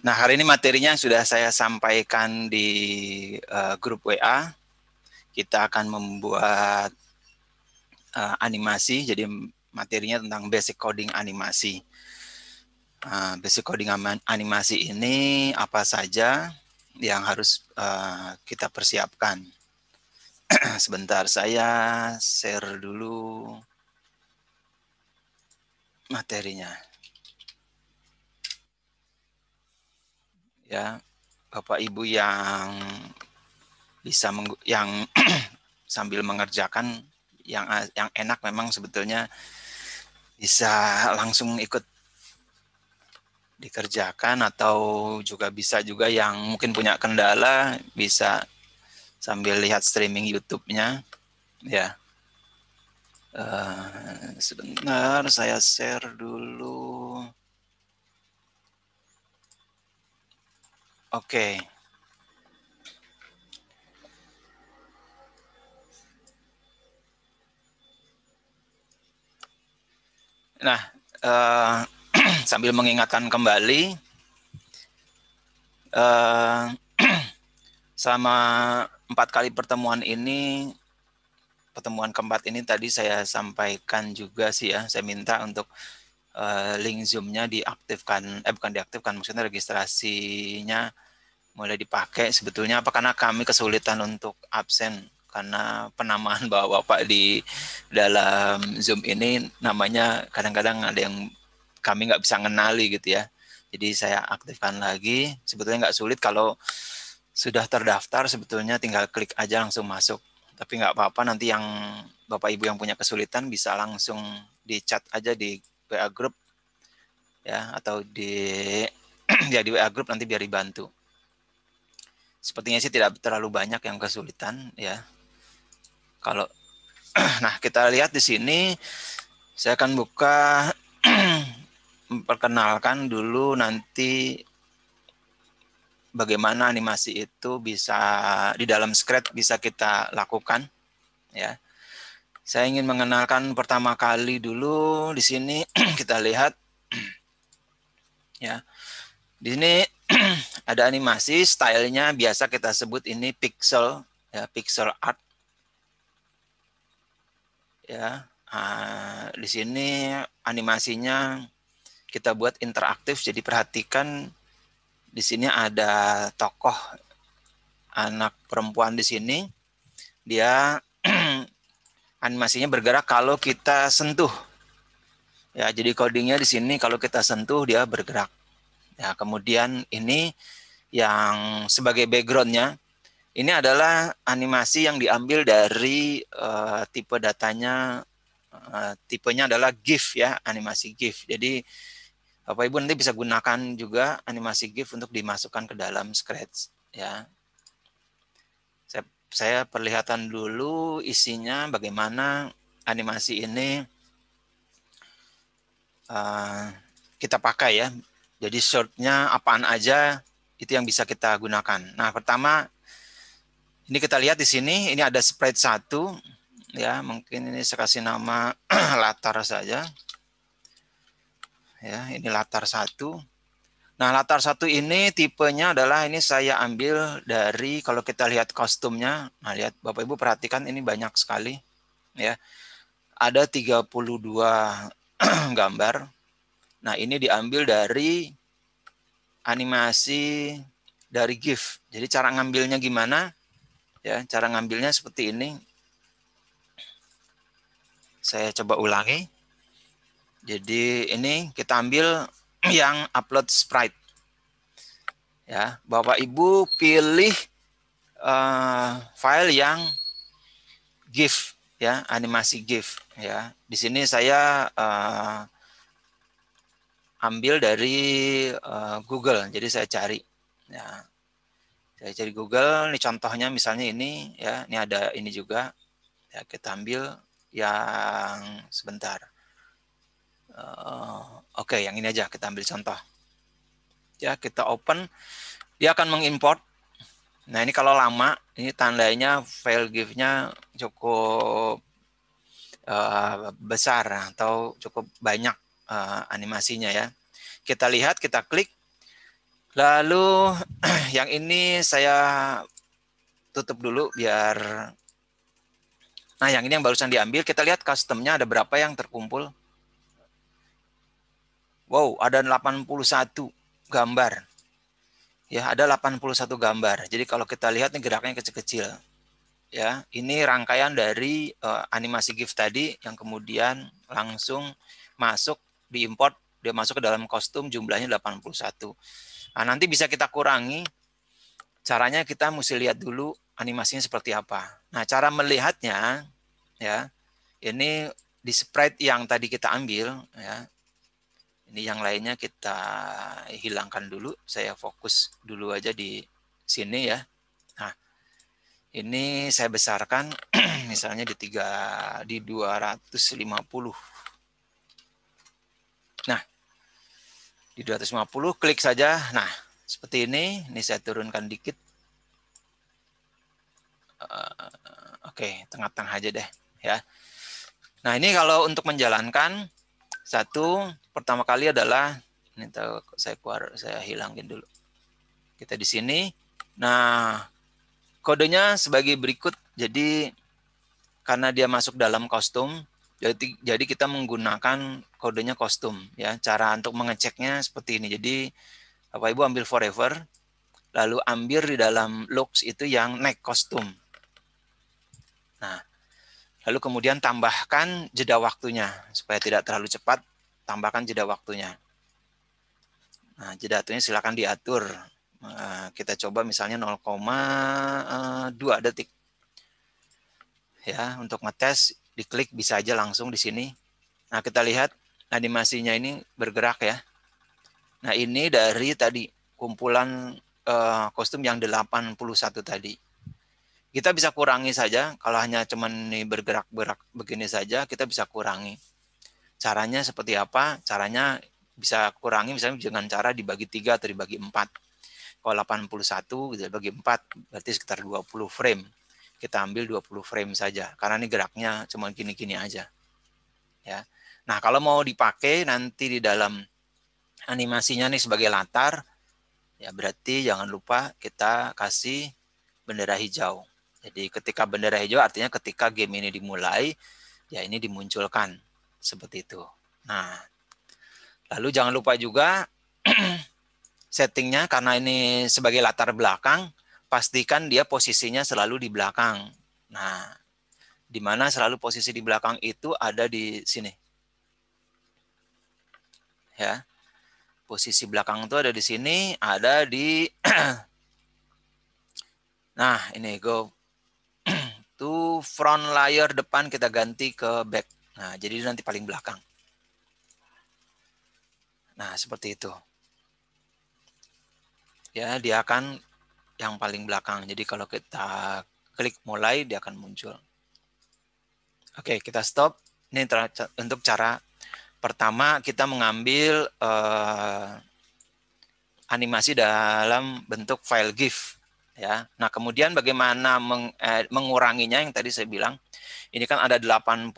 Nah, hari ini materinya sudah saya sampaikan di uh, grup WA. Kita akan membuat uh, animasi, jadi materinya tentang basic coding animasi. Uh, basic coding animasi ini apa saja yang harus uh, kita persiapkan. Sebentar, saya share dulu materinya. ya Bapak Ibu yang bisa meng, yang sambil mengerjakan yang yang enak memang sebetulnya bisa langsung ikut dikerjakan atau juga bisa juga yang mungkin punya kendala bisa sambil lihat streaming YouTube-nya ya uh, sebentar saya share dulu Oke. Okay. Nah, uh, sambil mengingatkan kembali uh, eh, sama empat kali pertemuan ini, pertemuan keempat ini tadi saya sampaikan juga sih ya, saya minta untuk eh, link Zoom-nya diaktifkan, eh bukan diaktifkan, maksudnya registrasinya mulai dipakai sebetulnya apa karena kami kesulitan untuk absen karena penamaan bawa bapak di dalam Zoom ini namanya kadang-kadang ada yang kami nggak bisa kenali gitu ya. Jadi saya aktifkan lagi. Sebetulnya nggak sulit kalau sudah terdaftar sebetulnya tinggal klik aja langsung masuk. Tapi nggak apa-apa nanti yang Bapak Ibu yang punya kesulitan bisa langsung di chat aja di WA group ya atau di ya di WA group nanti biar dibantu. Sepertinya sih tidak terlalu banyak yang kesulitan ya. Kalau nah kita lihat di sini saya akan buka memperkenalkan dulu nanti bagaimana animasi itu bisa di dalam script bisa kita lakukan ya. Saya ingin mengenalkan pertama kali dulu di sini kita lihat ya. Di sini ada animasi stylenya biasa kita sebut ini pixel ya pixel art ya uh, di sini animasinya kita buat interaktif jadi perhatikan di sini ada tokoh anak perempuan di sini dia animasinya bergerak kalau kita sentuh ya jadi codingnya di sini kalau kita sentuh dia bergerak Ya, kemudian ini yang sebagai backgroundnya ini adalah animasi yang diambil dari uh, tipe datanya uh, tipenya adalah GIF ya animasi GIF. Jadi Bapak Ibu nanti bisa gunakan juga animasi GIF untuk dimasukkan ke dalam Scratch ya. Saya, saya perlihatan dulu isinya bagaimana animasi ini uh, kita pakai ya jadi shortnya apaan aja itu yang bisa kita gunakan. Nah pertama ini kita lihat di sini ini ada spread satu ya mungkin ini saya kasih nama latar saja ya ini latar satu. Nah latar satu ini tipenya adalah ini saya ambil dari kalau kita lihat kostumnya, nah lihat bapak ibu perhatikan ini banyak sekali ya ada 32 gambar Nah, ini diambil dari animasi dari GIF. Jadi cara ngambilnya gimana? Ya, cara ngambilnya seperti ini. Saya coba ulangi. Jadi ini kita ambil yang upload sprite. Ya, Bapak Ibu pilih uh, file yang GIF ya, animasi GIF ya. Di sini saya uh, ambil dari uh, Google. Jadi saya cari. Ya. Saya cari Google. Ini contohnya misalnya ini ya, ini ada ini juga. Ya, kita ambil yang sebentar. Uh, Oke, okay, yang ini aja kita ambil contoh. Ya, kita open. Dia akan mengimport. Nah, ini kalau lama, ini tandanya file GIF-nya cukup uh, besar atau cukup banyak uh, animasinya ya. Kita lihat, kita klik. Lalu yang ini saya tutup dulu biar Nah, yang ini yang barusan diambil, kita lihat customnya ada berapa yang terkumpul. Wow, ada 81 gambar. Ya, ada 81 gambar. Jadi kalau kita lihat nih geraknya kecil-kecil. Ya, ini rangkaian dari uh, animasi GIF tadi yang kemudian langsung masuk diimpor dia masuk ke dalam kostum jumlahnya 81. Nah, nanti bisa kita kurangi. Caranya kita mesti lihat dulu animasinya seperti apa. Nah, cara melihatnya ya. Ini di sprite yang tadi kita ambil ya. Ini yang lainnya kita hilangkan dulu. Saya fokus dulu aja di sini ya. Nah, ini saya besarkan misalnya di 3 di 250 Nah, di 250 klik saja. Nah, seperti ini. Ini saya turunkan dikit. Uh, Oke, okay, tengah-tengah aja deh. ya. Nah, ini kalau untuk menjalankan, satu, pertama kali adalah, ini saya keluar, saya hilangin dulu. Kita di sini. Nah, kodenya sebagai berikut. Jadi, karena dia masuk dalam kostum, jadi, jadi kita menggunakan kodenya kostum ya. Cara untuk mengeceknya seperti ini. Jadi Bapak Ibu ambil forever, lalu ambil di dalam looks itu yang neck kostum. Nah, lalu kemudian tambahkan jeda waktunya supaya tidak terlalu cepat, tambahkan jeda waktunya. Nah, jeda waktunya silakan diatur. Nah, kita coba misalnya 0,2 detik. Ya, untuk ngetes diklik bisa aja langsung di sini. Nah, kita lihat animasinya ini bergerak ya. Nah, ini dari tadi kumpulan uh, kostum yang 81 tadi. Kita bisa kurangi saja, kalau hanya cuman ini bergerak-gerak begini saja, kita bisa kurangi. Caranya seperti apa? Caranya bisa kurangi misalnya dengan cara dibagi tiga atau dibagi empat. Kalau 81 dibagi 4 berarti sekitar 20 frame kita ambil 20 frame saja karena ini geraknya cuma gini-gini aja. Ya. Nah, kalau mau dipakai nanti di dalam animasinya nih sebagai latar ya berarti jangan lupa kita kasih bendera hijau. Jadi ketika bendera hijau artinya ketika game ini dimulai ya ini dimunculkan seperti itu. Nah, lalu jangan lupa juga settingnya karena ini sebagai latar belakang pastikan dia posisinya selalu di belakang. Nah, di mana selalu posisi di belakang itu ada di sini. Ya. Posisi belakang itu ada di sini, ada di Nah, ini go to front layer depan kita ganti ke back. Nah, jadi nanti paling belakang. Nah, seperti itu. Ya, dia akan yang paling belakang. Jadi kalau kita klik mulai, dia akan muncul. Oke, kita stop. Ini untuk cara pertama kita mengambil uh, animasi dalam bentuk file GIF. Ya. Nah, kemudian bagaimana meng, eh, menguranginya yang tadi saya bilang. Ini kan ada 81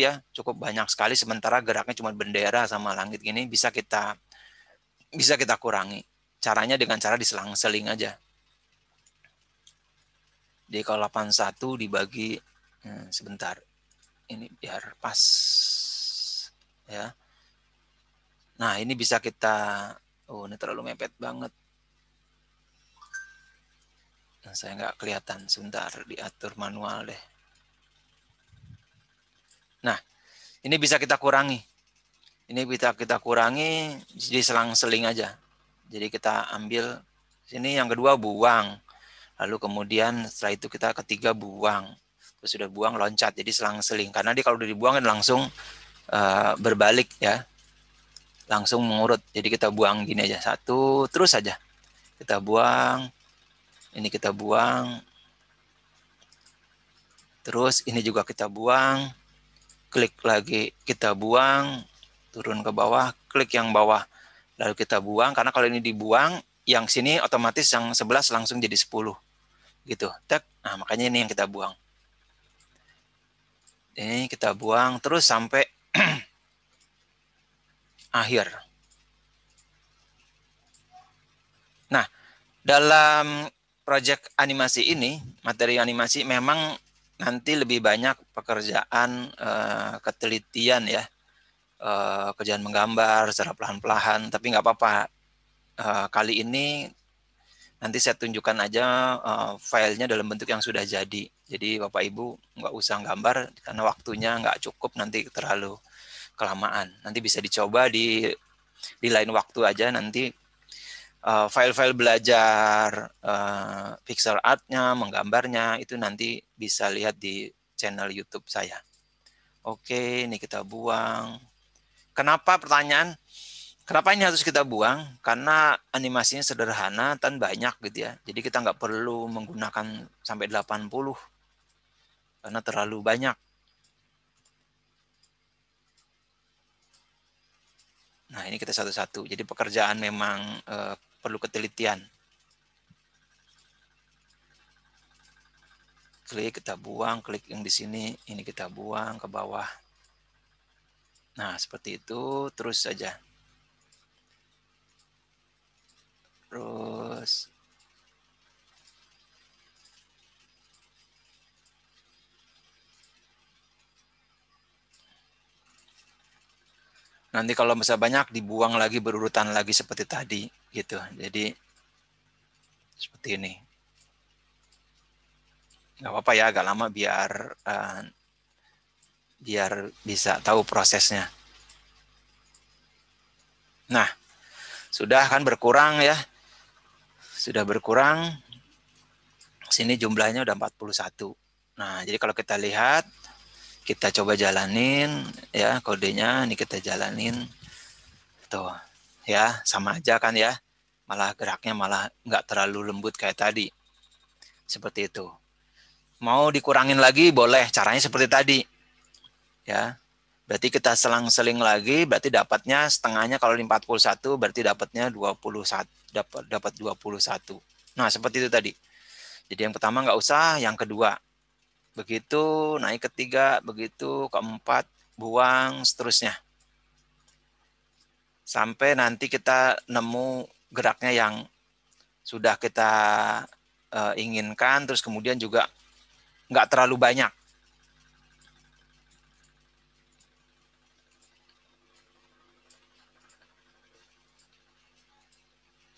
ya, cukup banyak sekali. Sementara geraknya cuma bendera sama langit gini, bisa kita bisa kita kurangi. Caranya dengan cara diselang-seling aja. Jadi kalau 81 dibagi hmm, sebentar. Ini biar pas ya. Nah, ini bisa kita oh ini terlalu mepet banget. Nah, saya nggak kelihatan sebentar diatur manual deh. Nah, ini bisa kita kurangi. Ini bisa kita kurangi jadi selang-seling aja. Jadi kita ambil sini yang kedua buang lalu kemudian setelah itu kita ketiga buang terus sudah buang loncat jadi selang-seling karena dia kalau udah dibuang kan langsung uh, berbalik ya langsung mengurut jadi kita buang gini aja satu terus saja kita buang ini kita buang terus ini juga kita buang klik lagi kita buang turun ke bawah klik yang bawah lalu kita buang karena kalau ini dibuang yang sini otomatis yang 11 langsung jadi 10 gitu. Tek. nah makanya ini yang kita buang. Ini kita buang terus sampai akhir. Nah, dalam proyek animasi ini, materi animasi memang nanti lebih banyak pekerjaan eh, ketelitian ya. Uh, kerjaan menggambar secara pelan-pelan, tapi nggak apa-apa. Eh, kali ini nanti saya tunjukkan aja uh, filenya dalam bentuk yang sudah jadi. Jadi Bapak Ibu nggak usah gambar karena waktunya nggak cukup nanti terlalu kelamaan. Nanti bisa dicoba di di lain waktu aja nanti eh, file-file uh, file -file belajar uh, pixel artnya, menggambarnya itu nanti bisa lihat di channel YouTube saya. Oke, ini kita buang. Kenapa pertanyaan? Kenapa ini harus kita buang? Karena animasinya sederhana dan banyak gitu ya. Jadi kita nggak perlu menggunakan sampai 80 karena terlalu banyak. Nah ini kita satu-satu. Jadi pekerjaan memang eh, perlu ketelitian. Klik kita buang, klik yang di sini, ini kita buang ke bawah. Nah seperti itu terus saja. terus nanti kalau bisa banyak dibuang lagi berurutan lagi seperti tadi gitu jadi seperti ini nggak apa-apa ya agak lama biar uh, biar bisa tahu prosesnya nah sudah kan berkurang ya sudah berkurang. Sini jumlahnya udah 41. Nah, jadi kalau kita lihat kita coba jalanin ya kodenya ini kita jalanin tuh ya sama aja kan ya malah geraknya malah nggak terlalu lembut kayak tadi seperti itu mau dikurangin lagi boleh caranya seperti tadi ya Berarti kita selang-seling lagi, berarti dapatnya setengahnya kalau 41 berarti dapatnya 21 dapat dapat 21. Nah, seperti itu tadi. Jadi yang pertama nggak usah, yang kedua. Begitu naik ketiga, begitu keempat, buang seterusnya. Sampai nanti kita nemu geraknya yang sudah kita eh, inginkan terus kemudian juga nggak terlalu banyak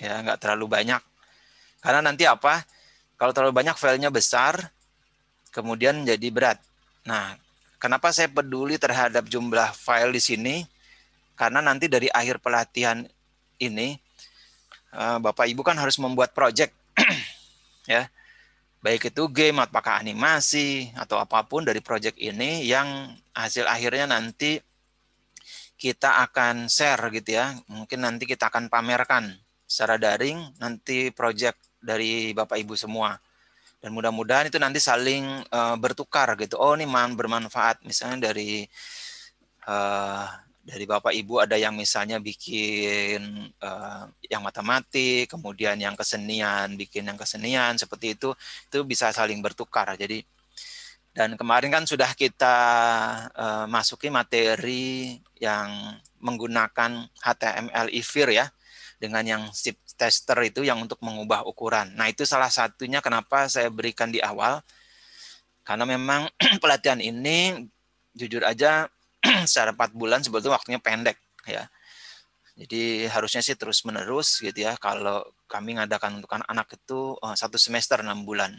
ya nggak terlalu banyak karena nanti apa kalau terlalu banyak filenya besar kemudian jadi berat nah kenapa saya peduli terhadap jumlah file di sini karena nanti dari akhir pelatihan ini eh, bapak ibu kan harus membuat project ya baik itu game apakah animasi atau apapun dari project ini yang hasil akhirnya nanti kita akan share gitu ya mungkin nanti kita akan pamerkan secara daring nanti project dari Bapak Ibu semua. Dan mudah-mudahan itu nanti saling uh, bertukar gitu. Oh, ini man bermanfaat misalnya dari uh, dari Bapak Ibu ada yang misalnya bikin uh, yang matematik, kemudian yang kesenian, bikin yang kesenian seperti itu, itu bisa saling bertukar. Jadi dan kemarin kan sudah kita uh, masuki materi yang menggunakan HTML IFIR ya dengan yang sip tester itu yang untuk mengubah ukuran. Nah, itu salah satunya kenapa saya berikan di awal. Karena memang pelatihan ini jujur aja secara 4 bulan sebetulnya waktunya pendek ya. Jadi harusnya sih terus menerus gitu ya. Kalau kami ngadakan untuk anak-anak itu oh, satu semester enam bulan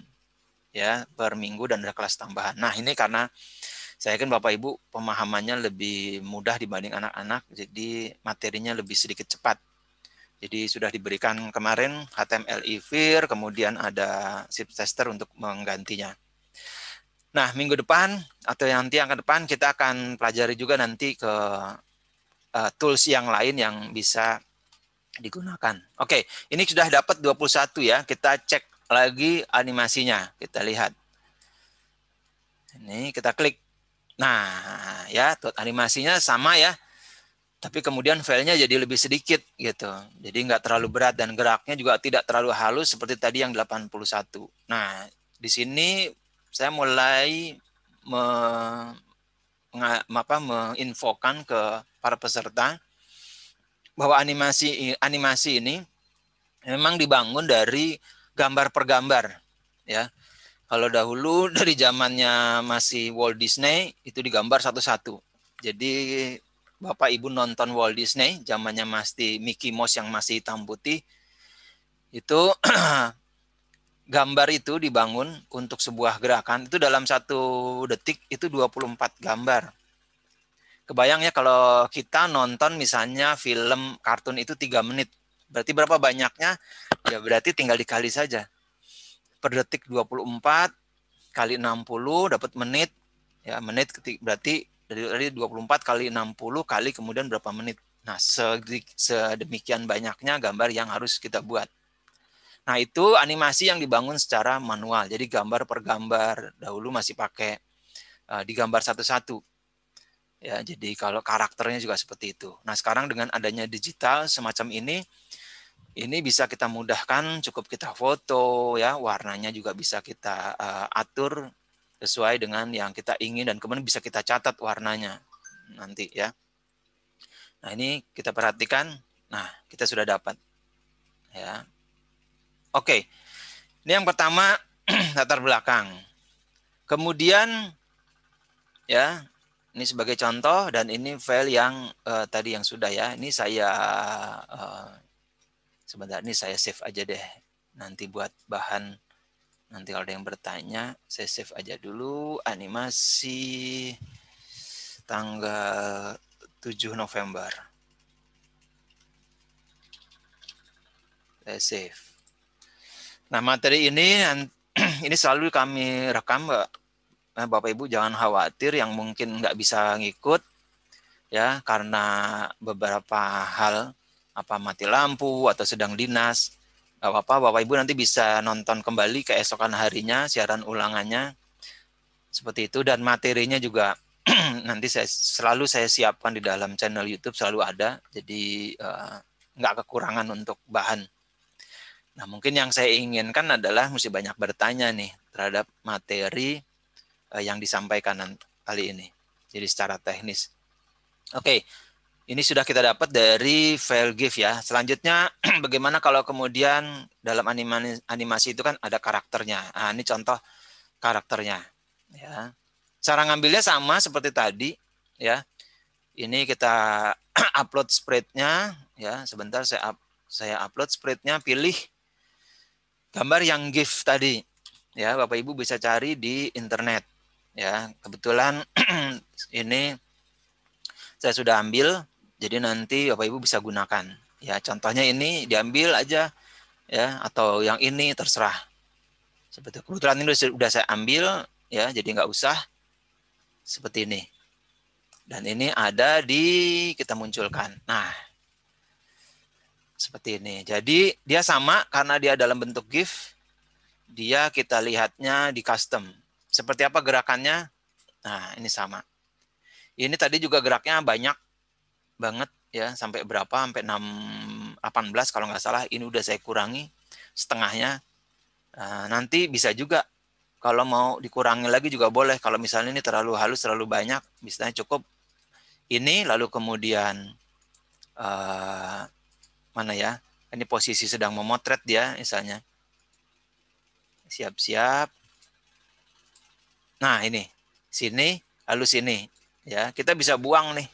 ya per minggu dan ada kelas tambahan. Nah ini karena saya yakin bapak ibu pemahamannya lebih mudah dibanding anak-anak, jadi materinya lebih sedikit cepat jadi sudah diberikan kemarin HTML Evir, kemudian ada SIP tester untuk menggantinya. Nah, minggu depan atau yang nanti yang ke depan kita akan pelajari juga nanti ke uh, tools yang lain yang bisa digunakan. Oke, okay, ini sudah dapat 21 ya. Kita cek lagi animasinya. Kita lihat. Ini kita klik. Nah, ya, animasinya sama ya tapi kemudian filenya jadi lebih sedikit gitu. Jadi nggak terlalu berat dan geraknya juga tidak terlalu halus seperti tadi yang 81. Nah, di sini saya mulai me, apa, menginfokan ke para peserta bahwa animasi animasi ini memang dibangun dari gambar per gambar ya. Kalau dahulu dari zamannya masih Walt Disney itu digambar satu-satu. Jadi Bapak Ibu nonton Walt Disney zamannya masih Mickey Mouse yang masih hitam putih itu gambar itu dibangun untuk sebuah gerakan itu dalam satu detik itu 24 gambar. Kebayangnya kalau kita nonton misalnya film kartun itu tiga menit. Berarti berapa banyaknya? Ya berarti tinggal dikali saja. Per detik 24 kali 60 dapat menit. Ya menit berarti dari tadi 24 kali 60 kali kemudian berapa menit. Nah, sedemikian banyaknya gambar yang harus kita buat. Nah, itu animasi yang dibangun secara manual. Jadi gambar per gambar dahulu masih pakai uh, digambar satu-satu. Ya, jadi kalau karakternya juga seperti itu. Nah, sekarang dengan adanya digital semacam ini ini bisa kita mudahkan, cukup kita foto ya, warnanya juga bisa kita uh, atur sesuai dengan yang kita ingin dan kemudian bisa kita catat warnanya nanti ya. Nah, ini kita perhatikan. Nah, kita sudah dapat. Ya. Oke. Ini yang pertama latar belakang. Kemudian ya, ini sebagai contoh dan ini file yang uh, tadi yang sudah ya. Ini saya uh, sebentar ini saya save aja deh nanti buat bahan Nanti kalau ada yang bertanya, saya save aja dulu animasi tanggal 7 November. Saya save. Nah, materi ini ini selalu kami rekam, Mbak. Nah, Bapak Ibu jangan khawatir yang mungkin nggak bisa ngikut ya karena beberapa hal apa mati lampu atau sedang dinas Gak apa-apa, Bapak Ibu nanti bisa nonton kembali keesokan harinya siaran ulangannya seperti itu dan materinya juga nanti saya selalu saya siapkan di dalam channel YouTube selalu ada, jadi uh, nggak kekurangan untuk bahan. Nah, mungkin yang saya inginkan adalah mesti banyak bertanya nih terhadap materi uh, yang disampaikan kali ini. Jadi secara teknis. Oke, okay. Ini sudah kita dapat dari file GIF ya. Selanjutnya bagaimana kalau kemudian dalam animasi, animasi itu kan ada karakternya. Nah, ini contoh karakternya. Ya. Cara ngambilnya sama seperti tadi ya. Ini kita upload spreadnya ya. Sebentar saya up, saya upload spreadnya pilih gambar yang GIF tadi ya. Bapak Ibu bisa cari di internet ya. Kebetulan ini saya sudah ambil jadi nanti Bapak Ibu bisa gunakan. Ya, contohnya ini diambil aja ya atau yang ini terserah. Seperti kebetulan ini sudah saya ambil ya, jadi nggak usah seperti ini. Dan ini ada di kita munculkan. Nah, seperti ini. Jadi dia sama karena dia dalam bentuk GIF. Dia kita lihatnya di custom. Seperti apa gerakannya? Nah, ini sama. Ini tadi juga geraknya banyak banget ya sampai berapa sampai 6 18 kalau nggak salah ini udah saya kurangi setengahnya nah, nanti bisa juga kalau mau dikurangi lagi juga boleh kalau misalnya ini terlalu halus terlalu banyak misalnya cukup ini lalu kemudian uh, mana ya ini posisi sedang memotret dia misalnya siap-siap nah ini sini lalu sini ya kita bisa buang nih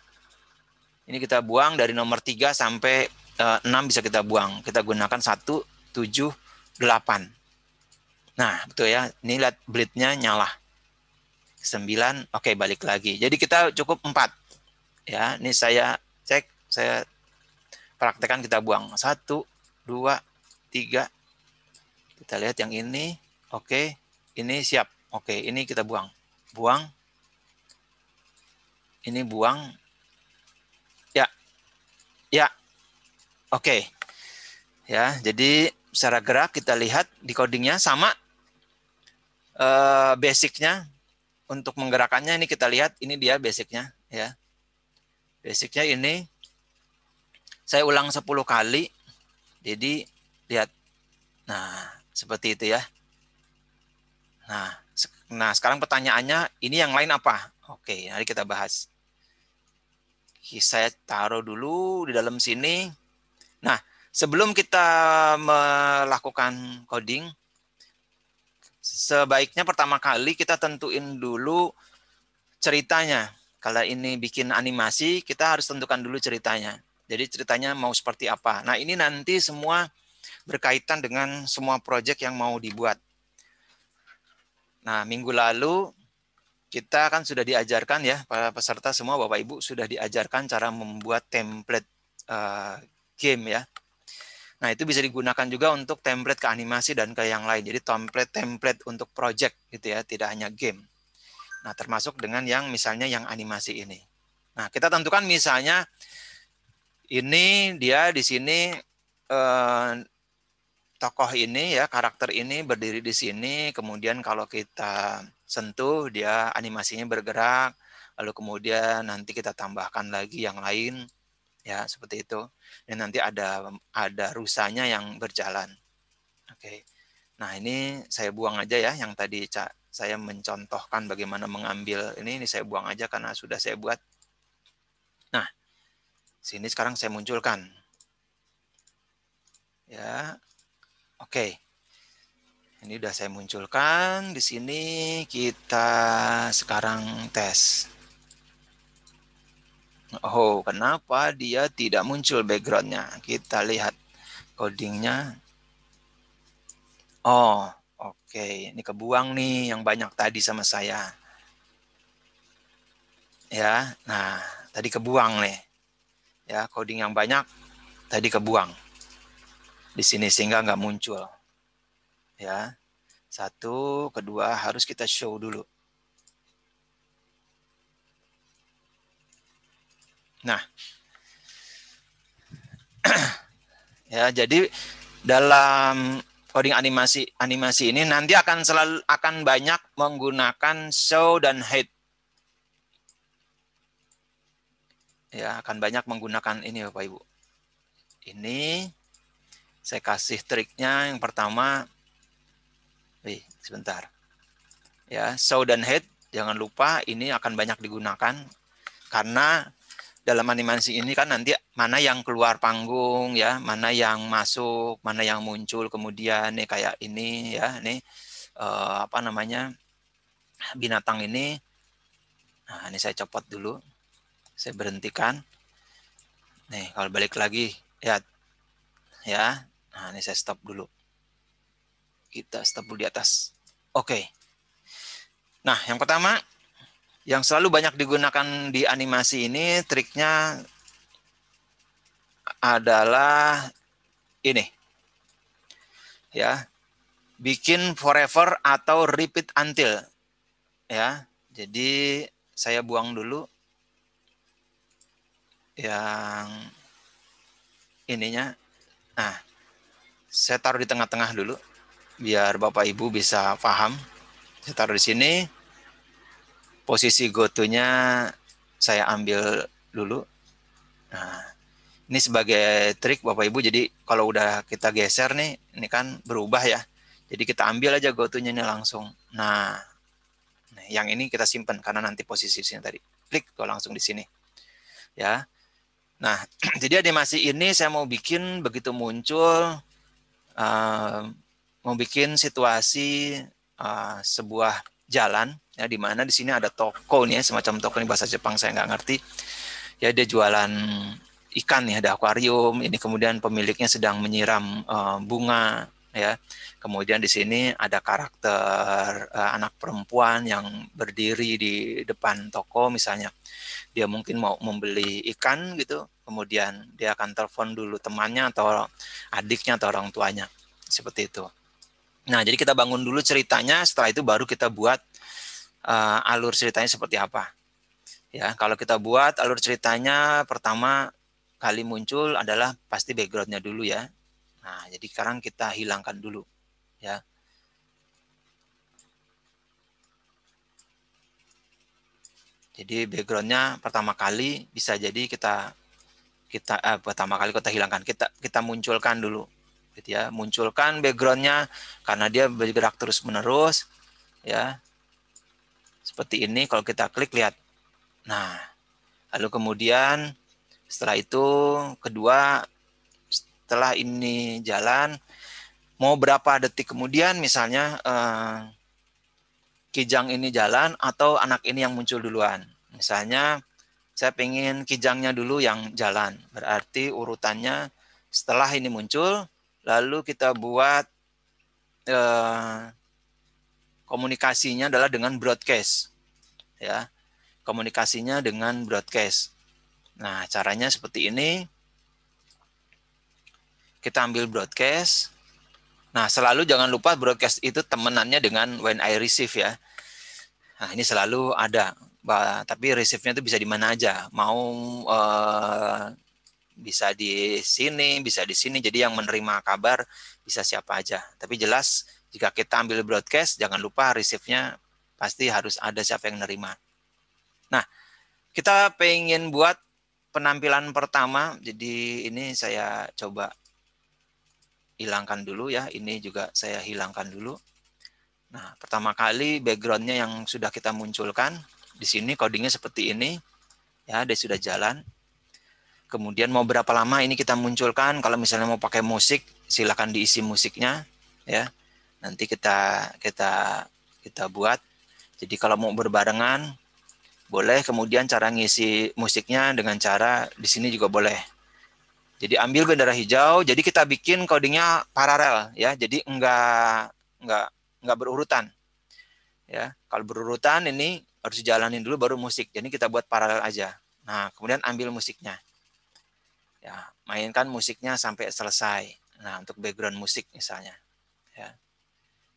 ini kita buang dari nomor 3 sampai 6 eh, bisa kita buang. Kita gunakan 1, 7, 8. Nah, betul ya. Ini lihat bleed-nya nyala. 9, oke okay, balik lagi. Jadi kita cukup 4. Ya, ini saya cek, saya praktekkan kita buang. 1, 2, 3. Kita lihat yang ini. Oke, okay. ini siap. Oke, okay. ini kita buang. Buang. Ini buang, Ya, oke. Okay. Ya, jadi secara gerak kita lihat di codingnya sama. Uh, basicnya untuk menggerakannya ini kita lihat ini dia basicnya ya. Basicnya ini saya ulang 10 kali. Jadi lihat. Nah, seperti itu ya. Nah, nah sekarang pertanyaannya ini yang lain apa? Oke, mari kita bahas saya taruh dulu di dalam sini. Nah, sebelum kita melakukan coding, sebaiknya pertama kali kita tentuin dulu ceritanya. Kalau ini bikin animasi, kita harus tentukan dulu ceritanya. Jadi ceritanya mau seperti apa. Nah, ini nanti semua berkaitan dengan semua proyek yang mau dibuat. Nah, minggu lalu kita kan sudah diajarkan ya para peserta semua Bapak Ibu sudah diajarkan cara membuat template uh, game ya. Nah, itu bisa digunakan juga untuk template ke animasi dan ke yang lain. Jadi template-template untuk project gitu ya, tidak hanya game. Nah, termasuk dengan yang misalnya yang animasi ini. Nah, kita tentukan misalnya ini dia di sini eh, tokoh ini ya, karakter ini berdiri di sini, kemudian kalau kita sentuh dia animasinya bergerak lalu kemudian nanti kita tambahkan lagi yang lain ya seperti itu dan nanti ada ada rusanya yang berjalan oke nah ini saya buang aja ya yang tadi saya mencontohkan bagaimana mengambil ini ini saya buang aja karena sudah saya buat nah sini sekarang saya munculkan ya oke okay. Ini sudah saya munculkan. Di sini kita sekarang tes. Oh, kenapa dia tidak muncul backgroundnya? Kita lihat codingnya. Oh, oke. Okay. Ini kebuang nih yang banyak tadi sama saya. Ya, nah tadi kebuang nih. Ya, coding yang banyak tadi kebuang di sini sehingga nggak muncul ya. Satu, kedua harus kita show dulu. Nah, ya jadi dalam coding animasi animasi ini nanti akan selalu akan banyak menggunakan show dan hide. Ya, akan banyak menggunakan ini Bapak Ibu. Ini saya kasih triknya yang pertama Wih, sebentar. Ya, so dan head jangan lupa ini akan banyak digunakan karena dalam animasi ini kan nanti mana yang keluar panggung ya, mana yang masuk, mana yang muncul kemudian nih kayak ini ya, nih uh, apa namanya? binatang ini. Nah, ini saya copot dulu. Saya berhentikan. Nih, kalau balik lagi, lihat. Ya. Nah, ini saya stop dulu kita stempel di atas. Oke. Okay. Nah, yang pertama yang selalu banyak digunakan di animasi ini triknya adalah ini. Ya. Bikin forever atau repeat until. Ya. Jadi saya buang dulu yang ininya. Nah, saya taruh di tengah-tengah dulu biar Bapak Ibu bisa paham. Saya taruh di sini. Posisi gotunya saya ambil dulu. Nah, ini sebagai trik Bapak Ibu. Jadi kalau udah kita geser nih, ini kan berubah ya. Jadi kita ambil aja gotunya ini langsung. Nah, nah, yang ini kita simpan karena nanti posisi sini tadi. Klik kalau langsung di sini. Ya. Nah, jadi animasi ini saya mau bikin begitu muncul membuat situasi uh, sebuah jalan ya di mana di sini ada toko nih ya, semacam toko ini bahasa Jepang saya nggak ngerti ya dia jualan ikan ya ada akuarium ini kemudian pemiliknya sedang menyiram uh, bunga ya kemudian di sini ada karakter uh, anak perempuan yang berdiri di depan toko misalnya dia mungkin mau membeli ikan gitu kemudian dia akan telepon dulu temannya atau adiknya atau orang tuanya seperti itu Nah, jadi kita bangun dulu ceritanya, setelah itu baru kita buat uh, alur ceritanya seperti apa. Ya, kalau kita buat alur ceritanya pertama kali muncul adalah pasti backgroundnya dulu ya. Nah, jadi sekarang kita hilangkan dulu, ya. Jadi backgroundnya pertama kali bisa jadi kita kita eh, pertama kali kita hilangkan kita kita munculkan dulu gitu ya munculkan backgroundnya karena dia bergerak terus menerus ya seperti ini kalau kita klik lihat nah lalu kemudian setelah itu kedua setelah ini jalan mau berapa detik kemudian misalnya eh, kijang ini jalan atau anak ini yang muncul duluan misalnya saya pengen kijangnya dulu yang jalan berarti urutannya setelah ini muncul Lalu kita buat eh, komunikasinya adalah dengan broadcast, ya komunikasinya dengan broadcast. Nah caranya seperti ini. Kita ambil broadcast. Nah selalu jangan lupa broadcast itu temenannya dengan when I receive ya. Nah ini selalu ada, tapi receive-nya itu bisa di mana aja. Mau eh, bisa di sini, bisa di sini. Jadi yang menerima kabar bisa siapa aja. Tapi jelas jika kita ambil broadcast, jangan lupa receive-nya pasti harus ada siapa yang nerima. Nah, kita pengen buat penampilan pertama. Jadi ini saya coba hilangkan dulu ya. Ini juga saya hilangkan dulu. Nah, pertama kali backgroundnya yang sudah kita munculkan. Di sini codingnya seperti ini. Ya, dia sudah jalan. Kemudian mau berapa lama ini kita munculkan? Kalau misalnya mau pakai musik, silakan diisi musiknya, ya. Nanti kita kita kita buat. Jadi kalau mau berbarengan, boleh. Kemudian cara ngisi musiknya dengan cara di sini juga boleh. Jadi ambil bendera hijau. Jadi kita bikin codingnya paralel, ya. Jadi enggak enggak enggak berurutan, ya. Kalau berurutan ini harus jalanin dulu baru musik. Jadi kita buat paralel aja. Nah, kemudian ambil musiknya ya mainkan musiknya sampai selesai nah untuk background musik misalnya ya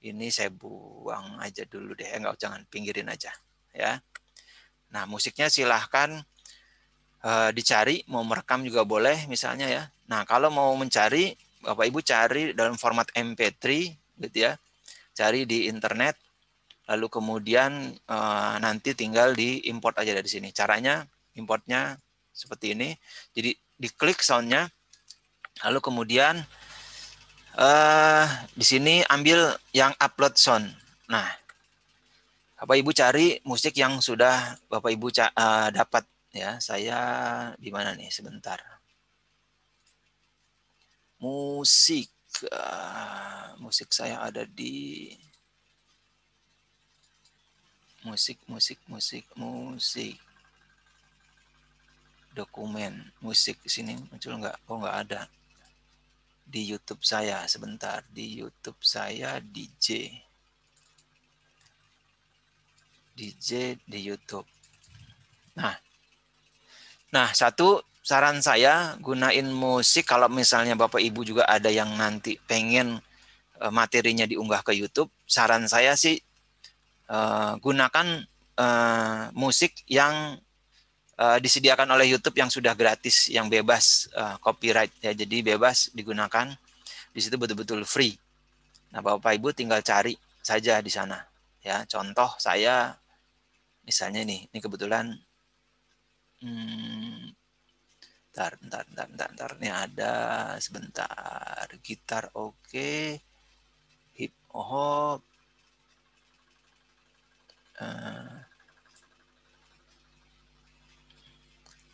ini saya buang aja dulu deh Enggak eh, jangan pinggirin aja ya nah musiknya silahkan e, dicari mau merekam juga boleh misalnya ya nah kalau mau mencari bapak ibu cari dalam format mp3 gitu ya cari di internet lalu kemudian e, nanti tinggal diimport aja dari sini caranya importnya seperti ini jadi diklik soundnya lalu kemudian uh, di sini ambil yang upload sound nah Bapak Ibu cari musik yang sudah Bapak Ibu uh, dapat ya saya di mana nih sebentar musik uh, musik saya ada di musik musik musik musik dokumen musik di sini muncul nggak? Oh nggak ada. Di YouTube saya sebentar. Di YouTube saya DJ. DJ di YouTube. Nah, nah satu saran saya gunain musik kalau misalnya bapak ibu juga ada yang nanti pengen eh, materinya diunggah ke YouTube. Saran saya sih eh, gunakan eh, musik yang uh, disediakan oleh YouTube yang sudah gratis, yang bebas uh, copyright ya, jadi bebas digunakan. Di situ betul-betul free. Nah, Bapak Ibu tinggal cari saja di sana. Ya, contoh saya misalnya nih, ini kebetulan hmm, Bentar, bentar, bentar, bentar, bentar. Ini ada sebentar. Gitar oke. Okay. Hip hop. Uh, eh,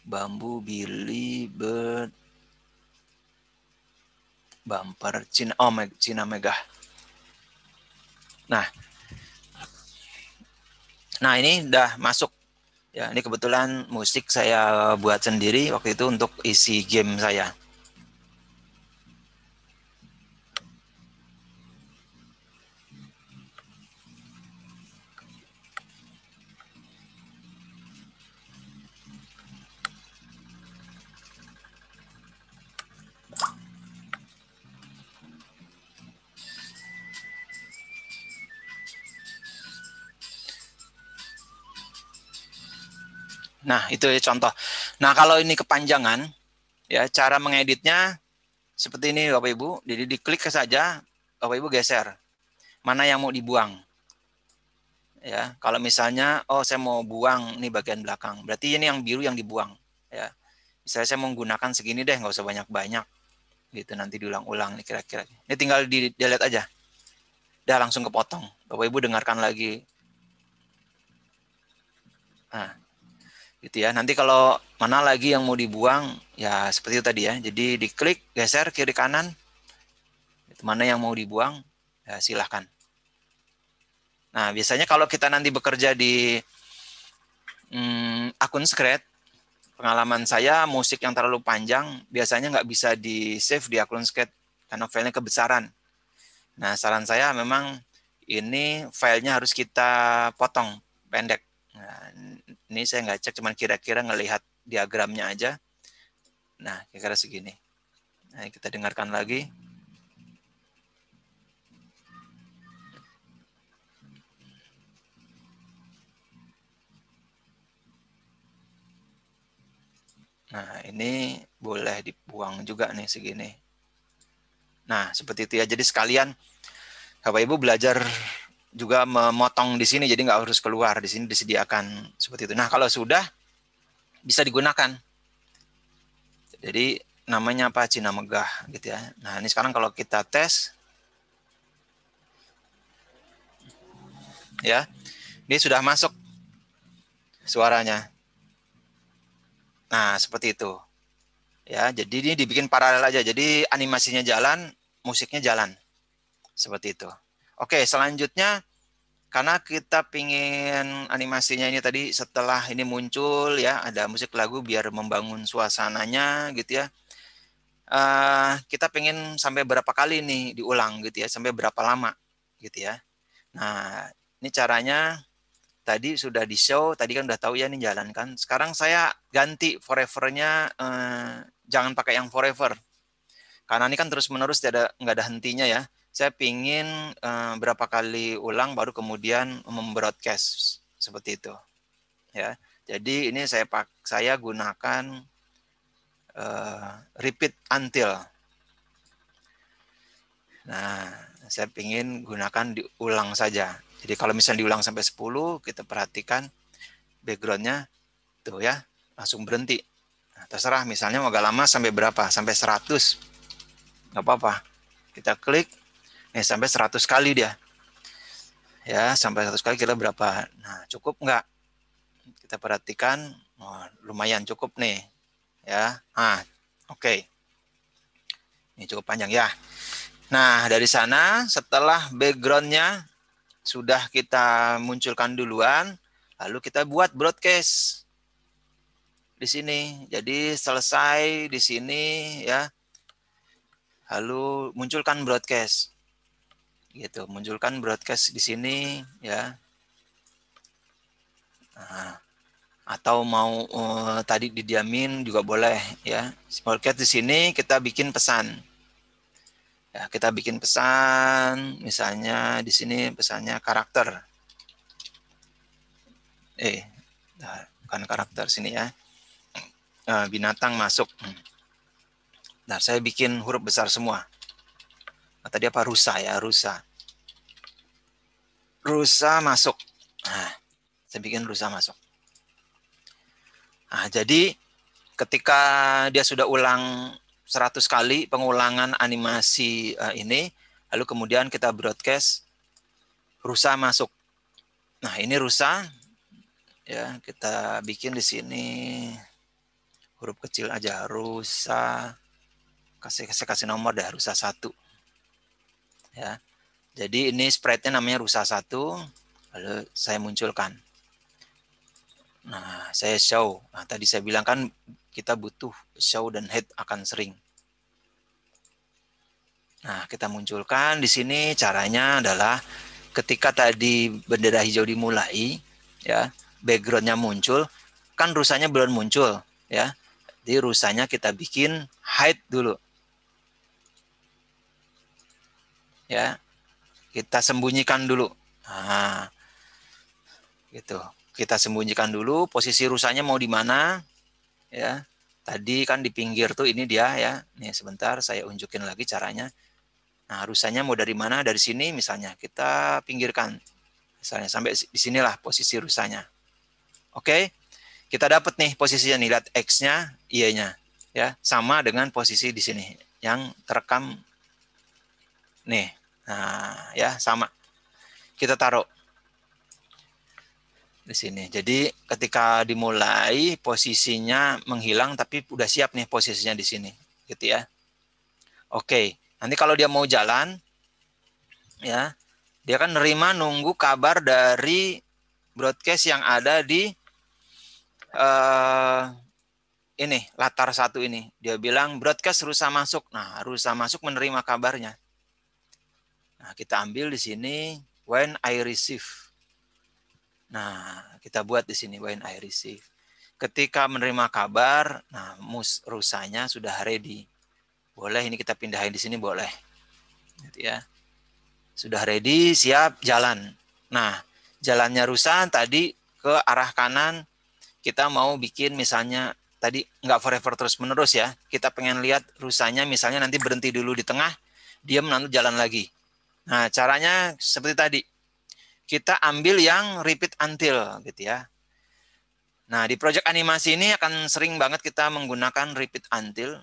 bambu Billy Bird bumper Cina oh Meg, Cina Megah. Nah, nah ini udah masuk ya ini kebetulan musik saya buat sendiri waktu itu untuk isi game saya. Nah, itu ya contoh. Nah, kalau ini kepanjangan, ya cara mengeditnya seperti ini Bapak Ibu. Jadi diklik saja, Bapak Ibu geser. Mana yang mau dibuang? Ya, kalau misalnya oh saya mau buang nih bagian belakang. Berarti ini yang biru yang dibuang, ya. Misalnya saya menggunakan segini deh, nggak usah banyak-banyak. Gitu nanti diulang-ulang nih kira-kira. Ini tinggal di delete aja. Udah langsung kepotong. Bapak Ibu dengarkan lagi. Nah, gitu ya. Nanti kalau mana lagi yang mau dibuang, ya seperti itu tadi ya. Jadi diklik, geser kiri kanan, itu mana yang mau dibuang, ya silahkan. Nah biasanya kalau kita nanti bekerja di hmm, akun secret, pengalaman saya musik yang terlalu panjang biasanya nggak bisa di save di akun sket karena filenya kebesaran. Nah saran saya memang ini filenya harus kita potong pendek. Nah, ini saya nggak cek, cuman kira-kira ngelihat diagramnya aja. Nah, kira-kira segini. Nah, kita dengarkan lagi. Nah, ini boleh dibuang juga nih segini. Nah, seperti itu ya. Jadi sekalian Bapak Ibu belajar juga memotong di sini jadi nggak harus keluar di sini disediakan seperti itu. Nah kalau sudah bisa digunakan. Jadi namanya apa Cina megah gitu ya. Nah ini sekarang kalau kita tes ya ini sudah masuk suaranya. Nah seperti itu ya. Jadi ini dibikin paralel aja. Jadi animasinya jalan, musiknya jalan seperti itu. Oke, selanjutnya karena kita pingin animasinya ini tadi setelah ini muncul ya ada musik lagu biar membangun suasananya gitu ya. Uh, kita pengen sampai berapa kali nih diulang gitu ya, sampai berapa lama gitu ya. Nah, ini caranya tadi sudah di show, tadi kan udah tahu ya ini jalankan Sekarang saya ganti forevernya uh, jangan pakai yang forever. Karena ini kan terus menerus tidak ada nggak ada hentinya ya saya pingin uh, berapa kali ulang baru kemudian membroadcast seperti itu ya jadi ini saya pak saya gunakan uh, repeat until nah saya pingin gunakan diulang saja jadi kalau misalnya diulang sampai 10 kita perhatikan backgroundnya tuh ya langsung berhenti nah, terserah misalnya mau agak lama sampai berapa sampai 100 nggak apa-apa kita klik ya sampai 100 kali dia ya sampai 100 kali kira berapa nah cukup nggak kita perhatikan oh, lumayan cukup nih ya ah oke okay. ini cukup panjang ya nah dari sana setelah backgroundnya sudah kita munculkan duluan lalu kita buat broadcast di sini jadi selesai di sini ya lalu munculkan broadcast gitu munculkan broadcast di sini ya nah, atau mau uh, tadi didiamin juga boleh ya broadcast di sini kita bikin pesan ya kita bikin pesan misalnya di sini pesannya karakter eh nah, bukan karakter sini ya eh, binatang masuk. Nah, saya bikin huruf besar semua tadi apa rusa ya rusa rusa masuk nah, saya bikin rusa masuk nah, jadi ketika dia sudah ulang 100 kali pengulangan animasi uh, ini lalu kemudian kita broadcast rusa masuk nah ini rusa ya kita bikin di sini huruf kecil aja rusa kasih kasih kasih nomor dah rusa satu ya. Jadi ini sprite namanya rusa satu, lalu saya munculkan. Nah, saya show. Nah, tadi saya bilang kan kita butuh show dan head akan sering. Nah, kita munculkan di sini caranya adalah ketika tadi bendera hijau dimulai, ya, backgroundnya muncul, kan rusanya belum muncul, ya. Jadi rusanya kita bikin hide dulu. ya kita sembunyikan dulu nah, gitu kita sembunyikan dulu posisi rusanya mau di mana ya tadi kan di pinggir tuh ini dia ya nih sebentar saya unjukin lagi caranya nah rusanya mau dari mana dari sini misalnya kita pinggirkan misalnya sampai di sinilah posisi rusanya oke kita dapat nih posisinya nih lihat x-nya y-nya ya sama dengan posisi di sini yang terekam nih Nah, ya sama. Kita taruh di sini. Jadi ketika dimulai posisinya menghilang tapi udah siap nih posisinya di sini, gitu ya. Oke, nanti kalau dia mau jalan, ya dia kan nerima nunggu kabar dari broadcast yang ada di uh, ini latar satu ini. Dia bilang broadcast rusa masuk. Nah, rusa masuk menerima kabarnya. Nah, kita ambil di sini when I receive. Nah, kita buat di sini when I receive. Ketika menerima kabar, nah mus rusanya sudah ready. Boleh ini kita pindahin di sini boleh. Gitu ya. Sudah ready, siap jalan. Nah, jalannya rusan tadi ke arah kanan kita mau bikin misalnya tadi nggak forever terus menerus ya kita pengen lihat rusanya misalnya nanti berhenti dulu di tengah dia menantu jalan lagi Nah, caranya seperti tadi. Kita ambil yang repeat until gitu ya. Nah, di project animasi ini akan sering banget kita menggunakan repeat until.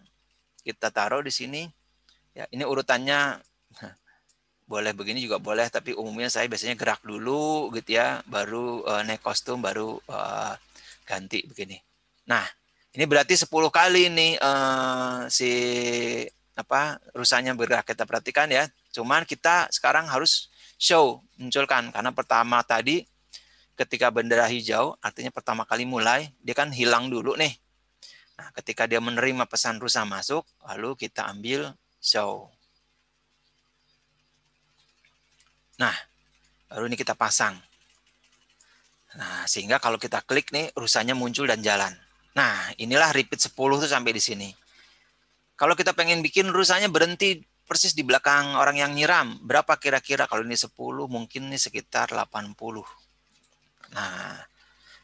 Kita taruh di sini. Ya, ini urutannya boleh begini juga boleh, tapi umumnya saya biasanya gerak dulu gitu ya, baru uh, naik kostum, baru uh, ganti begini. Nah, ini berarti 10 kali ini uh, eh, si apa rusanya bergerak kita perhatikan ya Cuman kita sekarang harus show, munculkan. Karena pertama tadi ketika bendera hijau, artinya pertama kali mulai, dia kan hilang dulu nih. Nah, ketika dia menerima pesan rusa masuk, lalu kita ambil show. Nah, baru ini kita pasang. Nah, sehingga kalau kita klik nih, rusanya muncul dan jalan. Nah, inilah repeat 10 tuh sampai di sini. Kalau kita pengen bikin rusanya berhenti persis di belakang orang yang nyiram. Berapa kira-kira kalau ini 10 mungkin ini sekitar 80. Nah,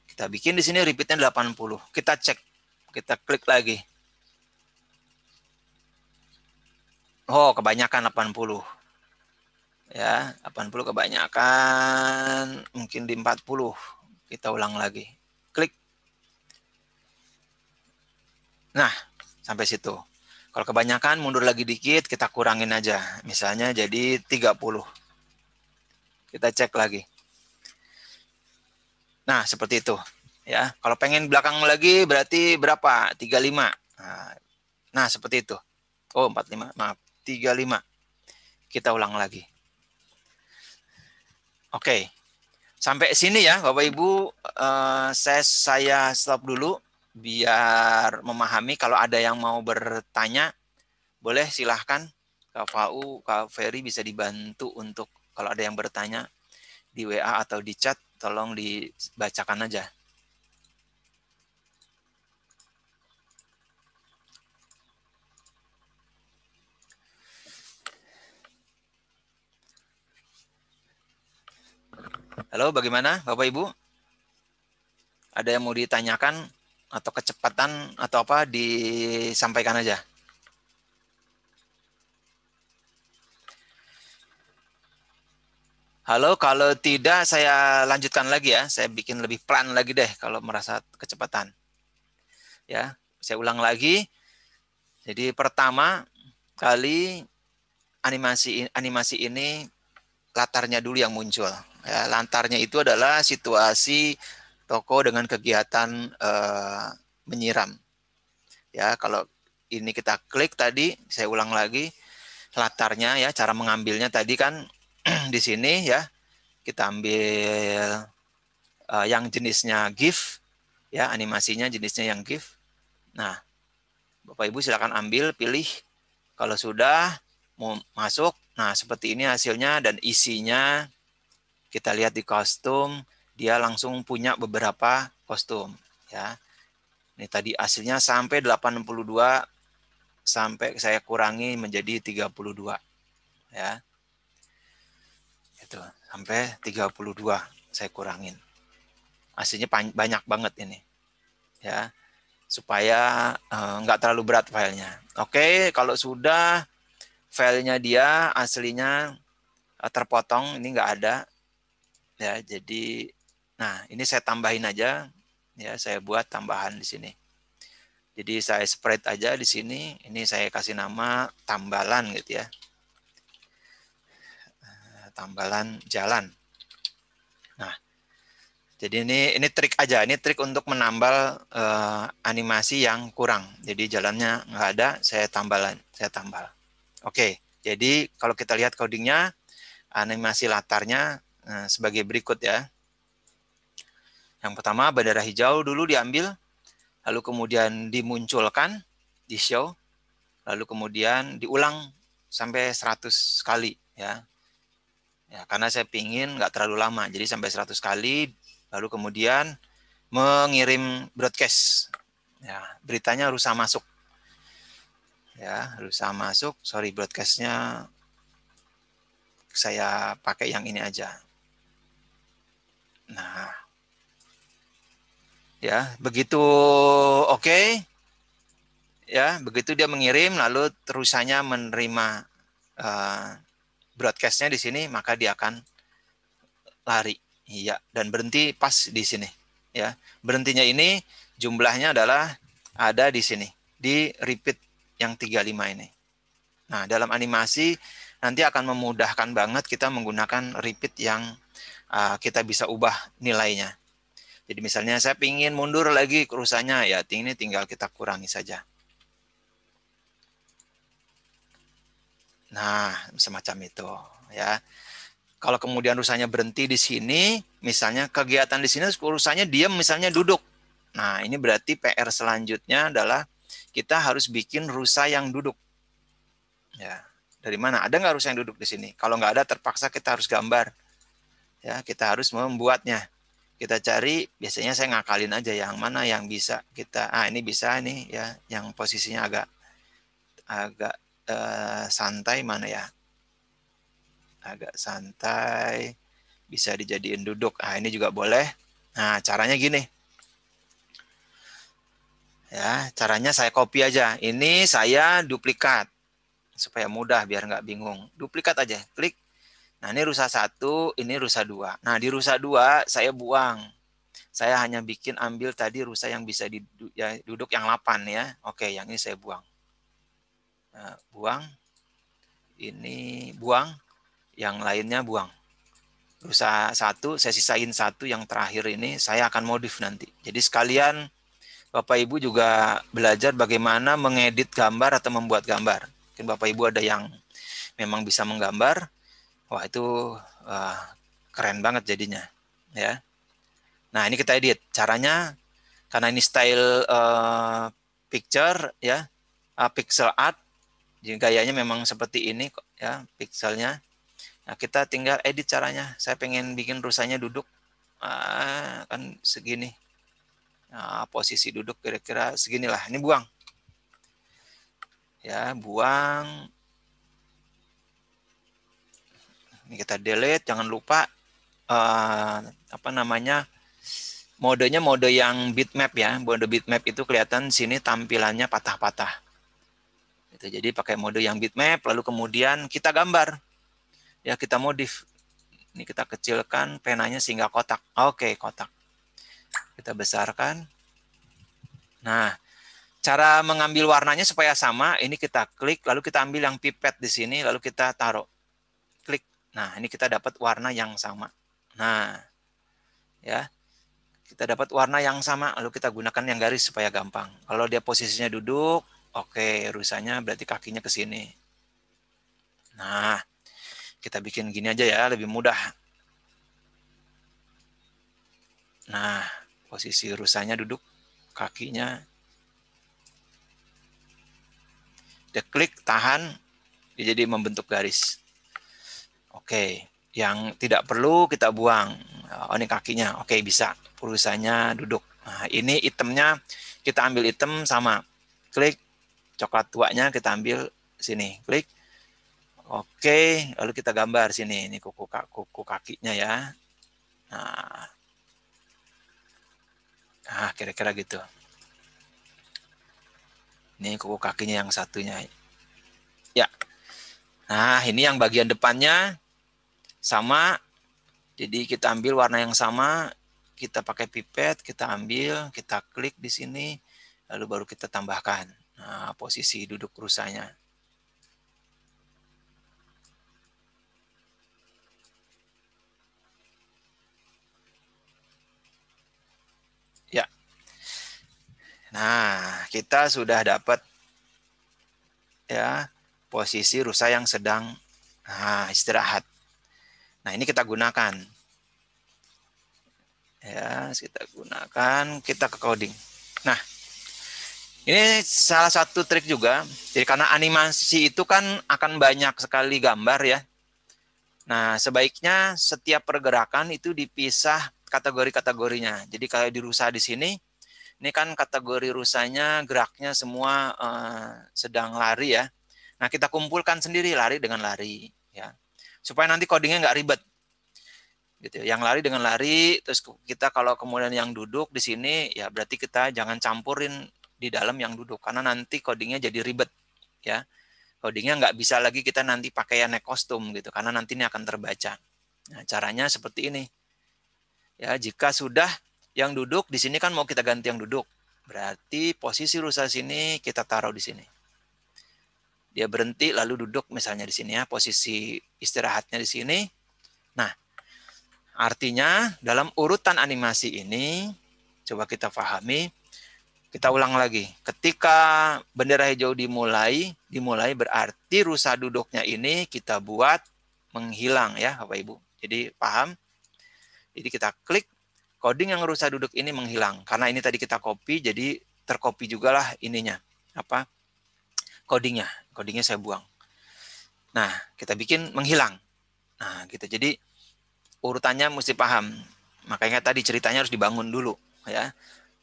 kita bikin di sini repeatnya 80. Kita cek, kita klik lagi. Oh, kebanyakan 80. Ya, 80 kebanyakan, mungkin di 40. Kita ulang lagi. Klik. Nah, sampai situ. Kalau kebanyakan mundur lagi dikit, kita kurangin aja. Misalnya jadi 30. Kita cek lagi. Nah, seperti itu. Ya, kalau pengen belakang lagi berarti berapa? 35. Nah, nah, seperti itu. Oh, 45. Maaf, 35. Kita ulang lagi. Oke. Sampai sini ya, Bapak Ibu, eh, saya stop dulu biar memahami kalau ada yang mau bertanya boleh silahkan Kak Fau, Kak Ferry bisa dibantu untuk kalau ada yang bertanya di WA atau di chat tolong dibacakan aja. Halo, bagaimana Bapak Ibu? Ada yang mau ditanyakan atau kecepatan atau apa disampaikan aja. Halo, kalau tidak saya lanjutkan lagi ya. Saya bikin lebih pelan lagi deh kalau merasa kecepatan. Ya, saya ulang lagi. Jadi pertama kali animasi animasi ini latarnya dulu yang muncul. Ya, latarnya itu adalah situasi toko dengan kegiatan uh, menyiram. Ya, kalau ini kita klik tadi, saya ulang lagi latarnya ya, cara mengambilnya tadi kan di sini ya. Kita ambil uh, yang jenisnya GIF ya, animasinya jenisnya yang GIF. Nah, Bapak Ibu silakan ambil, pilih. Kalau sudah mau masuk, nah seperti ini hasilnya dan isinya kita lihat di kostum dia langsung punya beberapa kostum ya. Ini tadi hasilnya sampai 82 sampai saya kurangi menjadi 32 ya. Itu sampai 32 saya kurangin. Hasilnya banyak banget ini. Ya. Supaya eh, nggak terlalu berat filenya. Oke, kalau sudah filenya dia aslinya eh, terpotong ini enggak ada ya jadi Nah, ini saya tambahin aja ya, saya buat tambahan di sini. Jadi saya spread aja di sini, ini saya kasih nama tambalan gitu ya. Eh, tambalan jalan. Nah, jadi ini ini trik aja, ini trik untuk menambal eh, animasi yang kurang. Jadi jalannya nggak ada, saya tambalan, saya tambal. Oke, jadi kalau kita lihat codingnya, animasi latarnya eh, sebagai berikut ya. Yang pertama bendera hijau dulu diambil, lalu kemudian dimunculkan di show, lalu kemudian diulang sampai 100 kali ya. Ya, karena saya pingin nggak terlalu lama, jadi sampai 100 kali, lalu kemudian mengirim broadcast. Ya, beritanya rusak masuk. Ya, rusak masuk. Sorry, broadcastnya saya pakai yang ini aja. Nah, Ya, begitu oke okay, ya, begitu dia mengirim lalu terusannya menerima uh, broadcastnya di sini maka dia akan lari. Iya, dan berhenti pas di sini. Ya, berhentinya ini jumlahnya adalah ada di sini di repeat yang 35 ini. Nah, dalam animasi nanti akan memudahkan banget kita menggunakan repeat yang uh, kita bisa ubah nilainya. Jadi misalnya saya ingin mundur lagi kerusanya ya ini tinggal kita kurangi saja. Nah, semacam itu ya. Kalau kemudian rusanya berhenti di sini, misalnya kegiatan di sini rusanya diam misalnya duduk. Nah, ini berarti PR selanjutnya adalah kita harus bikin rusa yang duduk. Ya, dari mana? Ada nggak rusa yang duduk di sini? Kalau nggak ada, terpaksa kita harus gambar. Ya, kita harus membuatnya kita cari biasanya saya ngakalin aja yang mana yang bisa kita ah ini bisa nih ya yang posisinya agak agak eh, santai mana ya agak santai bisa dijadiin duduk ah ini juga boleh nah caranya gini ya caranya saya copy aja ini saya duplikat supaya mudah biar nggak bingung duplikat aja klik Nah, ini rusa satu, ini rusa dua. Nah, di rusa dua saya buang. Saya hanya bikin ambil tadi rusa yang bisa ya, duduk yang 8 ya. Oke, yang ini saya buang. Nah, buang. Ini buang. Yang lainnya buang. Rusa satu, saya sisain satu yang terakhir ini saya akan modif nanti. Jadi sekalian Bapak Ibu juga belajar bagaimana mengedit gambar atau membuat gambar. Mungkin Bapak Ibu ada yang memang bisa menggambar, Wah itu uh, keren banget jadinya, ya. Nah ini kita edit. Caranya karena ini style uh, picture, ya, uh, pixel art, jadi gayanya memang seperti ini, ya, pixelnya. Nah kita tinggal edit caranya. Saya pengen bikin rusanya duduk, uh, kan segini. Nah, posisi duduk kira-kira seginilah. Ini buang, ya, buang Ini kita delete, jangan lupa uh, apa namanya modenya mode yang bitmap ya. Mode bitmap itu kelihatan sini tampilannya patah-patah. Gitu, jadi pakai mode yang bitmap, lalu kemudian kita gambar. Ya kita modif. Ini kita kecilkan penanya sehingga kotak. Oke, kotak. Kita besarkan. Nah, cara mengambil warnanya supaya sama, ini kita klik, lalu kita ambil yang pipet di sini, lalu kita taruh. Nah, ini kita dapat warna yang sama. Nah, ya. Kita dapat warna yang sama, lalu kita gunakan yang garis supaya gampang. Kalau dia posisinya duduk, oke, okay, rusanya berarti kakinya ke sini. Nah, kita bikin gini aja ya, lebih mudah. Nah, posisi rusanya duduk, kakinya. Dia klik, tahan, dia jadi membentuk garis. Oke, okay. yang tidak perlu kita buang. Oh, ini kakinya. Oke, okay, bisa. Perusahaannya duduk. Nah, ini itemnya kita ambil item sama. Klik coklat tuanya kita ambil sini. Klik. Oke, okay. lalu kita gambar sini. Ini kuku kuku kakinya ya. Nah, nah kira-kira gitu. Ini kuku kakinya yang satunya. Ya. Nah, ini yang bagian depannya sama. Jadi kita ambil warna yang sama, kita pakai pipet, kita ambil, kita klik di sini, lalu baru kita tambahkan nah, posisi duduk rusanya. Ya. Nah, kita sudah dapat ya posisi rusa yang sedang nah, istirahat. Nah, ini kita gunakan. Ya, kita gunakan, kita ke coding. Nah, ini salah satu trik juga. Jadi karena animasi itu kan akan banyak sekali gambar ya. Nah, sebaiknya setiap pergerakan itu dipisah kategori-kategorinya. Jadi kalau di rusa di sini, ini kan kategori rusanya geraknya semua eh, sedang lari ya. Nah, kita kumpulkan sendiri lari dengan lari ya supaya nanti codingnya nggak ribet gitu ya. yang lari dengan lari terus kita kalau kemudian yang duduk di sini ya berarti kita jangan campurin di dalam yang duduk karena nanti codingnya jadi ribet ya codingnya nggak bisa lagi kita nanti pakai yang naik kostum gitu karena nanti ini akan terbaca nah, caranya seperti ini ya jika sudah yang duduk di sini kan mau kita ganti yang duduk berarti posisi rusa sini kita taruh di sini dia berhenti lalu duduk misalnya di sini ya posisi istirahatnya di sini. Nah, artinya dalam urutan animasi ini coba kita pahami. Kita ulang lagi. Ketika bendera hijau dimulai, dimulai berarti rusa duduknya ini kita buat menghilang ya Bapak Ibu. Jadi paham? Jadi kita klik coding yang rusa duduk ini menghilang karena ini tadi kita copy jadi tercopy juga lah ininya apa codingnya. Codingnya saya buang. Nah, kita bikin menghilang. Nah, gitu. Jadi urutannya mesti paham. Makanya tadi ceritanya harus dibangun dulu, ya.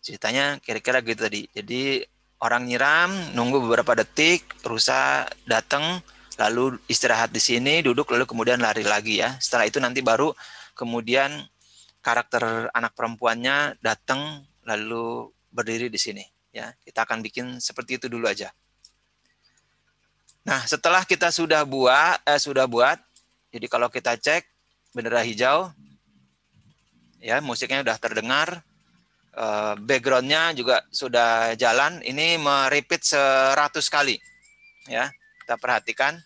Ceritanya kira-kira gitu tadi. Jadi orang nyiram, nunggu beberapa detik, rusa datang, lalu istirahat di sini, duduk, lalu kemudian lari lagi ya. Setelah itu nanti baru kemudian karakter anak perempuannya datang, lalu berdiri di sini. Ya, kita akan bikin seperti itu dulu aja. Nah, setelah kita sudah buat eh, sudah buat, jadi kalau kita cek bendera hijau, ya musiknya sudah terdengar, eh, backgroundnya juga sudah jalan. Ini merepeat seratus kali, ya kita perhatikan.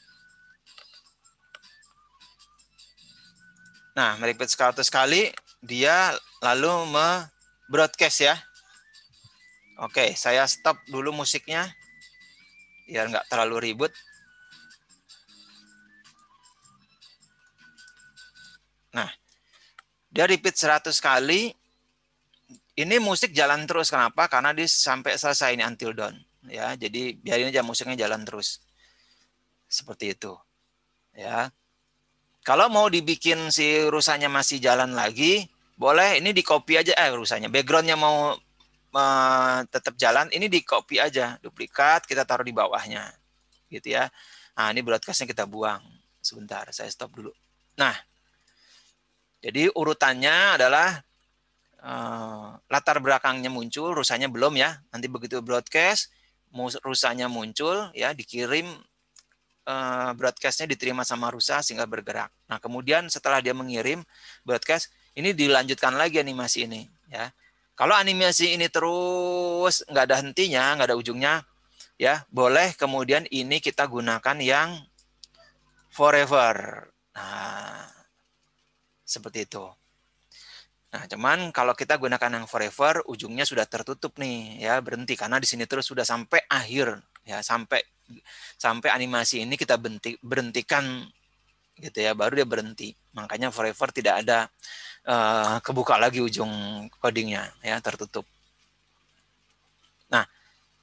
Nah, merepeat seratus kali, dia lalu me broadcast ya. Oke, saya stop dulu musiknya biar nggak terlalu ribut. Dia repeat 100 kali. Ini musik jalan terus. Kenapa? Karena dia sampai selesai ini until done. Ya, jadi biarin aja musiknya jalan terus. Seperti itu. Ya. Kalau mau dibikin si rusanya masih jalan lagi, boleh ini di copy aja eh rusanya. Backgroundnya mau uh, tetap jalan, ini di copy aja, duplikat kita taruh di bawahnya. Gitu ya. Nah, ini broadcastnya kita buang. Sebentar, saya stop dulu. Nah, jadi urutannya adalah eh, latar belakangnya muncul, rusanya belum ya. Nanti begitu broadcast, rusanya muncul ya dikirim eh, broadcastnya diterima sama rusa sehingga bergerak. Nah kemudian setelah dia mengirim broadcast, ini dilanjutkan lagi animasi ini ya. Kalau animasi ini terus nggak ada hentinya, nggak ada ujungnya, ya boleh kemudian ini kita gunakan yang forever. Nah, seperti itu. Nah, cuman kalau kita gunakan yang forever, ujungnya sudah tertutup nih, ya berhenti karena di sini terus sudah sampai akhir, ya sampai sampai animasi ini kita berhenti, berhentikan, gitu ya, baru dia berhenti. Makanya forever tidak ada uh, kebuka lagi ujung codingnya, ya tertutup. Nah,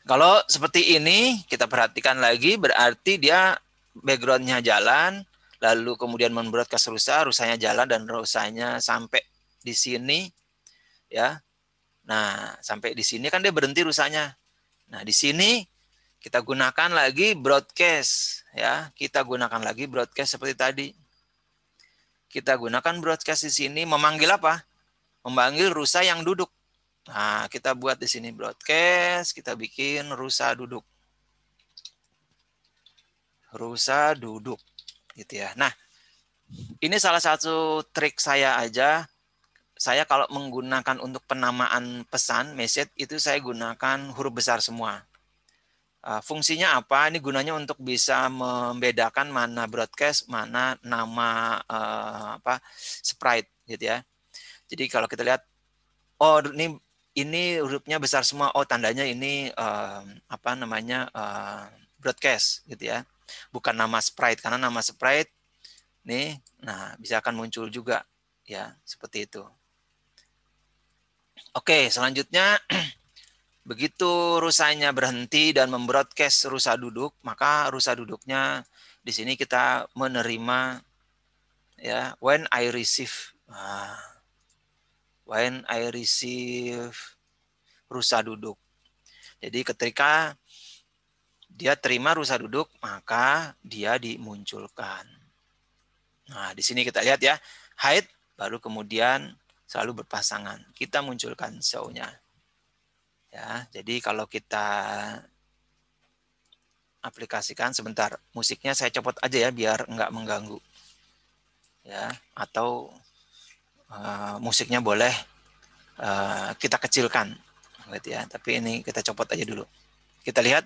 kalau seperti ini kita perhatikan lagi, berarti dia backgroundnya jalan, lalu kemudian membroadcast rusak, rusanya jalan dan rusaknya sampai di sini ya. Nah, sampai di sini kan dia berhenti rusaknya. Nah, di sini kita gunakan lagi broadcast ya. Kita gunakan lagi broadcast seperti tadi. Kita gunakan broadcast di sini memanggil apa? Memanggil rusa yang duduk. Nah, kita buat di sini broadcast, kita bikin rusa duduk. Rusa duduk gitu ya. Nah, ini salah satu trik saya aja. Saya kalau menggunakan untuk penamaan pesan message itu saya gunakan huruf besar semua. Ah, fungsinya apa? Ini gunanya untuk bisa membedakan mana broadcast, mana nama eh, apa sprite gitu ya. Jadi kalau kita lihat, oh ini ini hurufnya besar semua. Oh tandanya ini eh, apa namanya eh, broadcast gitu ya bukan nama sprite karena nama sprite nih nah bisa akan muncul juga ya seperti itu oke selanjutnya begitu rusanya berhenti dan membroadcast rusa duduk maka rusa duduknya di sini kita menerima ya when I receive ah, when I receive rusa duduk jadi ketika dia terima rusa duduk, maka dia dimunculkan. Nah, di sini kita lihat ya, haid baru kemudian selalu berpasangan. Kita munculkan show Ya, jadi kalau kita aplikasikan sebentar, musiknya saya copot aja ya biar enggak mengganggu. Ya, atau uh, musiknya boleh uh, kita kecilkan, gitu ya. Tapi ini kita copot aja dulu. Kita lihat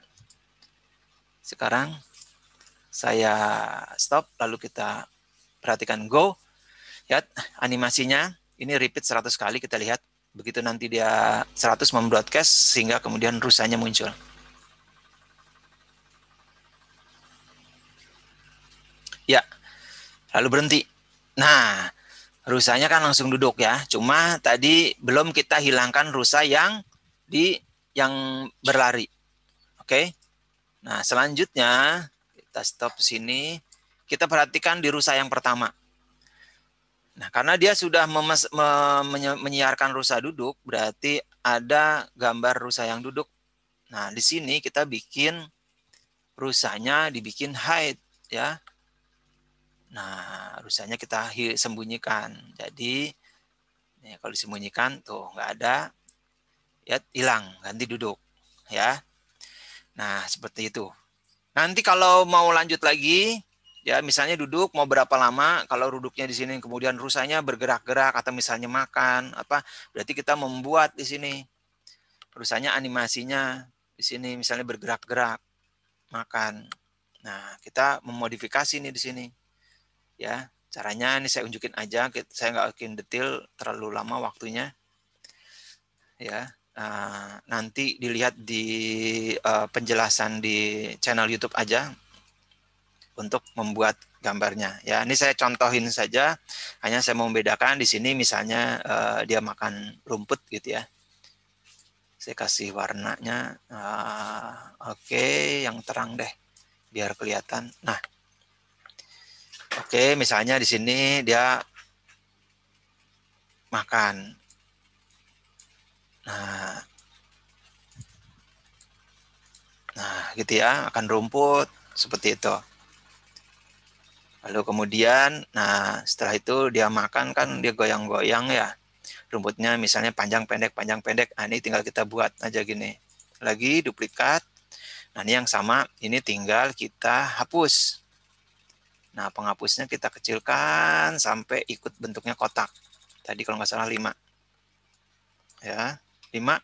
sekarang saya stop lalu kita perhatikan go. Lihat ya, animasinya, ini repeat 100 kali kita lihat. Begitu nanti dia 100 membroadcast sehingga kemudian rusanya muncul. Ya, lalu berhenti. Nah, rusanya kan langsung duduk ya. Cuma tadi belum kita hilangkan rusa yang di yang berlari. Oke. Okay? Nah, selanjutnya kita stop sini. Kita perhatikan di rusa yang pertama. Nah, karena dia sudah memes, me, menyiarkan rusa duduk, berarti ada gambar rusa yang duduk. Nah, di sini kita bikin rusanya dibikin hide ya. Nah, rusanya kita sembunyikan. Jadi ya, kalau disembunyikan tuh nggak ada ya hilang ganti duduk ya. Nah, seperti itu. Nanti kalau mau lanjut lagi, ya misalnya duduk mau berapa lama, kalau duduknya di sini kemudian rusanya bergerak-gerak atau misalnya makan apa, berarti kita membuat di sini rusanya animasinya di sini misalnya bergerak-gerak makan. Nah, kita memodifikasi nih di sini. Ya, caranya ini saya unjukin aja, saya nggak bikin detail terlalu lama waktunya. Ya, Eh, nanti dilihat di uh, penjelasan di channel YouTube aja untuk membuat gambarnya. Ya, ini saya contohin saja. Hanya saya membedakan di sini misalnya uh, dia makan rumput gitu ya. Saya kasih warnanya uh, oke okay, yang terang deh biar kelihatan. Nah, oke okay, misalnya di sini dia makan Nah, nah gitu ya, akan rumput seperti itu. Lalu kemudian, nah setelah itu dia makan kan dia goyang-goyang ya. Rumputnya misalnya panjang pendek, panjang pendek. Nah, ini tinggal kita buat aja gini. Lagi duplikat. Nah, ini yang sama, ini tinggal kita hapus. Nah, penghapusnya kita kecilkan sampai ikut bentuknya kotak. Tadi kalau nggak salah 5. Ya. 5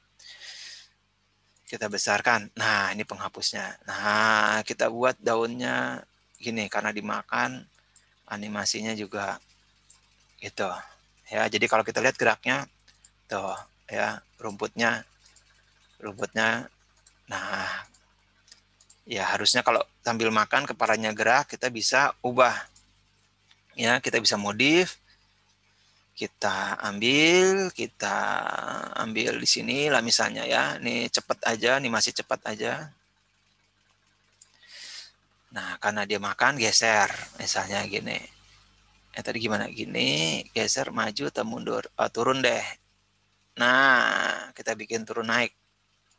kita besarkan. Nah, ini penghapusnya. Nah, kita buat daunnya gini karena dimakan animasinya juga gitu. Ya, jadi kalau kita lihat geraknya tuh ya, rumputnya rumputnya nah ya harusnya kalau sambil makan kepalanya gerak kita bisa ubah ya kita bisa modif kita ambil, kita ambil di sini lah misalnya ya. Ini cepat aja, ini masih cepat aja. Nah, karena dia makan geser misalnya gini. Eh tadi gimana? Gini, geser maju atau mundur? Oh, turun deh. Nah, kita bikin turun naik.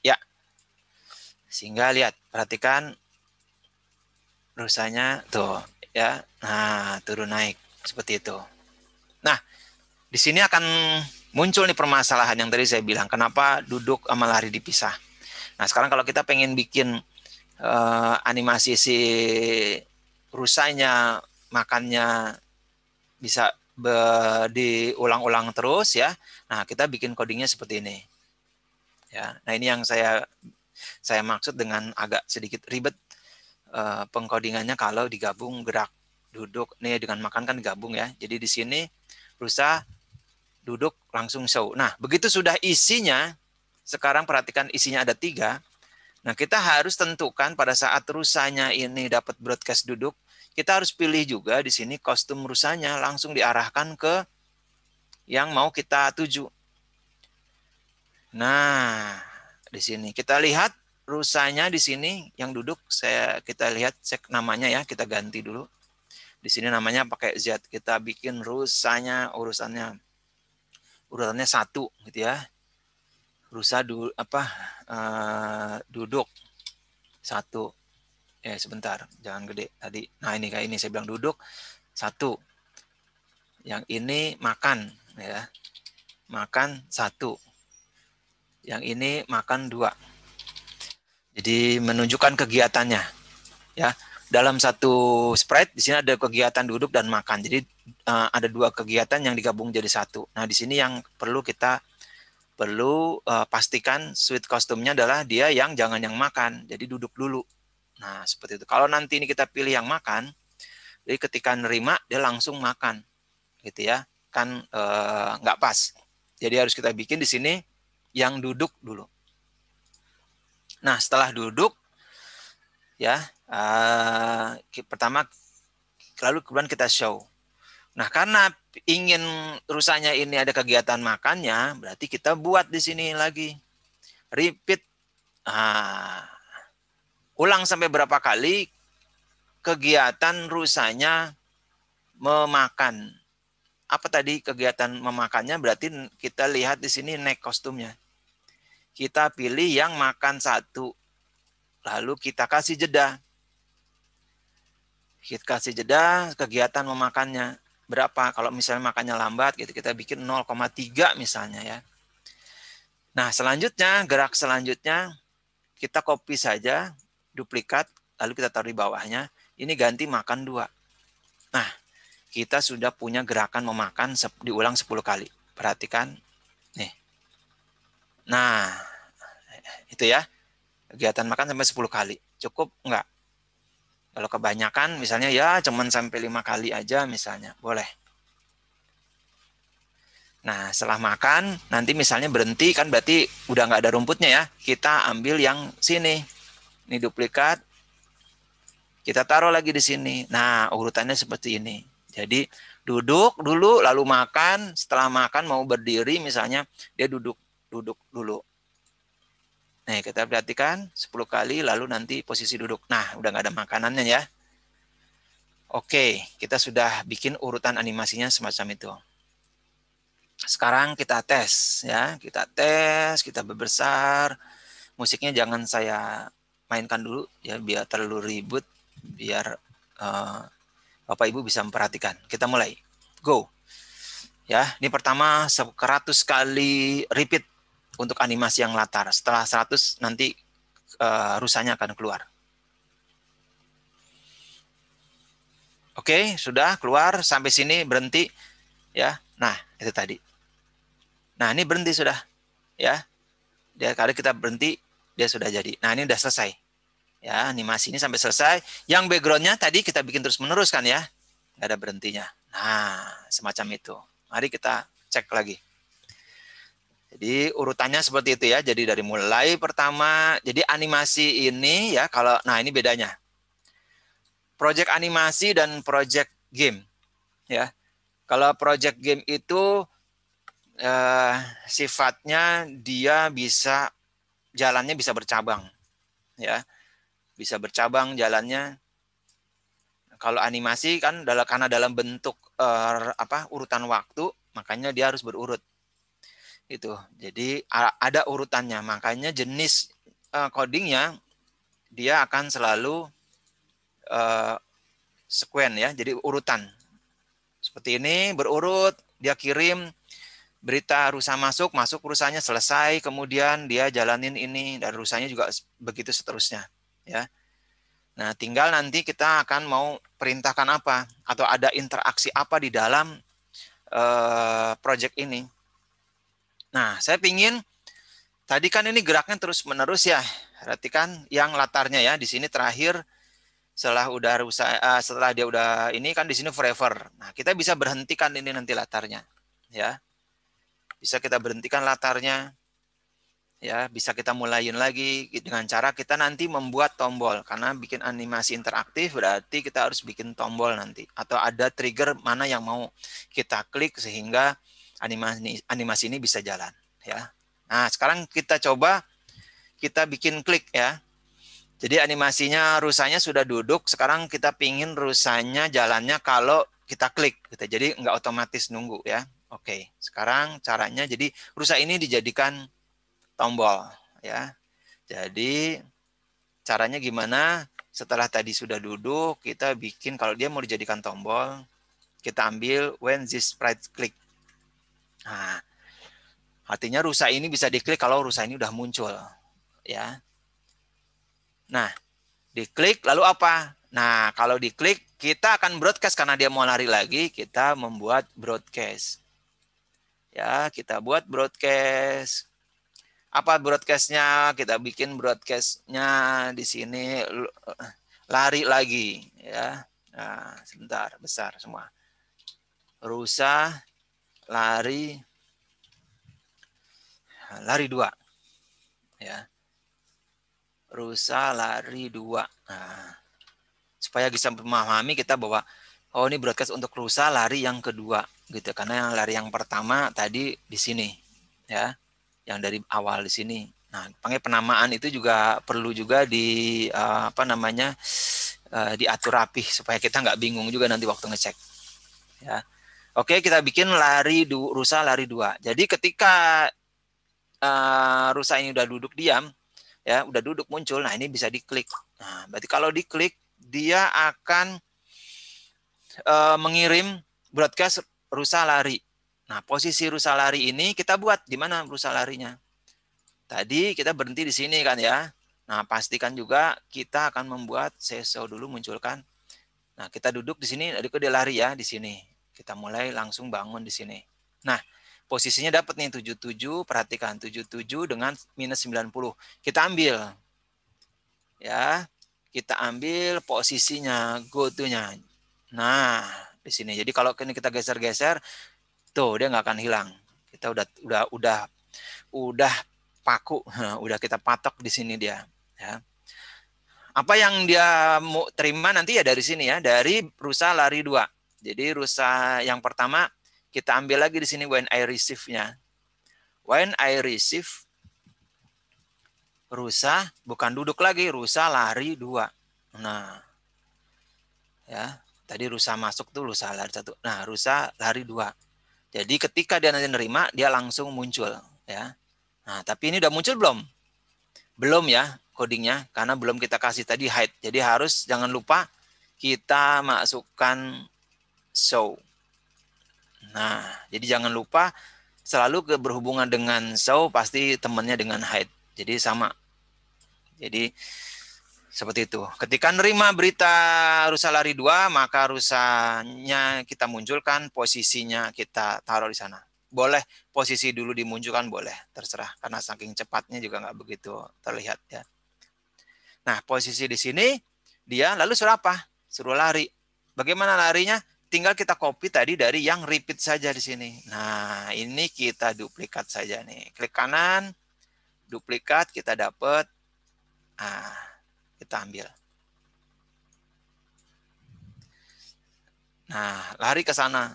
Ya. Sehingga lihat, perhatikan rusanya tuh ya. Nah, turun naik seperti itu. Nah, di sini akan muncul nih permasalahan yang tadi saya bilang, kenapa duduk sama lari dipisah. Nah, sekarang kalau kita pengen bikin uh, animasi si rusanya makannya bisa diulang-ulang terus ya. Nah, kita bikin codingnya seperti ini. Ya. Nah, ini yang saya saya maksud dengan agak sedikit ribet uh, eh, pengkodingannya kalau digabung gerak duduk nih dengan makan kan digabung ya. Jadi di sini rusa duduk langsung show. Nah, begitu sudah isinya, sekarang perhatikan isinya ada tiga. Nah, kita harus tentukan pada saat rusanya ini dapat broadcast duduk, kita harus pilih juga di sini kostum rusanya langsung diarahkan ke yang mau kita tuju. Nah, di sini kita lihat rusanya di sini yang duduk saya kita lihat cek namanya ya, kita ganti dulu. Di sini namanya pakai Z, kita bikin rusanya urusannya urutannya satu gitu ya rusa du, apa uh, duduk satu eh sebentar jangan gede tadi nah ini kayak ini saya bilang duduk satu yang ini makan ya makan satu yang ini makan dua jadi menunjukkan kegiatannya ya dalam satu spread di sini ada kegiatan duduk dan makan jadi uh, ada dua kegiatan yang digabung jadi satu. Nah, di sini yang perlu kita perlu uh, pastikan sweet kostumnya adalah dia yang jangan yang makan. Jadi duduk dulu. Nah, seperti itu. Kalau nanti ini kita pilih yang makan, jadi ketika nerima dia langsung makan. Gitu ya. Kan uh, nggak pas. Jadi harus kita bikin di sini yang duduk dulu. Nah, setelah duduk ya, uh, pertama lalu kemudian kita show. Nah, karena ingin rusanya ini ada kegiatan makannya, berarti kita buat di sini lagi. Repeat. Ah, ulang sampai berapa kali kegiatan rusanya memakan. Apa tadi kegiatan memakannya? Berarti kita lihat di sini neck kostumnya. Kita pilih yang makan satu. Lalu kita kasih jeda. Kita kasih jeda kegiatan memakannya berapa. Kalau misalnya makannya lambat gitu kita bikin 0,3 misalnya ya. Nah, selanjutnya gerak selanjutnya kita copy saja duplikat lalu kita taruh di bawahnya. Ini ganti makan dua. Nah, kita sudah punya gerakan memakan diulang 10 kali. Perhatikan. Nih. Nah, itu ya. Kegiatan makan sampai 10 kali. Cukup enggak? Kalau kebanyakan misalnya ya cuman sampai lima kali aja misalnya, boleh. Nah setelah makan nanti misalnya berhenti kan berarti udah nggak ada rumputnya ya. Kita ambil yang sini. Ini duplikat. Kita taruh lagi di sini. Nah urutannya seperti ini. Jadi duduk dulu lalu makan. Setelah makan mau berdiri misalnya dia duduk duduk dulu Nih, kita perhatikan 10 kali lalu nanti posisi duduk. Nah, udah nggak ada makanannya ya. Oke, kita sudah bikin urutan animasinya semacam itu. Sekarang kita tes ya, kita tes, kita berbesar. Musiknya jangan saya mainkan dulu ya biar terlalu ribut, biar uh, Bapak Ibu bisa memperhatikan. Kita mulai. Go. Ya, ini pertama 100 kali repeat untuk animasi yang latar. Setelah 100 nanti uh, rusanya akan keluar. Oke, sudah keluar sampai sini berhenti ya. Nah, itu tadi. Nah, ini berhenti sudah ya. Dia kali kita berhenti dia sudah jadi. Nah, ini sudah selesai. Ya, animasi ini sampai selesai. Yang backgroundnya tadi kita bikin terus-menerus kan ya. Nggak ada berhentinya. Nah, semacam itu. Mari kita cek lagi. Jadi urutannya seperti itu ya. Jadi dari mulai pertama, jadi animasi ini ya kalau nah ini bedanya. Project animasi dan project game ya. Kalau project game itu eh, sifatnya dia bisa jalannya bisa bercabang ya. Bisa bercabang jalannya. Kalau animasi kan dalam karena dalam bentuk eh, apa urutan waktu, makanya dia harus berurut itu. Jadi ada urutannya. Makanya jenis e, codingnya dia akan selalu uh, e, sekuen ya. Jadi urutan seperti ini berurut. Dia kirim berita rusa masuk, masuk rusanya selesai, kemudian dia jalanin ini dan rusanya juga begitu seterusnya, ya. Nah, tinggal nanti kita akan mau perintahkan apa atau ada interaksi apa di dalam uh, project ini. Nah, saya pingin tadi kan ini geraknya terus-menerus ya. Perhatikan yang latarnya ya di sini terakhir setelah udah rusak uh, setelah dia udah ini kan di sini forever. Nah, kita bisa berhentikan ini nanti latarnya ya. Bisa kita berhentikan latarnya. Ya, bisa kita mulaiin lagi dengan cara kita nanti membuat tombol karena bikin animasi interaktif berarti kita harus bikin tombol nanti atau ada trigger mana yang mau kita klik sehingga animasi animasi ini bisa jalan ya. Nah, sekarang kita coba kita bikin klik ya. Jadi animasinya rusanya sudah duduk, sekarang kita pingin rusanya jalannya kalau kita klik kita gitu. Jadi nggak otomatis nunggu ya. Oke, sekarang caranya jadi rusa ini dijadikan tombol ya. Jadi caranya gimana? Setelah tadi sudah duduk, kita bikin kalau dia mau dijadikan tombol, kita ambil when this sprite click Nah, artinya rusa ini bisa diklik kalau rusa ini udah muncul, ya. Nah, diklik lalu apa? Nah, kalau diklik kita akan broadcast karena dia mau lari lagi, kita membuat broadcast. Ya, kita buat broadcast. Apa broadcastnya? Kita bikin broadcastnya di sini lari lagi, ya. Nah, sebentar, besar semua. Rusa lari lari dua ya rusa lari dua nah, supaya bisa memahami kita bahwa oh ini broadcast untuk rusa lari yang kedua gitu karena yang lari yang pertama tadi di sini ya yang dari awal di sini nah panggil penamaan itu juga perlu juga di uh, apa namanya eh, diatur rapih supaya kita nggak bingung juga nanti waktu ngecek ya Oke, kita bikin lari du, rusa lari dua. Jadi ketika uh, rusa ini udah duduk diam, ya udah duduk muncul. Nah ini bisa diklik. Nah berarti kalau diklik dia akan uh, mengirim broadcast rusa lari. Nah posisi rusa lari ini kita buat di mana rusa larinya. Tadi kita berhenti di sini kan ya. Nah pastikan juga kita akan membuat seso dulu munculkan Nah, kita duduk di sini, adikku dia lari ya di sini. Kita mulai langsung bangun di sini. Nah, posisinya dapat nih 77, perhatikan 77 dengan minus 90. Kita ambil. Ya, kita ambil posisinya go to-nya. Nah, di sini. Jadi kalau ini kita geser-geser, tuh dia nggak akan hilang. Kita udah udah udah udah paku, udah kita patok di sini dia, ya. Apa yang dia mau terima nanti ya dari sini ya, dari rusa lari dua. Jadi rusa yang pertama kita ambil lagi di sini when I receive-nya. When I receive rusa bukan duduk lagi, rusa lari dua. Nah. Ya, tadi rusa masuk tuh rusa lari satu. Nah, rusa lari dua. Jadi ketika dia nanti nerima, dia langsung muncul, ya. Nah, tapi ini udah muncul belum? Belum ya codingnya, karena belum kita kasih tadi hide. Jadi harus jangan lupa kita masukkan so. Nah, jadi jangan lupa selalu ke berhubungan dengan so pasti temannya dengan height Jadi sama. Jadi seperti itu. Ketika nerima berita rusa lari dua, maka rusanya kita munculkan, posisinya kita taruh di sana. Boleh posisi dulu dimunculkan, boleh, terserah. Karena saking cepatnya juga nggak begitu terlihat ya. Nah, posisi di sini dia lalu suruh apa? Suruh lari. Bagaimana larinya? tinggal kita copy tadi dari yang repeat saja di sini. Nah, ini kita duplikat saja nih. Klik kanan, duplikat kita dapat. Nah, kita ambil. Nah, lari ke sana.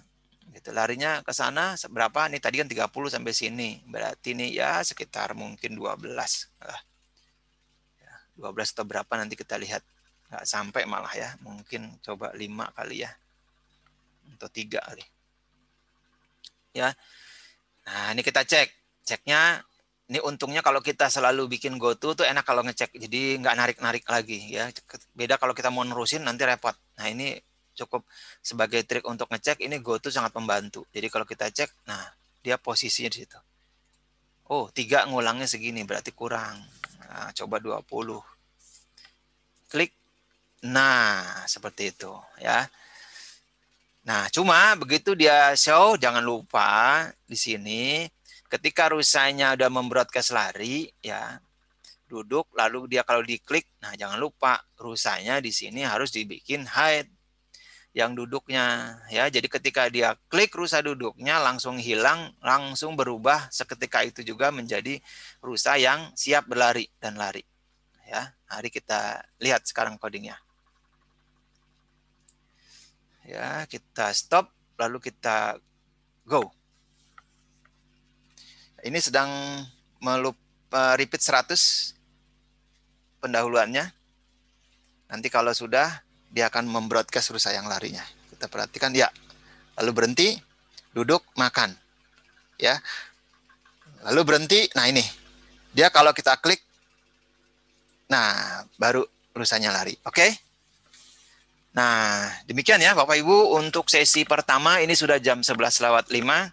Gitu. Larinya ke sana seberapa? Nih tadi kan 30 sampai sini. Berarti nih ya sekitar mungkin 12 12 ya, atau berapa nanti kita lihat. Nggak sampai malah ya. Mungkin coba 5 kali ya atau tiga kali. Ya. Nah, ini kita cek. Ceknya ini untungnya kalau kita selalu bikin go to tuh enak kalau ngecek. Jadi nggak narik-narik lagi ya. Beda kalau kita mau nerusin nanti repot. Nah, ini cukup sebagai trik untuk ngecek ini go to sangat membantu. Jadi kalau kita cek, nah dia posisinya di situ. Oh, tiga ngulangnya segini berarti kurang. Nah, coba 20. Klik. Nah, seperti itu ya. Nah, cuma begitu dia show, jangan lupa di sini ketika rusanya udah membroadcast lari, ya duduk, lalu dia kalau diklik, nah jangan lupa rusanya di sini harus dibikin hide yang duduknya ya. Jadi ketika dia klik rusa duduknya langsung hilang, langsung berubah seketika itu juga menjadi rusa yang siap berlari dan lari. Ya, hari kita lihat sekarang codingnya. Ya, kita stop lalu kita go. Ini sedang melup repeat 100 pendahuluannya. Nanti kalau sudah dia akan membroadcast rusa yang larinya. Kita perhatikan ya. Lalu berhenti, duduk, makan. Ya. Lalu berhenti. Nah, ini. Dia kalau kita klik nah baru rusanya lari. Oke? Okay? Nah, demikian ya Bapak Ibu untuk sesi pertama ini sudah jam 11 lewat 5.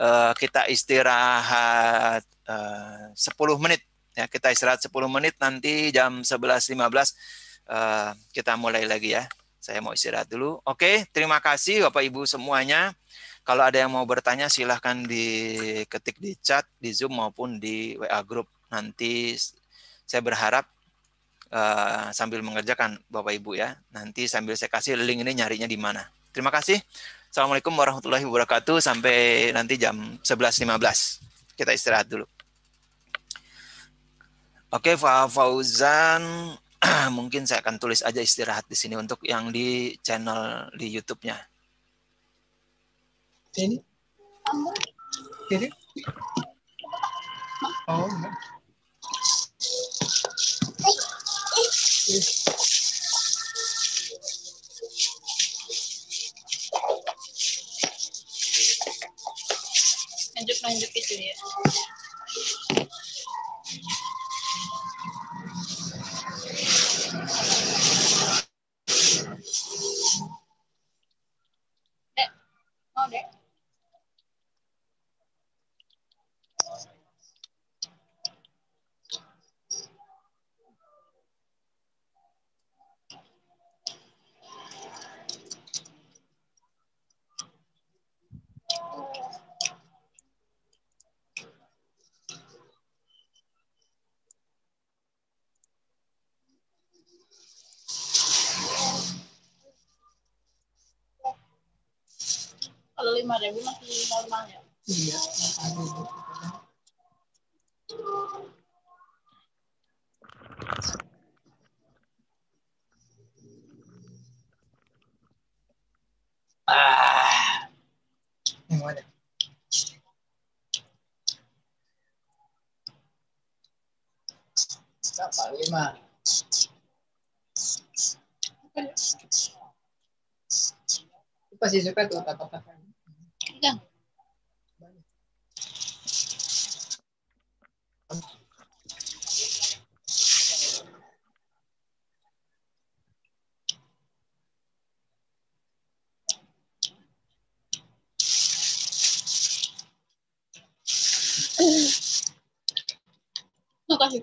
Eh, kita istirahat eh, uh, 10 menit ya. Kita istirahat 10 menit nanti jam 11.15 uh, eh, kita mulai lagi ya. Saya mau istirahat dulu. Oke, terima kasih Bapak Ibu semuanya. Kalau ada yang mau bertanya silahkan diketik di chat, di Zoom maupun di WA group. Nanti saya berharap uh, sambil mengerjakan Bapak Ibu ya. Nanti sambil saya kasih link ini nyarinya di mana. Terima kasih. Assalamualaikum warahmatullahi wabarakatuh. Sampai nanti jam 11.15. Kita istirahat dulu. Oke, Fauzan. Mungkin saya akan tulis aja istirahat di sini untuk yang di channel di YouTube-nya. Ini? Ini? Oh, ya lanjut lanjut itu ya ribu masih normal ya? Iya. Ah. Yang mana? Berapa? Lima. Apa sih suka tuh kata-kata?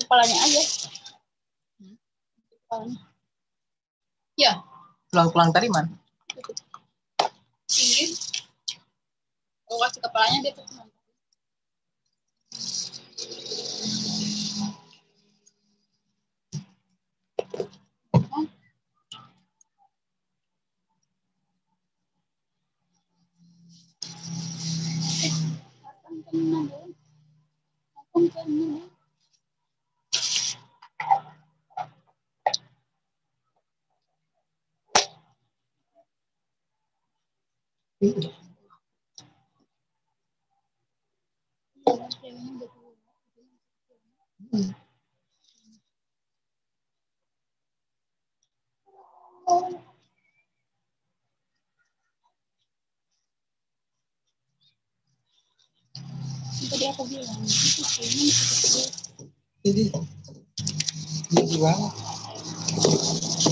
kepalanya aja. Ya. Tulang-tulang tadi mana? jadi jadi banget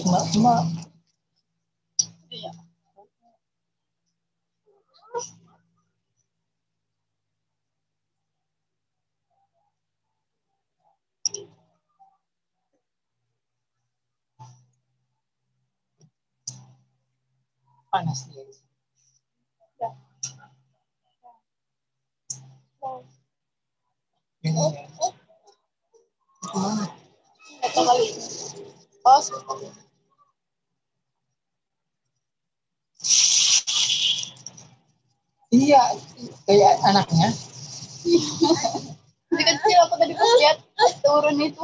mak mak panas dia. Ya. Ya. Ya. Oh, Iya, kayak anaknya. Iya. kecil aku tadi pas lihat turun itu.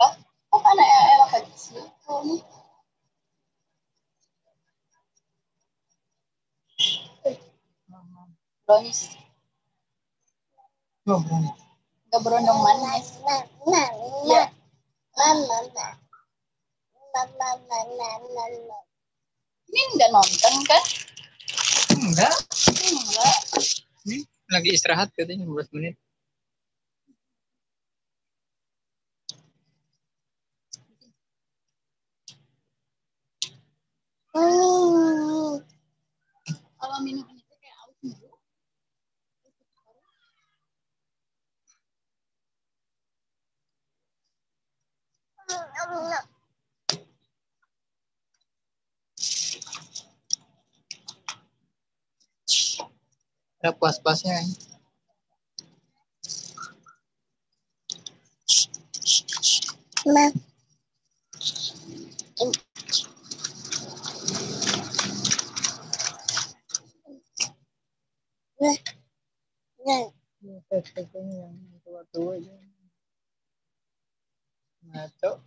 Lah, kok anak elok kecil turun? Brownies. Oh, brownies keberondong manis. mana? nah, nah, nah, nah, nah, nah, Ini enggak nonton kan? Enggak. Enggak. Ini lagi istirahat katanya 15 menit. Hmm. Kalau minum Ada pas-pasnya Ya. Ma. Ma. Ma. Ma. Ma. Ma. Ma. Ma. mató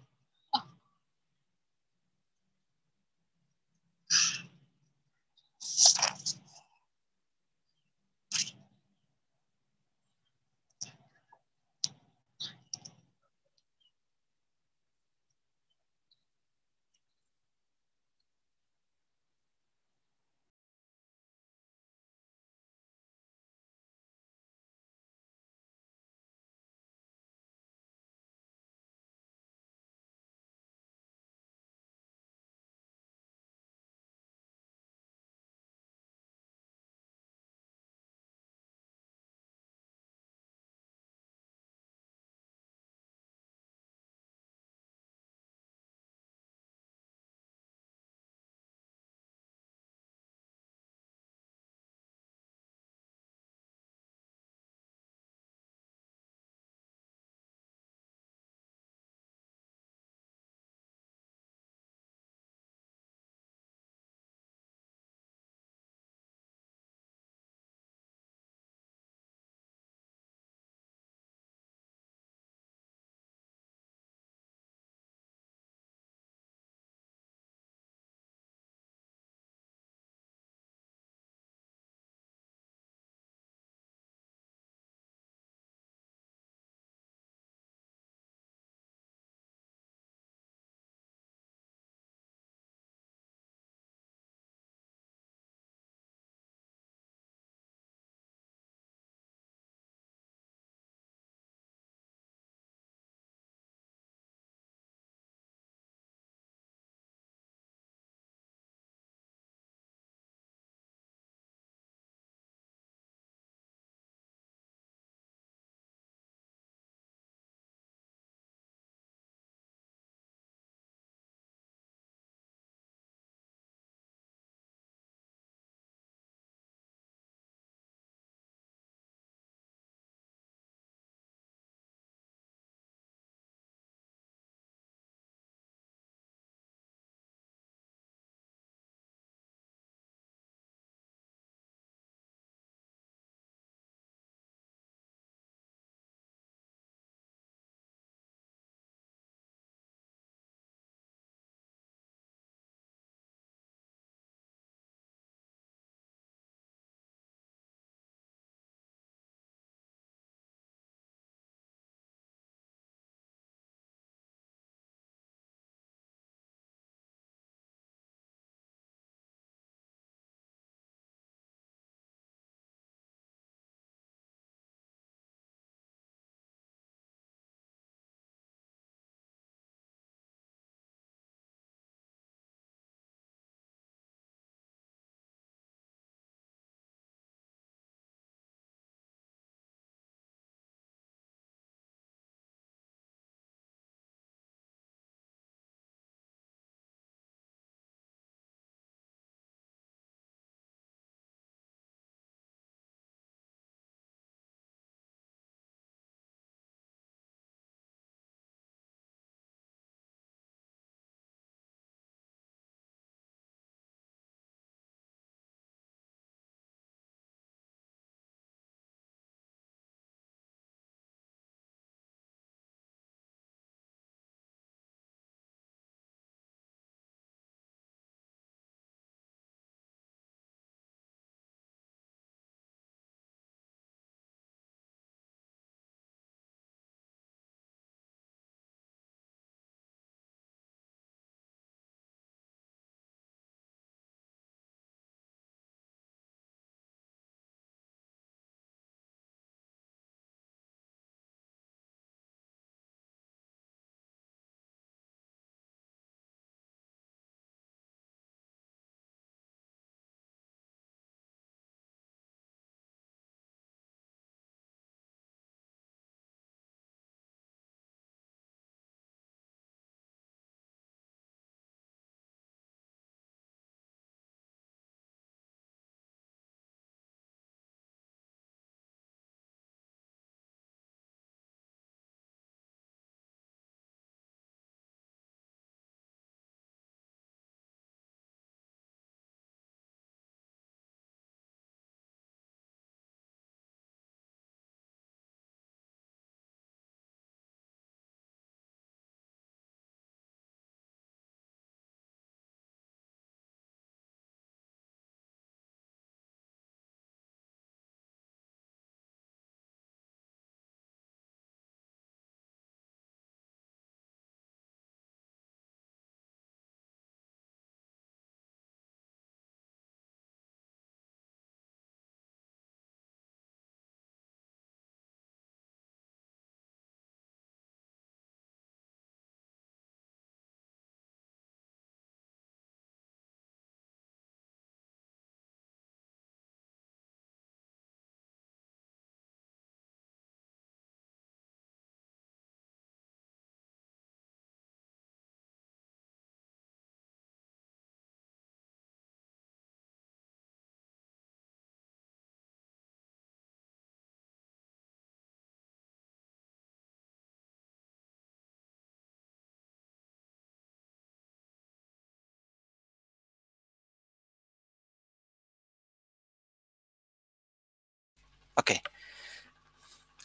Oke.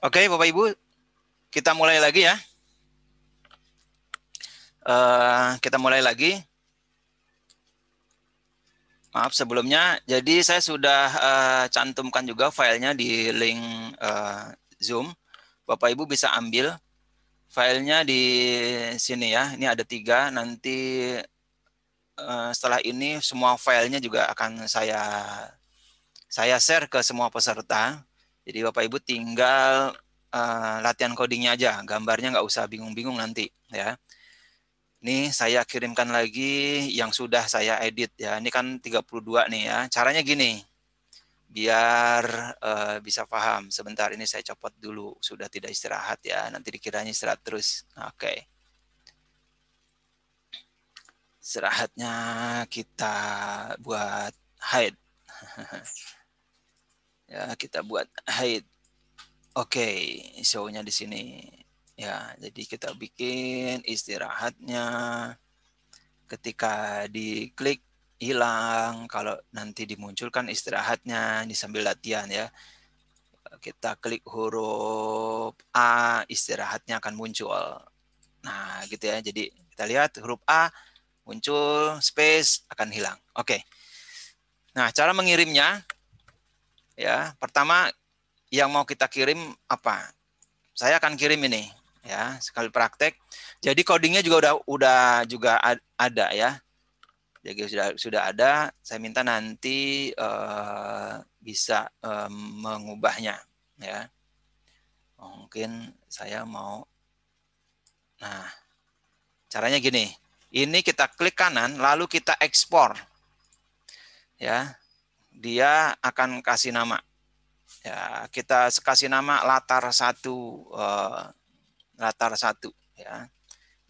Okay. Oke, okay, Bapak Ibu, kita mulai lagi ya. Uh, kita mulai lagi. Maaf sebelumnya, jadi saya sudah uh, cantumkan juga filenya di link uh, Zoom. Bapak Ibu bisa ambil filenya di sini ya. Ini ada tiga. Nanti setelah ini semua filenya juga akan saya saya share ke semua peserta jadi Bapak Ibu tinggal uh, latihan codingnya aja, gambarnya nggak usah bingung-bingung nanti ya. Ini saya kirimkan lagi yang sudah saya edit ya. Ini kan 32 nih ya. Caranya gini, biar uh, bisa paham. Sebentar ini saya copot dulu, sudah tidak istirahat ya. Nanti dikiranya istirahat terus. Oke. Okay. Istirahatnya kita buat hide. ya kita buat hide oke okay, show-nya di sini ya jadi kita bikin istirahatnya ketika diklik hilang kalau nanti dimunculkan istirahatnya ini sambil latihan ya kita klik huruf A istirahatnya akan muncul nah gitu ya jadi kita lihat huruf A muncul space akan hilang oke okay. nah cara mengirimnya Ya, pertama yang mau kita kirim apa? Saya akan kirim ini ya, sekali praktek. Jadi codingnya juga udah udah juga ada ya. Jadi sudah sudah ada, saya minta nanti uh, bisa uh, mengubahnya ya. Mungkin saya mau Nah, caranya gini. Ini kita klik kanan lalu kita ekspor. Ya dia akan kasih nama. Ya, kita kasih nama latar satu, uh, latar satu, ya,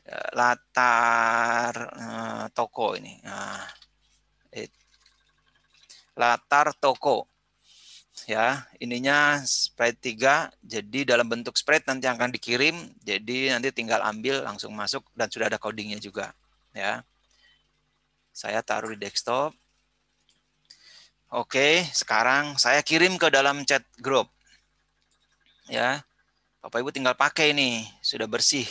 ya latar uh, toko ini, nah, it, latar toko, ya, ininya spread tiga Jadi dalam bentuk spread nanti akan dikirim. Jadi nanti tinggal ambil langsung masuk dan sudah ada codingnya juga, ya. Saya taruh di desktop. Oke, sekarang saya kirim ke dalam chat group. Ya. Bapak Ibu tinggal pakai nih, sudah bersih.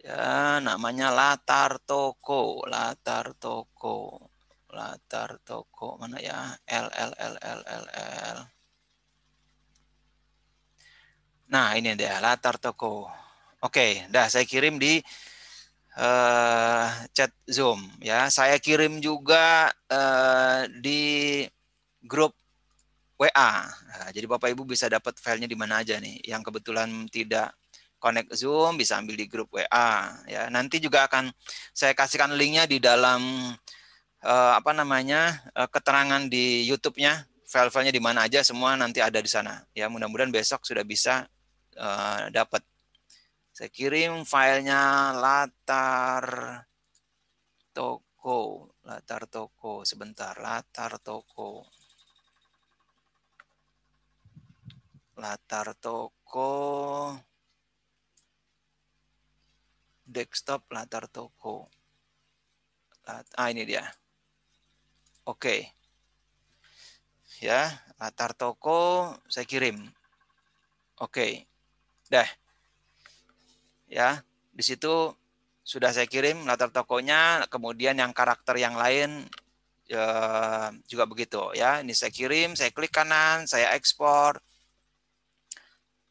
Ya, namanya latar toko, latar toko. Latar toko mana ya? L L L L L L. Nah, ini dia latar toko. Oke, dah saya kirim di uh, chat Zoom ya. Saya kirim juga uh, di grup WA. Nah, jadi Bapak Ibu bisa dapat filenya di mana aja nih. Yang kebetulan tidak connect Zoom bisa ambil di grup WA ya. Nanti juga akan saya kasihkan linknya di dalam uh, apa namanya uh, keterangan di YouTube-nya. File-filenya di mana aja semua nanti ada di sana. Ya mudah-mudahan besok sudah bisa uh, dapat saya kirim filenya latar toko, latar toko sebentar, latar toko. Latar toko desktop latar toko. Ah ini dia. Oke. Okay. Ya, latar toko saya kirim. Oke. Okay. Dah ya di situ sudah saya kirim latar tokonya kemudian yang karakter yang lain e, juga begitu ya ini saya kirim saya klik kanan saya ekspor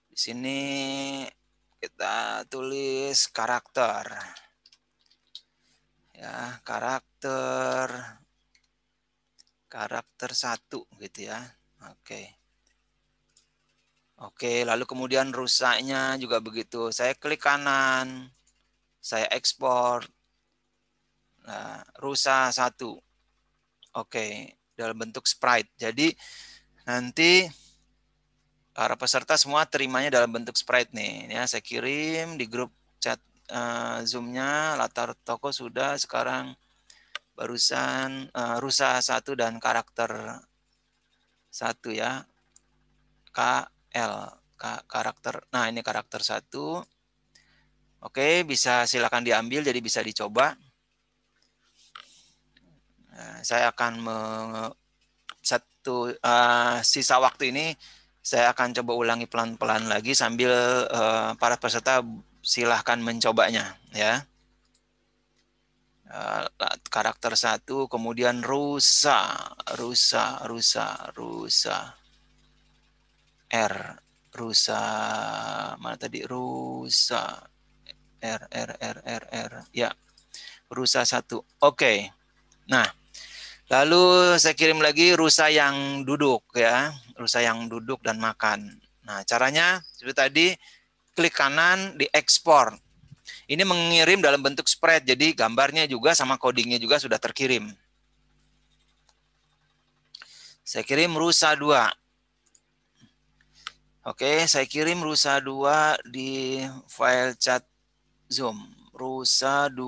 di sini kita tulis karakter ya karakter karakter satu gitu ya oke okay. Oke, lalu kemudian rusaknya juga begitu. Saya klik kanan, saya ekspor. Nah, rusak satu. Oke, dalam bentuk sprite. Jadi nanti para peserta semua terimanya dalam bentuk sprite nih. Ya, saya kirim di grup chat uh, zoomnya. latar toko sudah sekarang barusan uh, eh, rusa satu dan karakter satu ya k L karakter. Nah, ini karakter satu. Oke, bisa silakan diambil jadi bisa dicoba. Nah, saya akan meng, satu uh, sisa waktu ini saya akan coba ulangi pelan-pelan lagi sambil uh, para peserta silahkan mencobanya ya. Uh, karakter satu kemudian rusa, rusa, rusa, rusa. R rusa mana tadi rusa R R R R R ya rusa satu oke okay. nah lalu saya kirim lagi rusa yang duduk ya rusa yang duduk dan makan nah caranya seperti tadi klik kanan di ekspor ini mengirim dalam bentuk spread jadi gambarnya juga sama codingnya juga sudah terkirim saya kirim rusa 2 Oke, saya kirim rusa 2 di file chat Zoom. Rusa 2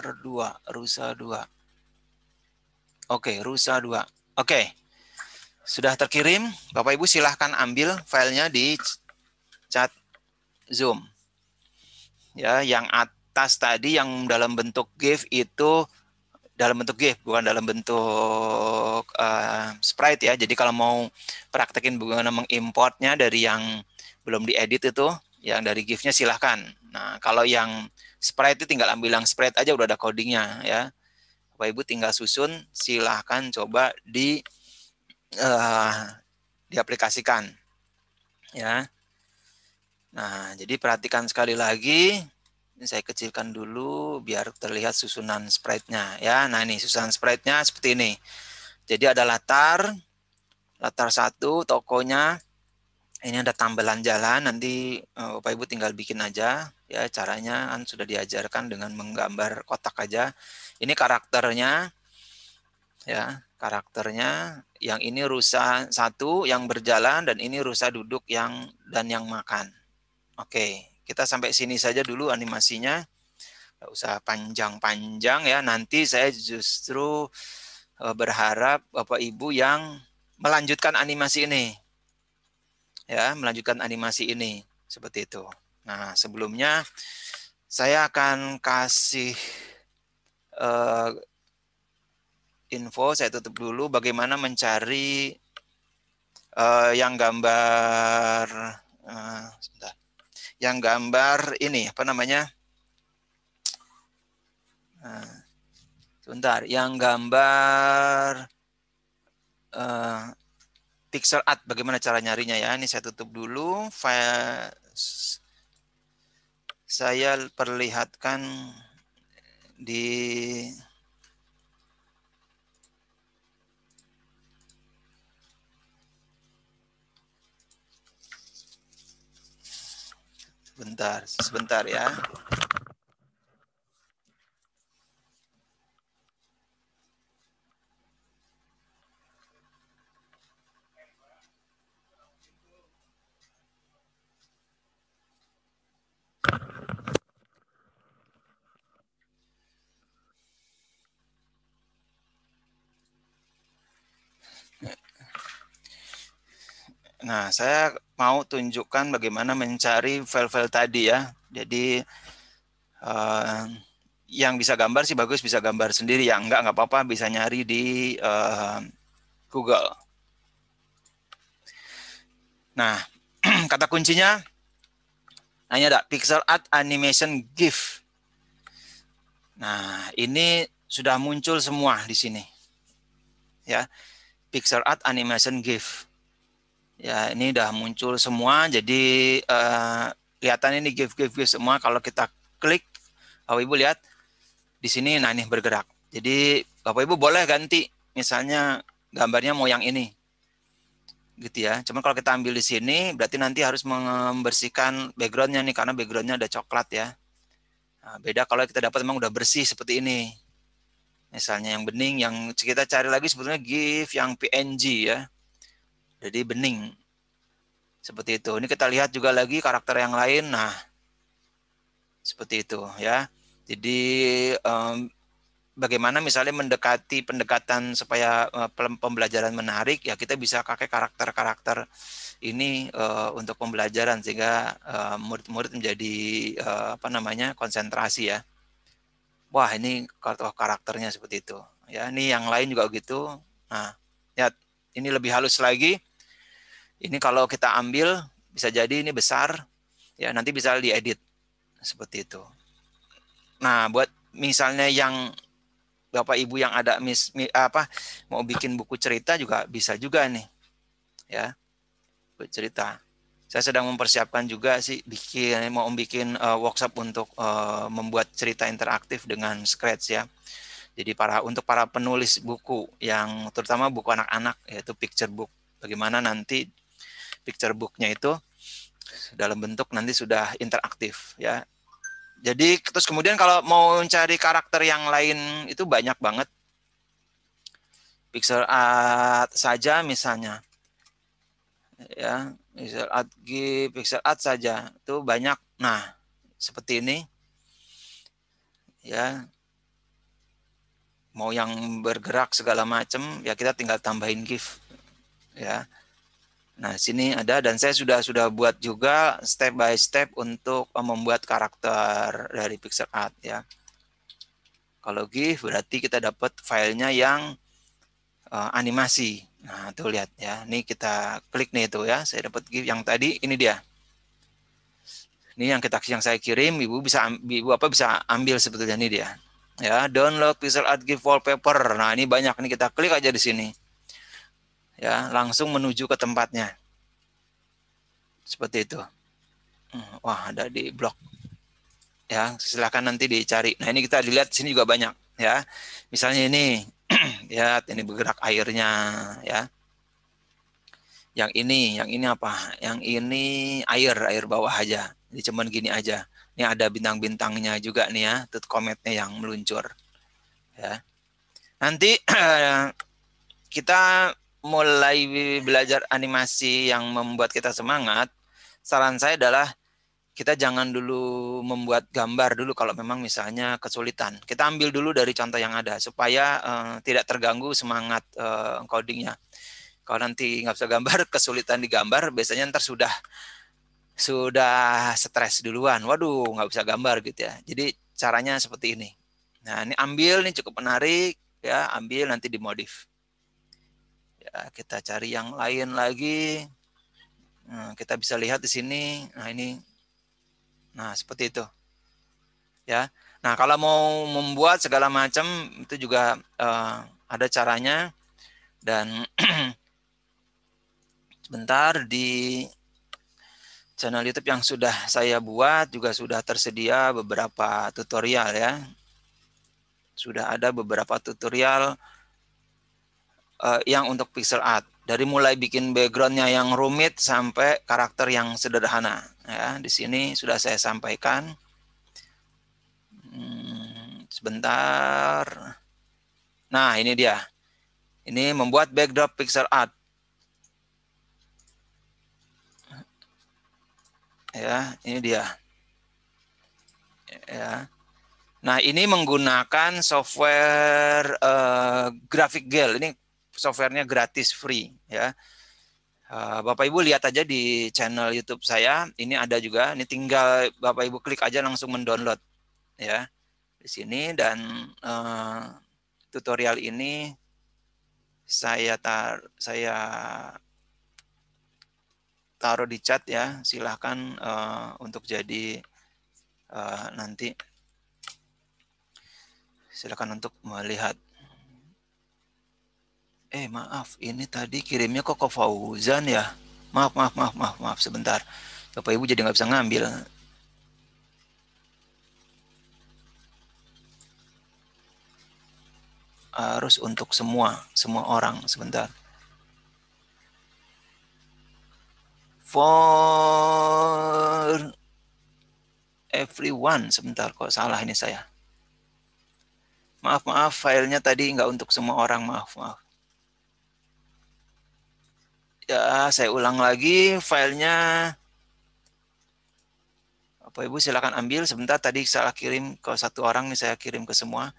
R2, rusa 2. Oke, rusa 2. Oke. Sudah terkirim. Bapak Ibu silahkan ambil filenya di chat Zoom. Ya, yang atas tadi yang dalam bentuk GIF itu dalam bentuk GIF bukan dalam bentuk uh, sprite ya. Jadi kalau mau praktekin bagaimana mengimportnya dari yang belum diedit itu, yang dari GIF-nya silahkan. Nah kalau yang sprite itu tinggal ambil yang sprite aja udah ada codingnya ya. Bapak Ibu tinggal susun, silahkan coba di uh, diaplikasikan ya. Nah jadi perhatikan sekali lagi ini saya kecilkan dulu biar terlihat susunan sprite-nya ya. Nah, ini susunan sprite-nya seperti ini. Jadi ada latar latar satu tokonya ini ada tambelan jalan nanti eh, Bapak Ibu tinggal bikin aja ya caranya kan sudah diajarkan dengan menggambar kotak aja. Ini karakternya ya, karakternya yang ini rusa satu yang berjalan dan ini rusa duduk yang dan yang makan. Oke, kita sampai sini saja dulu animasinya. Nggak usah panjang-panjang ya. Nanti saya justru eh, berharap Bapak Ibu yang melanjutkan animasi ini. Ya, melanjutkan animasi ini seperti itu. Nah, sebelumnya saya akan kasih uh, info saya tutup dulu bagaimana mencari uh, yang gambar uh, sebentar yang gambar ini apa namanya? Ah, sebentar, yang gambar uh, pixel art bagaimana cara nyarinya ya? Ini saya tutup dulu file saya perlihatkan di Bentar, sebentar ya. Nah, saya mau tunjukkan bagaimana mencari file-file tadi ya. Jadi uh, yang bisa gambar sih bagus bisa gambar sendiri ya enggak enggak apa-apa bisa nyari di uh, Google. Nah, kata kuncinya hanya ada pixel art animation GIF. Nah, ini sudah muncul semua di sini. Ya. Pixel art animation GIF. Ya, ini udah muncul semua. Jadi uh, kelihatan ini gift-gift semua. Kalau kita klik, Bapak Ibu lihat di sini, nah ini bergerak. Jadi Bapak Ibu boleh ganti, misalnya gambarnya mau yang ini, gitu ya. Cuman kalau kita ambil di sini, berarti nanti harus membersihkan backgroundnya nih, karena backgroundnya ada coklat ya. Nah, beda kalau kita dapat memang udah bersih seperti ini. Misalnya yang bening, yang kita cari lagi sebetulnya GIF, yang PNG ya jadi bening seperti itu ini kita lihat juga lagi karakter yang lain nah seperti itu ya jadi um, bagaimana misalnya mendekati pendekatan supaya uh, pembelajaran menarik ya kita bisa pakai karakter-karakter ini uh, untuk pembelajaran sehingga eh, murid-murid uh, menjadi uh, apa namanya konsentrasi ya wah ini oh, karakternya seperti itu ya ini yang lain juga gitu nah lihat ini lebih halus lagi ini kalau kita ambil bisa jadi ini besar ya nanti bisa diedit seperti itu. Nah, buat misalnya yang Bapak Ibu yang ada mis, apa mau bikin buku cerita juga bisa juga nih. Ya. Buku cerita. Saya sedang mempersiapkan juga sih bikin mau bikin uh, workshop untuk uh, membuat cerita interaktif dengan Scratch ya. Jadi para untuk para penulis buku yang terutama buku anak-anak yaitu picture book. Bagaimana nanti picture booknya itu dalam bentuk nanti sudah interaktif ya. Jadi terus kemudian kalau mau cari karakter yang lain itu banyak banget. Pixel art saja misalnya. Ya, pixel art G, pixel art saja itu banyak. Nah, seperti ini. Ya. Mau yang bergerak segala macam ya kita tinggal tambahin GIF. Ya. Nah, sini ada dan saya sudah sudah buat juga step by step untuk eh, membuat karakter dari pixel art ya. Kalau GIF berarti kita dapat filenya yang uh, animasi. Nah, tuh lihat ya. Ini kita klik nih itu ya. Saya dapat GIF yang tadi ini dia. Ini yang kita yang saya kirim, Ibu bisa Ibu apa bisa ambil sebetulnya ini dia. Ya, download pixel art GIF wallpaper. Nah, ini banyak nih kita klik aja di sini ya langsung menuju ke tempatnya seperti itu hmm, wah ada di blok ya silakan nanti dicari nah ini kita dilihat sini juga banyak ya misalnya ini lihat ini bergerak airnya ya yang ini yang ini apa yang ini air air bawah aja ini cuman gini aja ini ada bintang-bintangnya juga nih ya tut kometnya yang meluncur ya nanti kita mulai belajar animasi yang membuat kita semangat, saran saya adalah kita jangan dulu membuat gambar dulu kalau memang misalnya kesulitan. Kita ambil dulu dari contoh yang ada supaya uh, tidak terganggu semangat uh, codingnya. Kalau nanti nggak bisa gambar, kesulitan digambar, biasanya ntar sudah sudah stres duluan. Waduh, nggak bisa gambar gitu ya. Jadi caranya seperti ini. Nah, ini ambil, ini cukup menarik ya, ambil nanti dimodif ya, kita cari yang lain lagi nah, kita bisa lihat di sini nah ini nah seperti itu ya nah kalau mau membuat segala macam itu juga uh, ada caranya dan sebentar di channel YouTube yang sudah saya buat juga sudah tersedia beberapa tutorial ya. Sudah ada beberapa tutorial uh, yang untuk pixel art dari mulai bikin backgroundnya yang rumit sampai karakter yang sederhana ya di sini sudah saya sampaikan hmm, sebentar nah ini dia ini membuat backdrop pixel art ya ini dia ya nah ini menggunakan software uh, graphic gel ini softwarenya gratis free ya. Eh, Bapak Ibu lihat aja di channel YouTube saya, ini ada juga, ini tinggal Bapak Ibu klik aja langsung mendownload ya di sini dan uh, tutorial ini saya tar saya taruh di chat ya, silahkan uh, untuk jadi uh, nanti silahkan untuk melihat eh maaf ini tadi kirimnya kok ke Fauzan ya maaf maaf maaf maaf maaf sebentar bapak ibu jadi nggak bisa ngambil harus untuk semua semua orang sebentar for everyone sebentar kok salah ini saya maaf maaf filenya tadi nggak untuk semua orang maaf maaf ya, saya ulang lagi filenya. Bapak Ibu silakan ambil sebentar tadi salah kirim ke satu orang nih saya kirim ke semua.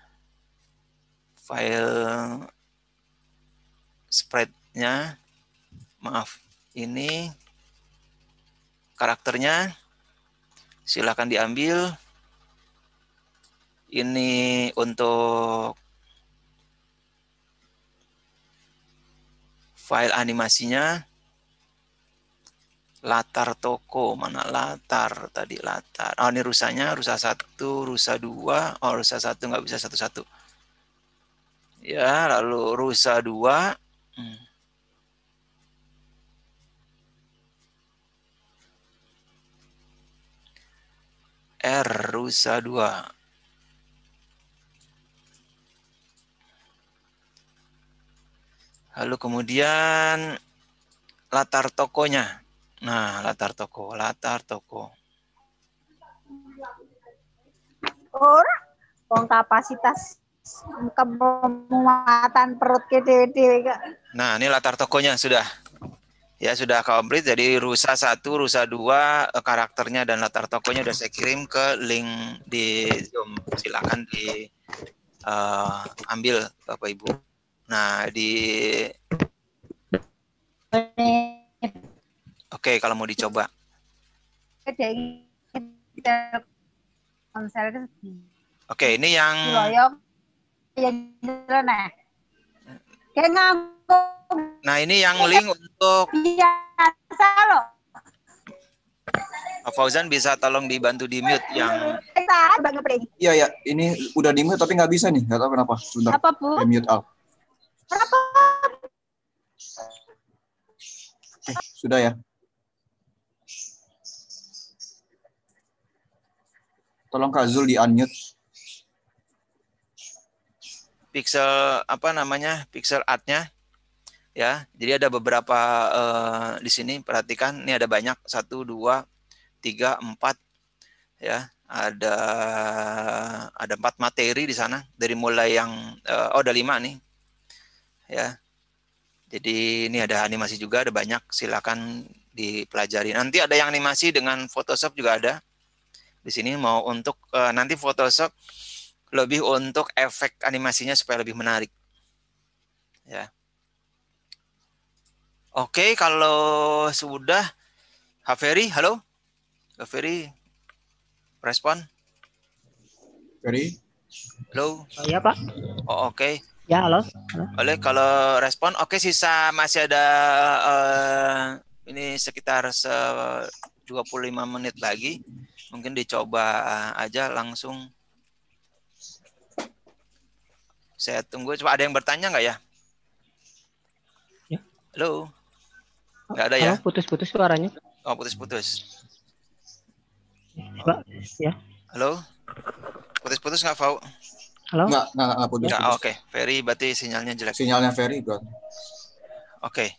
File spreadnya maaf ini karakternya silakan diambil ini untuk file animasinya latar toko mana latar tadi latar oh ini rusanya rusa satu rusa dua oh rusa satu nggak bisa satu satu ya lalu rusa dua hmm. r rusa dua Lalu kemudian latar tokonya. Nah, latar toko, latar toko. Or, wong kapasitas kemuatan perut kita. Nah, ini latar tokonya sudah. Ya, sudah komplit. Jadi rusa satu, rusa dua, eh, karakternya dan latar tokonya sudah saya kirim ke link di Zoom. Silakan di uh, Bapak Ibu. Nah, di Oke, okay, kalau mau dicoba. Oke, okay, ini yang Nah, ini yang link untuk iya, biasa Fauzan bisa tolong dibantu di mute yang Iya ya, ini udah di mute tapi nggak bisa nih, nggak tahu kenapa. Sebentar. Apa, Bu? Di mute Oh. Sudah ya? Tolong Kak Zul di-unmute. Pixel apa namanya? Pixel art-nya. Ya, jadi ada beberapa uh, di sini perhatikan ini ada banyak satu dua tiga empat ya. Ada ada empat materi di sana dari mulai yang uh, oh ada lima nih. Ya, jadi ini ada animasi juga, ada banyak. Silakan dipelajari. Nanti ada yang animasi dengan Photoshop juga ada. Di sini mau untuk uh, nanti Photoshop lebih untuk efek animasinya supaya lebih menarik. Ya. Oke, kalau sudah Haveri, halo. Haveri respon. Haveri. Halo. Oh, iya, Pak. Oh, oke. Okay. Ya, halo. Oleh kalau respon, oke okay, sisa masih ada uh, ini sekitar se 25 menit lagi. Mungkin dicoba eh, aja langsung. Saya tunggu. Coba ada yang bertanya nggak ya? ya? Halo. Enggak ada ya? halo, ya? Putus-putus suaranya. Oh, putus-putus. Coba, ya. Halo. Putus-putus nggak, Fau? Halo? Enggak, enggak, enggak putus. Enggak, oke. Okay. Ferry berarti sinyalnya jelek. Sinyalnya Ferry gua. Oke. Okay.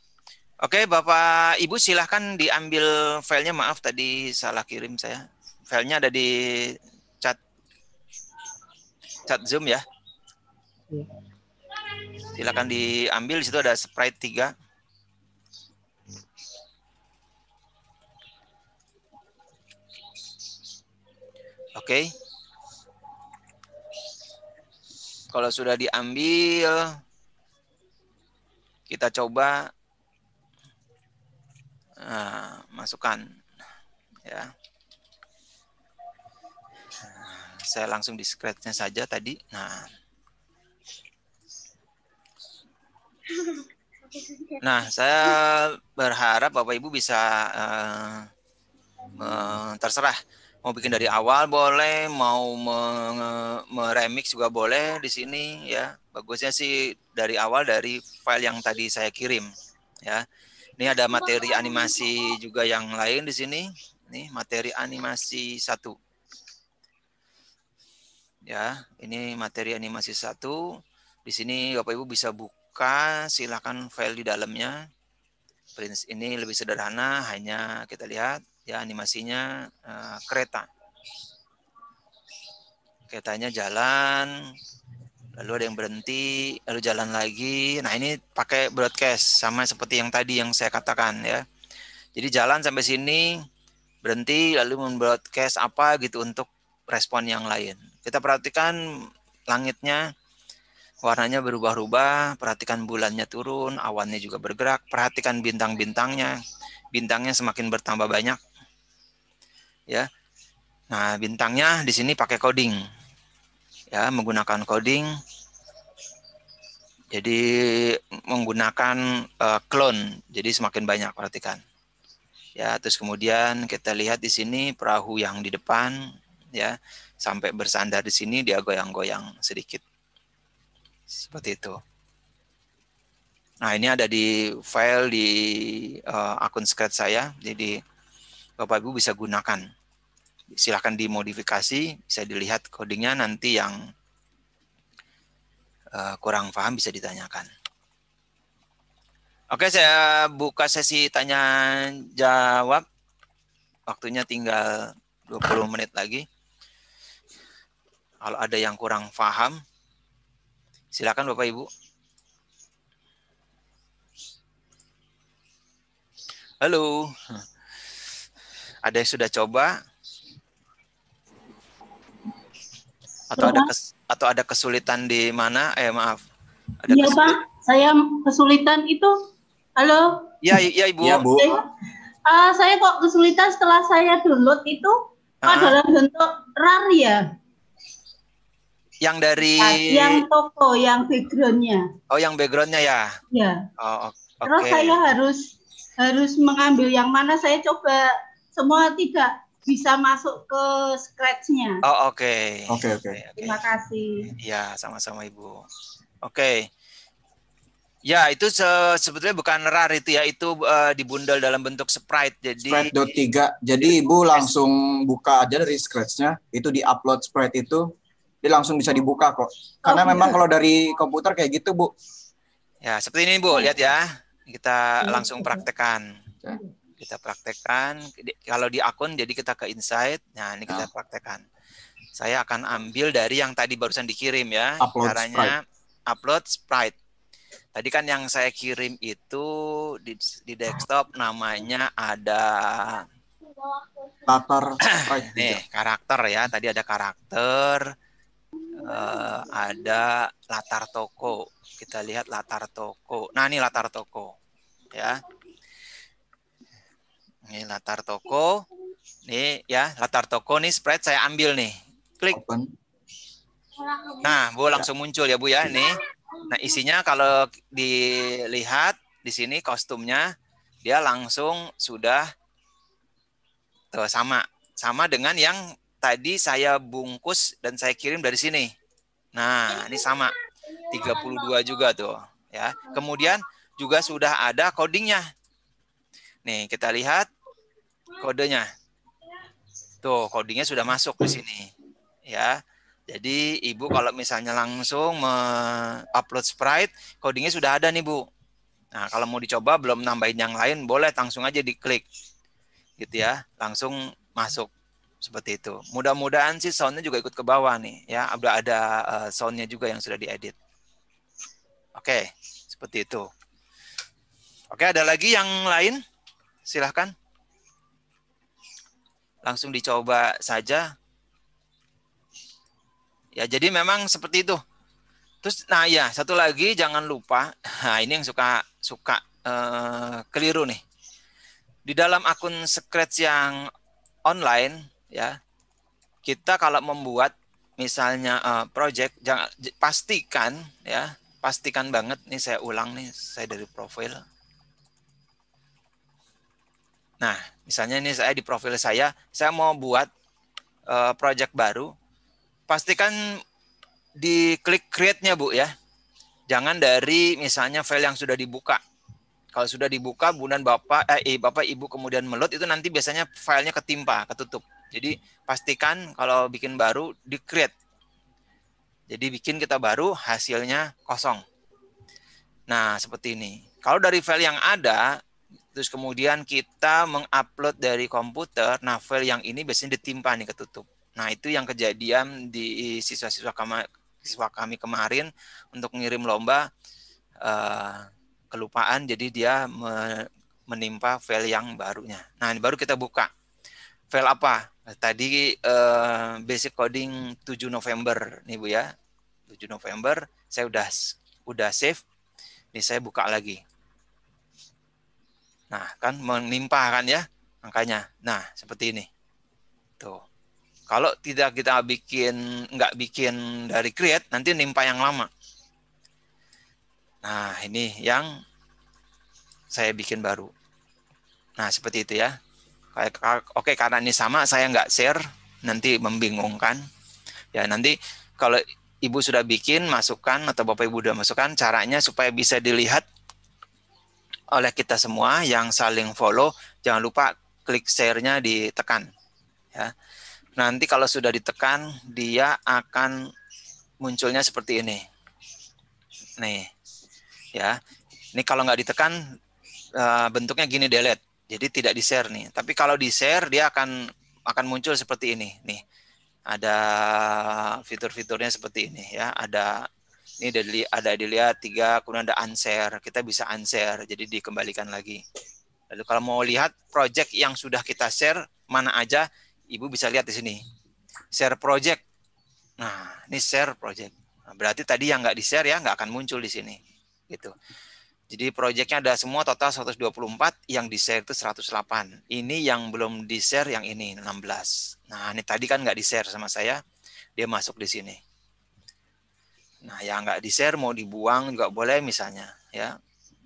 Oke, okay, Bapak Ibu silahkan diambil filenya. Maaf tadi salah kirim saya. Filenya ada di chat chat Zoom ya. Iya. Silakan diambil di situ ada sprite 3. Oke. Okay. Kalau sudah diambil, kita coba nah, masukkan. Ya. Eh, saya langsung di nya saja tadi. Nah. Nah, saya berharap Bapak Ibu bisa uh, uh, terserah mau bikin dari awal boleh, mau meremix juga boleh di sini ya. Bagusnya sih dari awal dari file yang tadi saya kirim ya. Ini ada materi animasi juga yang lain di sini. nih materi animasi satu. Ya, ini materi animasi satu. Di sini Bapak Ibu bisa buka silakan file di dalamnya. prince ini lebih sederhana, hanya kita lihat ya animasinya uh, kereta keretanya jalan lalu ada yang berhenti lalu jalan lagi nah ini pakai broadcast sama seperti yang tadi yang saya katakan ya jadi jalan sampai sini berhenti lalu membroadcast apa gitu untuk respon yang lain kita perhatikan langitnya warnanya berubah-ubah, perhatikan bulannya turun, awannya juga bergerak, perhatikan bintang-bintangnya, bintangnya semakin bertambah banyak ya. Nah, bintangnya di sini pakai coding. Ya, menggunakan coding. Jadi menggunakan uh, clone. Jadi semakin banyak perhatikan. Ya, terus kemudian kita lihat di sini perahu yang di depan ya sampai bersandar di sini dia goyang-goyang sedikit. Seperti itu. Nah, ini ada di file di uh, akun Scratch saya. Jadi Bapak Ibu bisa gunakan silahkan dimodifikasi bisa dilihat codingnya nanti yang uh, kurang paham bisa ditanyakan oke saya buka sesi tanya jawab waktunya tinggal 20 menit lagi kalau ada yang kurang paham silakan bapak ibu halo ada yang sudah coba atau ada kes, atau ada kesulitan di mana? Eh maaf. Ada iya kesulitan. Pak, saya kesulitan itu. Halo. ya ya ibu. ya bu. Saya, uh, saya kok kesulitan setelah saya download itu uh -huh. dalam bentuk rar ya. Yang dari. Ya, yang toko, yang backgroundnya. Oh yang backgroundnya ya. ya Oh, okay. Terus saya harus harus mengambil yang mana saya coba semua tiga bisa masuk ke scratch-nya. Oh, oke. Okay. Oke, okay, oke. Okay. Terima kasih. Ya, sama-sama Ibu. Oke. Okay. Ya, itu se sebetulnya bukan rar itu ya, itu uh, eh, dibundel dalam bentuk sprite. Jadi sprite tiga. Jadi Ibu langsung buka aja dari scratch-nya, itu di-upload sprite itu dia langsung bisa dibuka kok. Karena oh, iya. memang kalau dari komputer kayak gitu, Bu. Ya, seperti ini, Bu. Lihat ya. Kita iya. langsung praktekan. Okay kita praktekkan kalau di akun jadi kita ke insight nah ini kita ah. praktekkan saya akan ambil dari yang tadi barusan dikirim ya upload caranya sprite. upload sprite tadi kan yang saya kirim itu di, di desktop namanya ada latar nih eh, karakter ya tadi ada karakter uh, ada latar toko kita lihat latar toko nah ini latar toko ya ini latar toko. Nih ya, latar toko nih spread saya ambil nih. Klik. Open. Nah, Bu langsung muncul ya, Bu ya, ini. Nah, isinya kalau dilihat di sini kostumnya dia langsung sudah tuh sama sama dengan yang tadi saya bungkus dan saya kirim dari sini. Nah, ini sama 32 juga tuh, ya. Kemudian juga sudah ada codingnya. Nih, kita lihat kodenya. Tuh, kodenya sudah masuk di sini. Ya. Jadi Ibu kalau misalnya langsung upload sprite, kodenya sudah ada nih Bu. Nah, kalau mau dicoba belum nambahin yang lain, boleh langsung aja diklik. Gitu ya, langsung masuk seperti itu. Mudah-mudahan sih soundnya juga ikut ke bawah nih, ya. Ada ada eh, soundnya juga yang sudah diedit. Oke, seperti itu. Oke, ada lagi yang lain? Silahkan langsung dicoba saja. Ya, jadi memang seperti itu. Terus nah ya, satu lagi jangan lupa. Nah, ini yang suka suka eh, keliru nih. Di dalam akun secret yang online ya, kita kalau membuat misalnya uh, project jangan pastikan ya, pastikan banget nih saya ulang nih saya dari profil. Nah, Misalnya ini saya di profil saya, saya mau buat uh, project baru, pastikan di klik create-nya Bu ya. Jangan dari misalnya file yang sudah dibuka. Kalau sudah dibuka, bundan Bapak eh Bapak Ibu kemudian melut itu nanti biasanya filenya ketimpa, ketutup. Jadi pastikan kalau bikin baru di create. Jadi bikin kita baru hasilnya kosong. Nah, seperti ini. Kalau dari file yang ada, Terus kemudian kita mengupload dari komputer, nah file yang ini biasanya ditimpa nih ketutup. Nah itu yang kejadian di siswa-siswa kami, siswa kami kemarin untuk ngirim lomba uh, kelupaan, jadi dia menimpa file yang barunya. Nah ini baru kita buka. File apa? Tadi uh, basic coding 7 November nih Bu ya. 7 November saya udah udah save. Ini saya buka lagi. Nah, kan menimpa kan ya angkanya. Nah, seperti ini. Tuh. Kalau tidak kita bikin, nggak bikin dari create, nanti nimpa yang lama. Nah, ini yang saya bikin baru. Nah, seperti itu ya. Oke, karena ini sama, saya nggak share, nanti membingungkan. Ya, nanti kalau ibu sudah bikin, masukkan, atau bapak ibu sudah masukkan, caranya supaya bisa dilihat oleh kita semua yang saling follow. Jangan lupa klik share-nya ditekan. Ya. Nanti kalau sudah ditekan, dia akan munculnya seperti ini. Nih, ya. Ini kalau nggak ditekan, eh, bentuknya gini delete. Jadi tidak di share nih. Tapi kalau di share, dia akan akan muncul seperti ini. Nih, ada fitur-fiturnya seperti ini ya. Ada ini ada dilihat, ada dilihat tiga kemudian ada answer, kita bisa answer, jadi dikembalikan lagi lalu kalau mau lihat project yang sudah kita share mana aja ibu bisa lihat di sini share project nah ini share project nah, berarti tadi yang nggak di share ya nggak akan muncul di sini gitu jadi projectnya ada semua total 124, yang di-share itu 108. Ini yang belum di-share yang ini 16. Nah, ini tadi kan nggak di-share sama saya, dia masuk di sini. Nah, yang nggak di-share mau dibuang juga boleh misalnya, ya.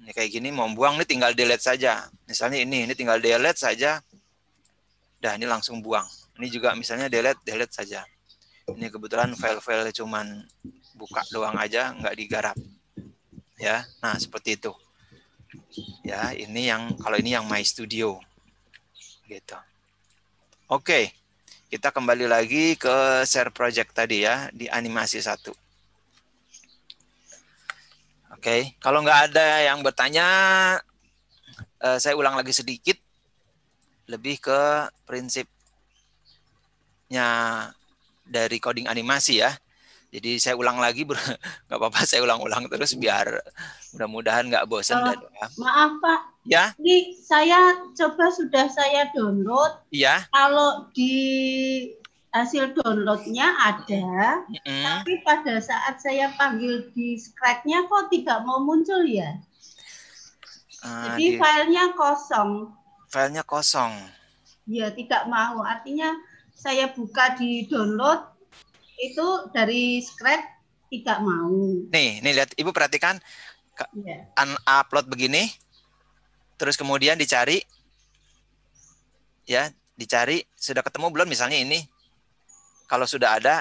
Ini kayak gini mau buang ini tinggal delete saja. Misalnya ini, ini tinggal delete saja. Dah, ini langsung buang. Ini juga misalnya delete, delete saja. Ini kebetulan file-file cuman buka doang aja, nggak digarap. Ya, nah seperti itu. Ya, ini yang kalau ini yang My Studio. Gitu. Oke. Okay kita kembali lagi ke share project tadi ya di animasi satu okay. kalau nggak ada yang bertanya, uh, saya ulang lagi sedikit, lebih ke prinsipnya dari coding animasi ya. Jadi saya ulang lagi, nggak apa-apa saya ulang-ulang terus biar mudah-mudahan nggak bosan. Uh, eh, dan, ya. Maaf Pak, ya. ini saya coba sudah saya download. Iya. Kalau di hasil downloadnya ada, mm -hmm. tapi pada saat saya panggil di scratch kok tidak mau muncul ya. Uh, Jadi di... filenya kosong. Filenya kosong. Ya tidak mau. Artinya saya buka di download itu dari Scratch tidak mau. Nih, nih lihat Ibu perhatikan yeah. upload begini, terus kemudian dicari, ya dicari sudah ketemu belum misalnya ini kalau sudah ada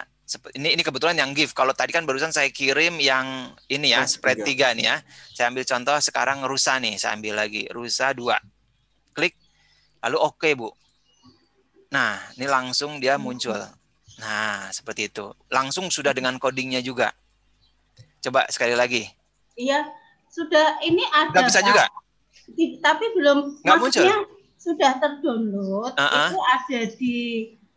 ini ini kebetulan yang gift. Kalau tadi kan barusan saya kirim yang ini ya, spread tiga nih ya. Saya ambil contoh sekarang rusa nih, saya ambil lagi rusa dua. Klik. Lalu oke, okay, Bu. Nah, ini langsung dia muncul. Nah, seperti itu. Langsung sudah dengan codingnya juga. Coba sekali lagi. Iya, sudah ini ada. bisa juga. tapi belum Nggak maksudnya muncul. sudah terdownload. Uh -uh. Itu ada di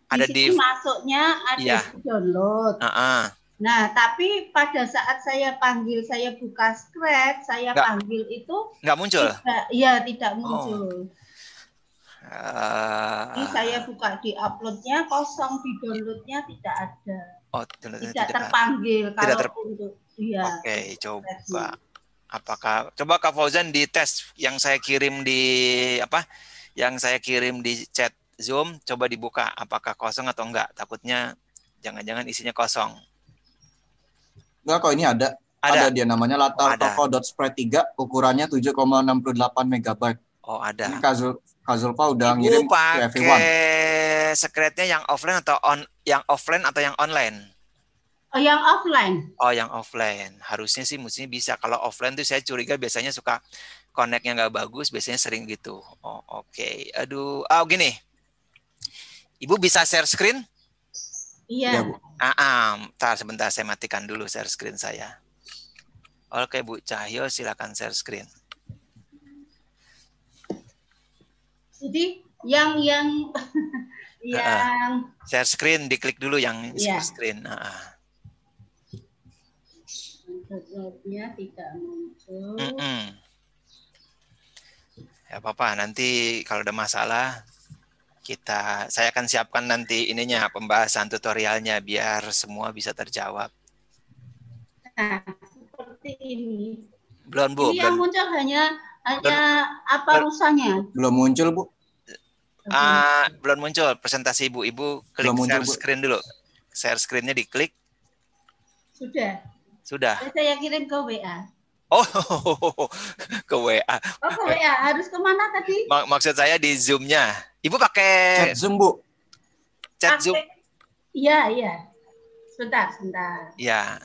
ada di, di masuknya ada ya. download. Uh -uh. Nah, tapi pada saat saya panggil, saya buka scratch, saya nggak, panggil itu nggak muncul. Tidak, ya, tidak oh. muncul. Oh. Uh, Ini saya buka di uploadnya kosong, di downloadnya tidak ada. Oh, tidak, tidak terpanggil tidak kalau ter... untuk ya. Oke, okay, coba. Apakah coba Kak Fauzan di tes yang saya kirim di apa? Yang saya kirim di chat Zoom, coba dibuka apakah kosong atau enggak. Takutnya jangan-jangan isinya kosong. Enggak kok ini ada. Ada, ada dia namanya latar oh, toko.spread 3 ukurannya 7,68 MB. Oh, ada. Ini Kazul Kazulpa udah Ibu ngirim pakai ke everyone. secretnya yang offline atau on yang offline atau yang online? Oh, yang offline. Oh, yang offline. Harusnya sih mestinya bisa. Kalau offline tuh saya curiga biasanya suka connect-nya nggak bagus, biasanya sering gitu. Oh, oke. Okay. Aduh, ah oh, gini. Ibu bisa share screen? Iya. Ya, Ah, ah tar, sebentar saya matikan dulu share screen saya. Oke, Bu Cahyo silakan share screen. Jadi yang yang ah, ah. yang uh, share screen diklik dulu yang yeah. share screen. Uh. uh. tidak muncul. Mm -mm. Ya apa-apa, nanti kalau ada masalah kita saya akan siapkan nanti ininya pembahasan tutorialnya biar semua bisa terjawab. Nah, seperti ini. Belum Bu. Ini yang muncul hanya hanya belum, apa rusanya? Belum muncul Bu. Uh, belum muncul presentasi ibu Ibu klik belum share muncul, screen dulu. Share screennya diklik. Sudah. Sudah. Saya kirim ke WA. Oh, oh, ke WA. Oh, ke WA. Harus kemana tadi? Mak maksud saya di Zoom-nya. Ibu pakai... Chat Zoom, Bu. Chat Zoom. Iya, iya. Sebentar, sebentar. Iya.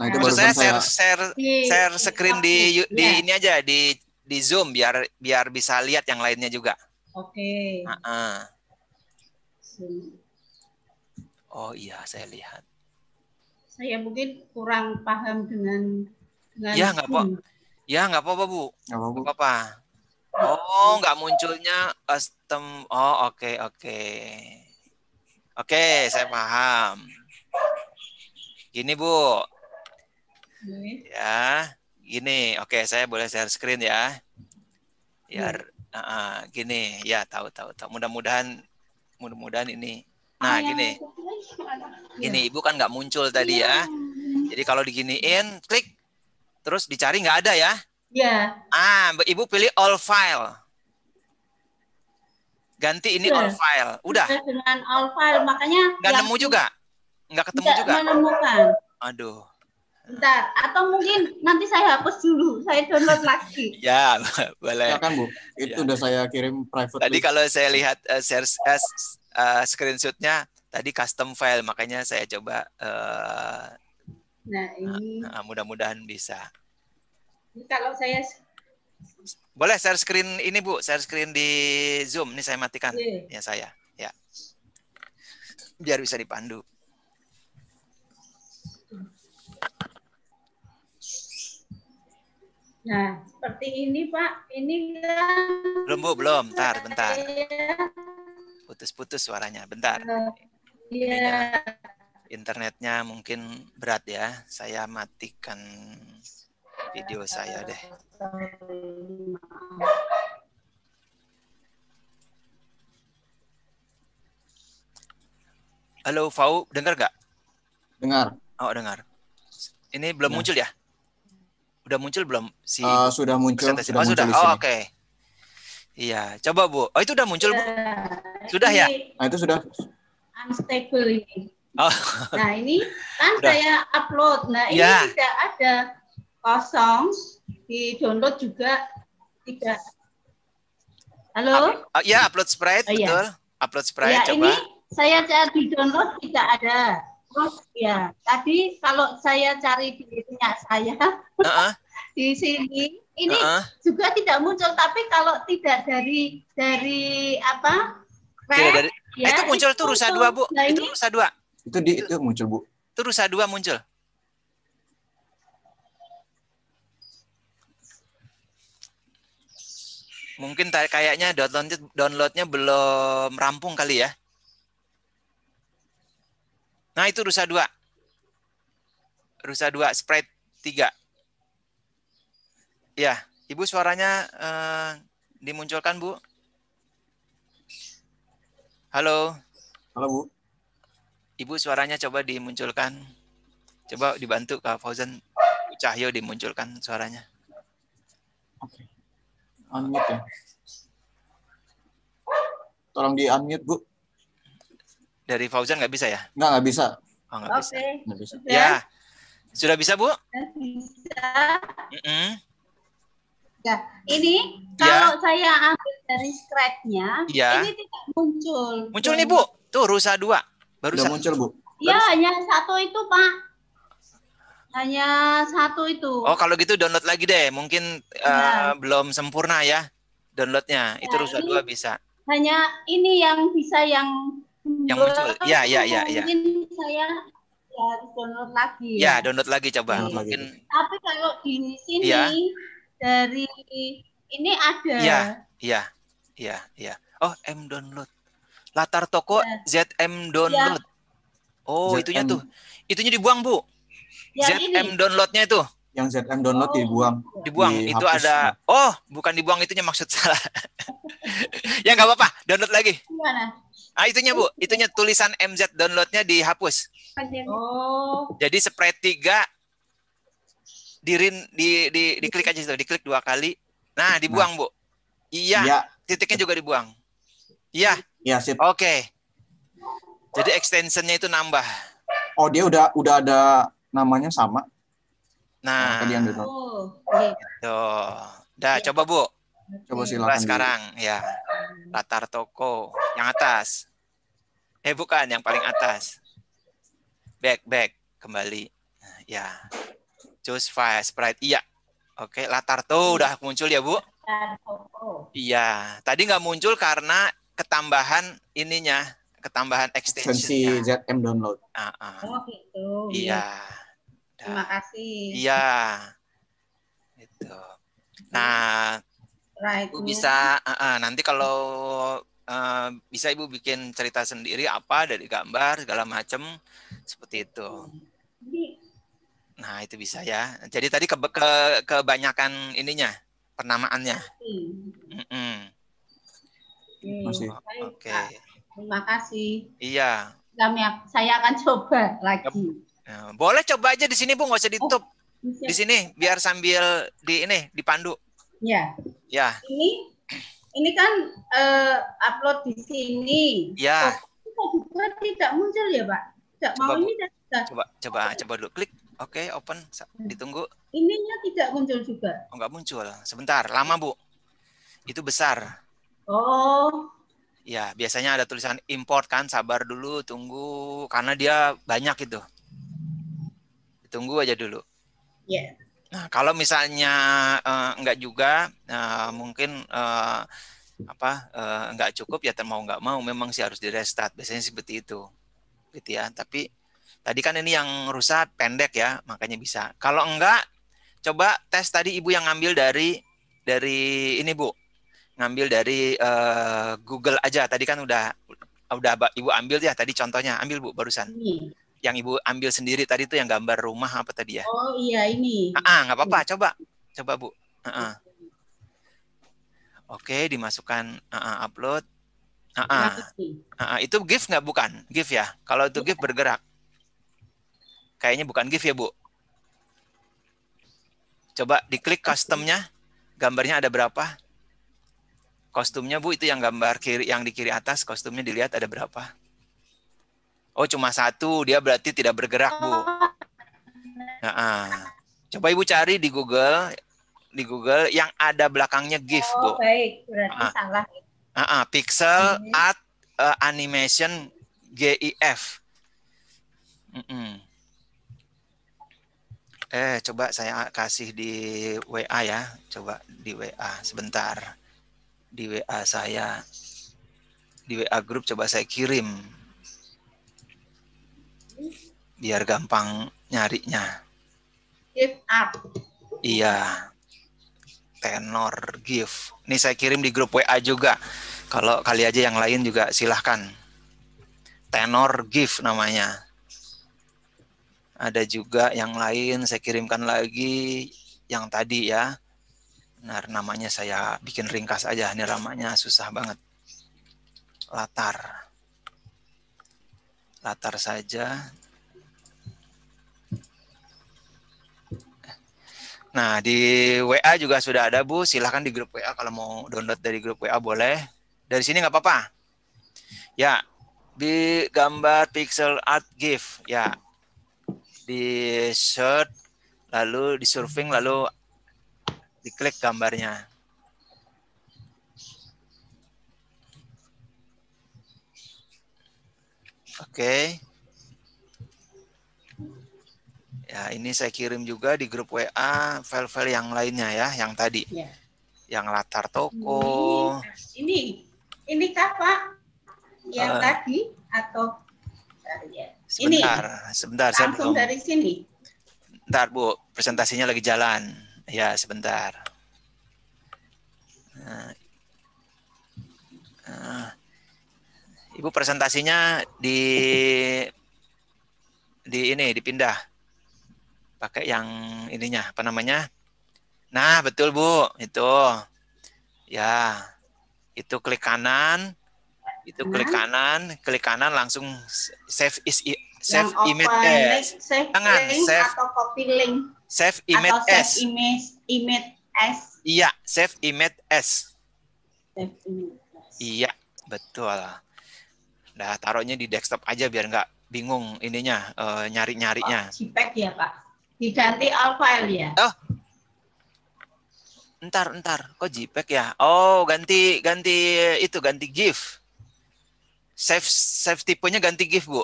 Nah, itu maksud saya, saya share di, share screen di di, di iya. ini aja di di Zoom biar biar bisa lihat yang lainnya juga. Oke. Okay. Uh -uh. Oh iya, saya lihat. Saya mungkin kurang paham dengan Kan? Ya nggak apa. Hmm. Ya nggak apa-apa bu. Nggak apa-apa. Oh nggak munculnya custom. Oh oke okay, oke. Okay. Oke okay, saya paham. Gini bu. Ya gini. Oke saya boleh share screen ya. Ya uh, uh, gini. Ya tahu tahu tahu. Mudah-mudahan mudah-mudahan ini. Nah gini. Gini ibu kan nggak muncul tadi ya. Iya. Jadi kalau diginiin klik Terus dicari nggak ada ya? Iya. Yeah. Ah, Ibu pilih all file. Ganti ini yeah. all file. Udah. Sudah dengan all file, makanya nggak nemu juga. Nggak ketemu juga. menemukan. Aduh. Bentar, atau mungkin nanti saya hapus dulu, saya download lagi. ya, boleh. kan, Bu. Itu ya. udah saya kirim private. Tadi list. kalau saya lihat uh, share uh, screenshotnya tadi custom file, makanya saya coba uh, Nah, ini mudah-mudahan bisa. Ini kalau saya boleh share screen ini Bu, share screen di Zoom. Ini saya matikan iya. ya saya, ya. Biar bisa dipandu. Nah, seperti ini Pak. Ini kan Belum Bu, belum. Bentar, iya. bentar. Putus-putus suaranya. Bentar. Iya. Uh, internetnya mungkin berat ya. Saya matikan video saya deh. Halo, Fau, dengar nggak? Dengar. Oh, dengar. Ini belum ya. muncul ya? Udah muncul belum si uh, sudah muncul. Presentasi? Sudah oh, sudah. Oh, oke. Okay. Iya, coba Bu. Oh, itu udah muncul, Bu. Ya. Sudah ya? Nah, itu sudah unstable ini. Oh. Nah ini kan Udah. saya upload. Nah ini ya. tidak ada kosong di download juga tidak. Halo? Up, uh, ya upload sprite oh, iya. betul. Ya. Upload sprite ya, coba. Ini saya cari di download tidak ada. Terus ya tadi kalau saya cari di punya saya uh -uh. di sini ini uh -uh. juga tidak muncul tapi kalau tidak dari dari apa? Tidak dari, ya, itu muncul itu tuh rusa dua bu. Nah, itu rusa dua. Itu di itu, muncul, Bu. Itu rusa dua muncul. Mungkin kayaknya download downloadnya belum rampung kali ya. Nah, itu rusa dua. Rusa dua sprite tiga. Ya, Ibu suaranya eh, dimunculkan, Bu. Halo. Halo, Bu. Ibu suaranya coba dimunculkan. Coba dibantu Kak Fauzan Cahyo dimunculkan suaranya. Oke. Unmute ya. Tolong di unmute, Bu. Dari Fauzan nggak bisa ya? Nggak, nggak bisa. Oh, nggak okay. bisa. Nggak bisa. Ya. Sudah bisa, Bu? Bisa. Mm -hmm. Ya, ini ya. kalau ya. saya ambil dari scratch-nya, ya. ini tidak muncul. Muncul nih, Bu. Tuh, rusa dua Baru udah muncul, Bu. Iya, hanya satu itu, Pak. Hanya satu itu. Oh, kalau gitu download lagi deh. Mungkin ya. uh, belum sempurna ya downloadnya. Ya, itu rusak dua bisa. Hanya ini yang bisa yang yang muncul. Iya, iya, iya, iya. Mungkin saya ya harus download lagi. Ya, download lagi coba. Download Mungkin. Tapi kalau di sini ya. dari ini ada. Iya, iya, iya, iya. Oh, M download. Latar toko ya. ZM download. Ya. Oh, ZM. itunya tuh. Itunya dibuang, Bu. Yang ZM downloadnya itu. Yang ZM download oh. dibuang. Dibuang. Di itu ada. Oh, bukan dibuang itunya maksud salah. ya nggak apa-apa, download lagi. Gimana? Ah, itunya Bu, itunya tulisan MZ downloadnya dihapus. Oh. Jadi spread 3 dirin di di diklik aja itu, diklik dua kali. Nah, dibuang, nah. Bu. Iya, ya. titiknya juga dibuang. Iya, Ya, sip. Oke. Okay. Jadi extensionnya itu nambah. Oh, dia udah udah ada namanya sama. Nah. Tadi yang Oh, Gitu. Dah, coba Bu. Coba silakan. Coba sekarang ya. Latar toko yang atas. Eh bukan, yang paling atas. Back back kembali. Ya. Choose file sprite. Iya. Oke, latar tuh udah muncul ya, Bu? Iya, tadi nggak muncul karena ketambahan ininya, ketambahan extension ZM download. Uh -uh. Oh gitu. Iya. Nah, Terima kasih. Iya. Gitu. Nah, itu. Nah, right. Ibu bisa uh, uh, nanti kalau uh, bisa Ibu bikin cerita sendiri apa dari gambar segala macam seperti itu. Nah, itu bisa ya. Jadi tadi ke, ke kebanyakan ininya, penamaannya. Mm -mm. Masih. Oke. Okay. Terima kasih. Iya. Kami, saya akan coba lagi. Ya, boleh coba aja di sini Bu, nggak usah oh, ditutup. Oh, di sini biar sambil di ini dipandu. Iya. Ya. Ini ini kan uh, upload di sini. Ya. Oh, tidak muncul ya, Pak? Tidak coba, mau ini tidak. Coba coba oh, coba dulu klik. Oke, okay, open. Hmm. Ditunggu. Ininya tidak muncul juga. Oh, enggak muncul. Sebentar, lama, Bu. Itu besar. Oh. Ya, biasanya ada tulisan import kan, sabar dulu, tunggu karena dia banyak itu. Tunggu aja dulu. Iya. Yeah. Nah, kalau misalnya uh, enggak juga uh, mungkin uh, apa uh, enggak cukup ya mau enggak mau memang sih harus di restart. Biasanya seperti itu. Gitu ya. Tapi tadi kan ini yang rusak pendek ya, makanya bisa. Kalau enggak coba tes tadi Ibu yang ngambil dari dari ini Bu, ngambil dari uh, Google aja. Tadi kan udah udah Ibu ambil ya tadi contohnya. Ambil Bu barusan. Ini. Yang Ibu ambil sendiri tadi tuh yang gambar rumah apa tadi ya? Oh iya ini. Ah nggak apa-apa. Coba coba Bu. Uh -uh. Oke, dimasukkan uh -uh, upload. Uh -uh. Uh -uh. Itu GIF nggak bukan? GIF ya? Kalau itu GIF bergerak. Kayaknya bukan GIF ya, Bu? Coba diklik customnya. Gambarnya ada berapa? Kostumnya Bu itu yang gambar kiri yang di kiri atas kostumnya dilihat ada berapa? Oh cuma satu, dia berarti tidak bergerak Bu. Nah, uh. coba Ibu cari di Google di Google yang ada belakangnya GIF oh, Bu. Baik, berarti uh. salah. Uh, uh, pixel hmm. art uh, eh, animation GIF. Mm -mm. Eh, coba saya kasih di WA ya. Coba di WA sebentar di WA saya. Di WA grup coba saya kirim. Biar gampang nyarinya. Give up. Iya. Tenor give. Ini saya kirim di grup WA juga. Kalau kali aja yang lain juga silahkan. Tenor give namanya. Ada juga yang lain saya kirimkan lagi yang tadi ya Nah, namanya saya bikin ringkas aja. Ini namanya susah banget. Latar. Latar saja. Nah, di WA juga sudah ada, Bu. Silahkan di grup WA kalau mau download dari grup WA boleh. Dari sini nggak apa-apa. Ya, di gambar pixel art GIF. Ya, di search, lalu di surfing, lalu diklik gambarnya. Oke. Okay. Ya, ini saya kirim juga di grup WA file-file yang lainnya ya, yang tadi. Ya. Yang latar toko. Ini, ini kah Pak? Yang uh, tadi atau Sebentar, ini. sebentar. Langsung saya dari sini. Bentar Bu, presentasinya lagi jalan. Ya, sebentar. Nah. Ah. Ibu presentasinya di di ini dipindah. Pakai yang ininya, apa namanya? Nah, betul Bu, itu. Ya. Itu klik kanan, itu nah. klik kanan, klik kanan langsung save is save yang image open, eh, save save. atau copy link Save image Atau save S. image image as Iya, save image S. Save image Iya, betul. Nah, taruhnya di desktop aja biar nggak bingung ininya uh, nyari-nyarinya. Oh, JPEG ya, Pak. Diganti all file ya. Oh. Ntar, ntar. Kok JPEG ya? Oh, ganti ganti itu ganti GIF. Save save tipenya ganti GIF, Bu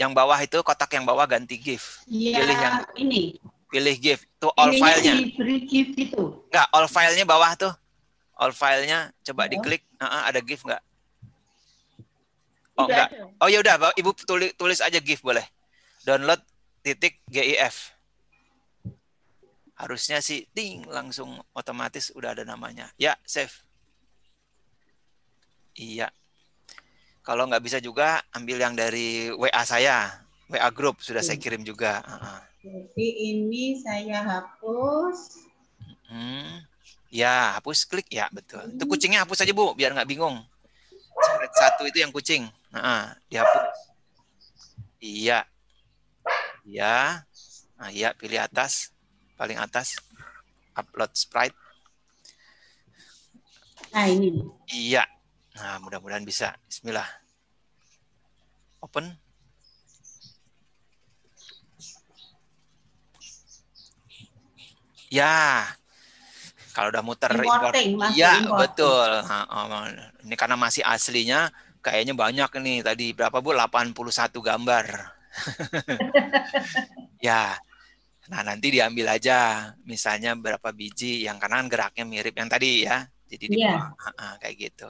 yang bawah itu kotak yang bawah ganti GIF, Ya, pilih yang ini. Pilih GIF, itu all filenya. itu. Enggak, all filenya bawah tuh. All filenya coba oh. diklik. Uh -uh, ada GIF nggak? Oh enggak. Oh ya udah, ibu tulis tulis aja GIF boleh. Download titik GIF. Harusnya sih ting langsung otomatis udah ada namanya. Ya, save. Iya. Kalau nggak bisa juga ambil yang dari WA saya, WA grup sudah saya hmm. kirim juga. Jadi ini saya hapus. Hmm. Ya, hapus klik ya, betul. Itu hmm. kucingnya hapus aja Bu, biar nggak bingung. Spread satu itu yang kucing. Nah, dihapus. Iya. Iya. Nah, iya, pilih atas. Paling atas. Upload sprite. Nah, ini. Iya. Nah, mudah-mudahan bisa. Bismillah. Open. Ya, kalau udah muter importing, ya, import, ya betul. Oh, ini karena masih aslinya, kayaknya banyak nih tadi berapa bu? 81 gambar. ya, nah nanti diambil aja, misalnya berapa biji yang kanan geraknya mirip yang tadi ya. Jadi yeah. kayak gitu.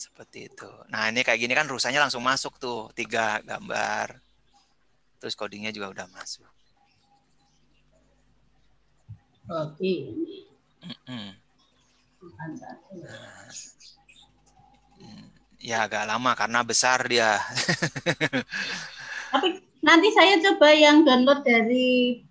Seperti itu. Nah ini kayak gini kan rusanya langsung masuk tuh. Tiga gambar. Terus codingnya juga udah masuk. Oke. Okay. Nah. ya agak lama karena besar dia. Tapi nanti saya coba yang download dari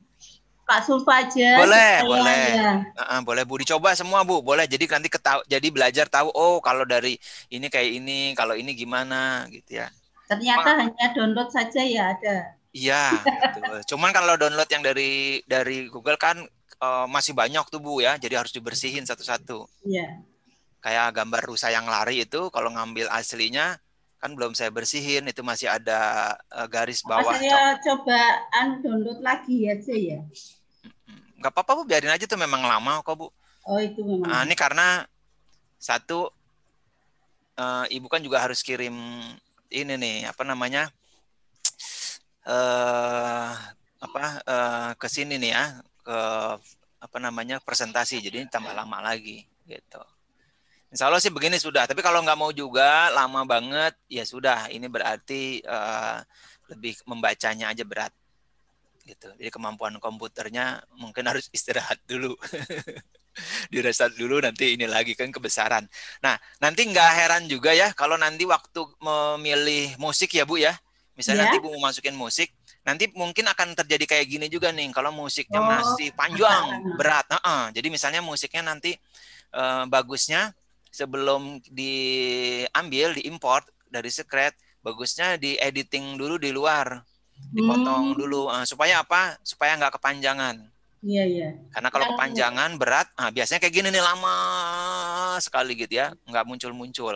Pak Sulfa aja. Boleh, boleh. Ya. Uh, boleh Bu dicoba semua Bu. Boleh. Jadi nanti ketau, jadi belajar tahu oh kalau dari ini kayak ini, kalau ini gimana gitu ya. Ternyata Ma hanya download saja ya ada. Iya, gitu. Cuman kalau download yang dari dari Google kan uh, masih banyak tuh Bu ya. Jadi harus dibersihin satu-satu. Iya. Kayak gambar rusa yang lari itu kalau ngambil aslinya kan belum saya bersihin itu masih ada eh, garis oh, bawah. Apa saya coba, coba download lagi aja ya nggak apa-apa bu biarin aja tuh memang lama kok bu oh itu memang nah, ini karena satu uh, ibu kan juga harus kirim ini nih apa namanya uh, apa uh, ke sini nih ya ke apa namanya presentasi jadi tambah lama lagi gitu Insya Allah sih begini sudah tapi kalau nggak mau juga lama banget ya sudah ini berarti uh, lebih membacanya aja berat gitu. Jadi kemampuan komputernya mungkin harus istirahat dulu. Direset dulu nanti ini lagi kan kebesaran. Nah, nanti nggak heran juga ya kalau nanti waktu memilih musik ya Bu ya. Misalnya yeah. nanti Bu mau masukin musik, nanti mungkin akan terjadi kayak gini juga nih kalau musiknya oh. masih panjang, berat. Uh -uh. Jadi misalnya musiknya nanti uh, bagusnya sebelum diambil, diimport dari secret, bagusnya di editing dulu di luar dipotong hmm. dulu uh, supaya apa? Supaya nggak kepanjangan. Iya iya. Karena kalau iya. kepanjangan berat, nah, biasanya kayak gini nih lama sekali gitu ya, nggak muncul muncul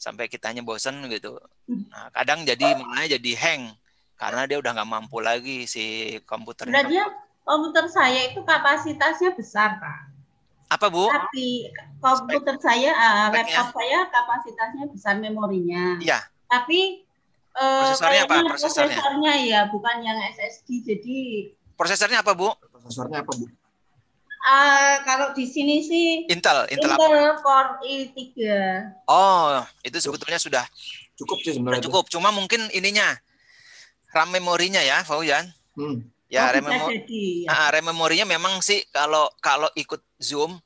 sampai kitanya bosen gitu. Hmm. Nah, kadang jadi makanya jadi hang karena dia udah nggak mampu lagi si komputernya. Berarti komputer saya itu kapasitasnya besar pak. Apa bu? Tapi komputer Spek. saya, uh, laptop saya kapasitasnya besar memorinya. Iya. Tapi Eh, prosesornya apa prosesornya? prosesornya ya bukan yang SSD jadi prosesornya apa bu prosesornya apa bu uh, kalau di sini sih Intel Intel, Intel Core i3 oh itu sebetulnya sudah cukup sih sebenarnya cukup cuma mungkin ininya RAM memorinya ya Fauzan hmm. ya, oh, RAM, memori ya. Nah, RAM memorinya memang sih kalau kalau ikut Zoom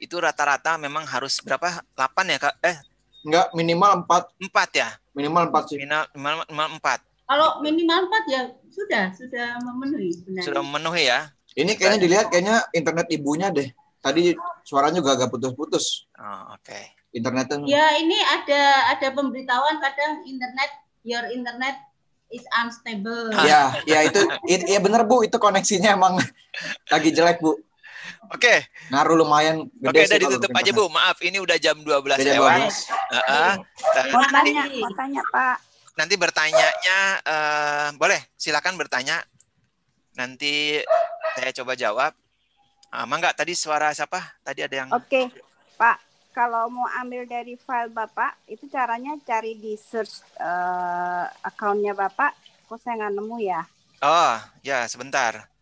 itu rata-rata memang harus berapa 8 ya kak eh Enggak, minimal 4. 4 ya? Minimal empat sih. Minimal, minimal empat. Kalau minimal empat ya sudah sudah memenuhi. benar Sudah memenuhi ya. Ini kayaknya dilihat kayaknya internet ibunya deh. Tadi suaranya juga agak putus-putus. Oh, Oke. Okay. Internetnya. Ya ini ada ada pemberitahuan kadang internet your internet is unstable. Ya, ya itu, it, ya benar bu, itu koneksinya emang lagi jelek bu. Oke. Okay. Ngaruh lumayan gede. Oke, okay, udah ditutup aja, Bu. Maaf, ini udah jam dua belas lewat. Heeh. Nah, mau tanya, Pak. Nanti bertanyanya uh, boleh, silakan bertanya. Nanti saya coba jawab. Ah, Mangga, tadi suara siapa? Tadi ada yang Oke, okay. Pak. Kalau mau ambil dari file Bapak, itu caranya cari di search uh, eh, account Bapak. Kok saya nggak nemu ya? Oh, ya sebentar.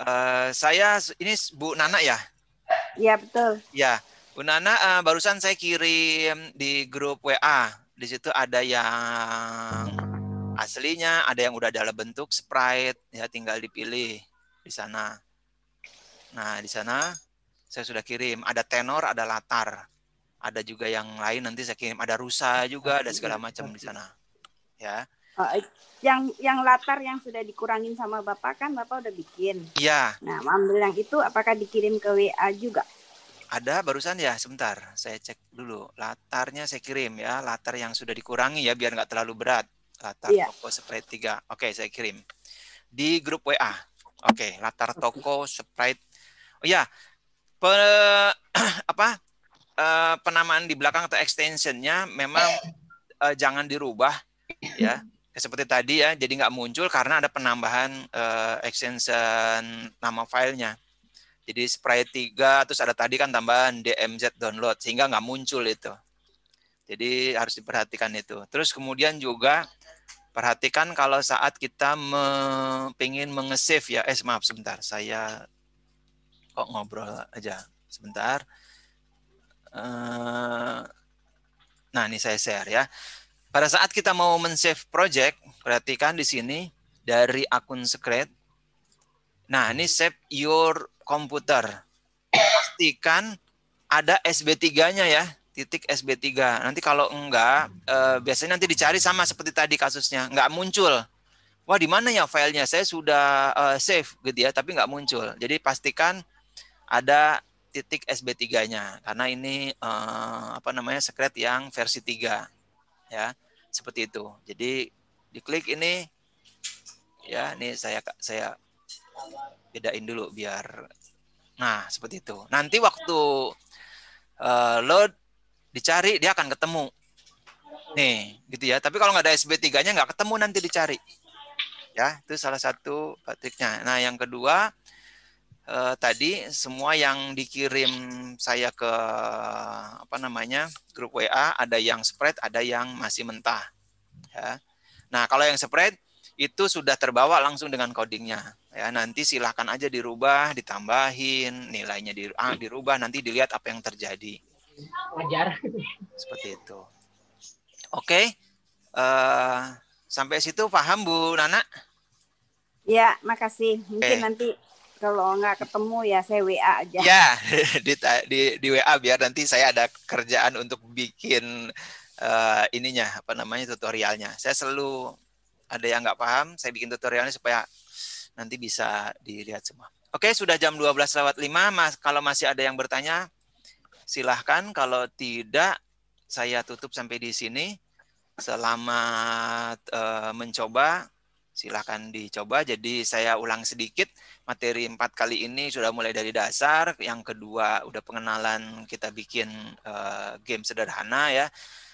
Uh, saya ini Bu Nana ya? Iya betul. Ya, Bu Nana uh, barusan saya kirim di grup WA. Di situ ada yang aslinya, ada yang udah dalam bentuk sprite, ya tinggal dipilih di sana. Nah, di sana saya sudah kirim. Ada tenor, ada latar. Ada juga yang lain nanti saya kirim. Ada rusa juga, ada segala macam di sana. Ya. Oh, eh, yang yang latar yang sudah dikurangin sama bapak kan bapak udah bikin. Iya. Nah ambil yang itu apakah dikirim ke WA juga? Ada barusan ya sebentar saya cek dulu latarnya saya kirim ya latar yang sudah dikurangi ya biar nggak terlalu berat latar ya. toko sprite tiga. oke saya kirim di grup WA oke latar oke. toko sprite oh ya pe, apa eh, penamaan di belakang atau extensionnya memang eh, jangan dirubah ya seperti tadi ya, jadi nggak muncul karena ada penambahan uh, extension nama filenya. Jadi sprite 3 terus ada tadi kan tambahan DMZ download sehingga nggak muncul itu. Jadi harus diperhatikan itu. Terus kemudian juga perhatikan kalau saat kita me pengen menge ya. Eh maaf sebentar, saya kok ngobrol aja sebentar. Uh, nah ini saya share ya. Pada saat kita mau men-save project, perhatikan di sini dari akun secret. Nah, ini save your computer. Pastikan ada SB3-nya ya, titik SB3. Nanti kalau enggak, eh, biasanya nanti dicari sama seperti tadi kasusnya, enggak muncul. Wah, di mana ya filenya? Saya sudah eh, save gitu ya, tapi enggak muncul. Jadi pastikan ada titik SB3-nya karena ini eh, apa namanya secret yang versi 3 ya seperti itu jadi diklik ini ya ini saya saya bedain dulu biar nah seperti itu nanti waktu uh, load dicari dia akan ketemu nih gitu ya tapi kalau nggak ada SB3 nya nggak ketemu nanti dicari ya itu salah satu triknya nah yang kedua eh, tadi semua yang dikirim saya ke apa namanya grup WA ada yang spread ada yang masih mentah ya nah kalau yang spread itu sudah terbawa langsung dengan codingnya ya nanti silahkan aja dirubah ditambahin nilainya di, ah, dirubah nanti dilihat apa yang terjadi wajar seperti itu oke okay. uh, eh, sampai situ paham Bu Nana ya makasih mungkin okay. nanti kalau nggak ketemu ya saya WA aja. Ya, di, di, di WA biar nanti saya ada kerjaan untuk bikin uh, ininya apa namanya tutorialnya. Saya selalu ada yang nggak paham, saya bikin tutorialnya supaya nanti bisa dilihat semua. Oke, sudah jam 12 lewat 5. Mas, kalau masih ada yang bertanya, silahkan. Kalau tidak, saya tutup sampai di sini. Selamat uh, mencoba silahkan dicoba. Jadi saya ulang sedikit materi empat kali ini sudah mulai dari dasar. Yang kedua udah pengenalan kita bikin uh, game sederhana ya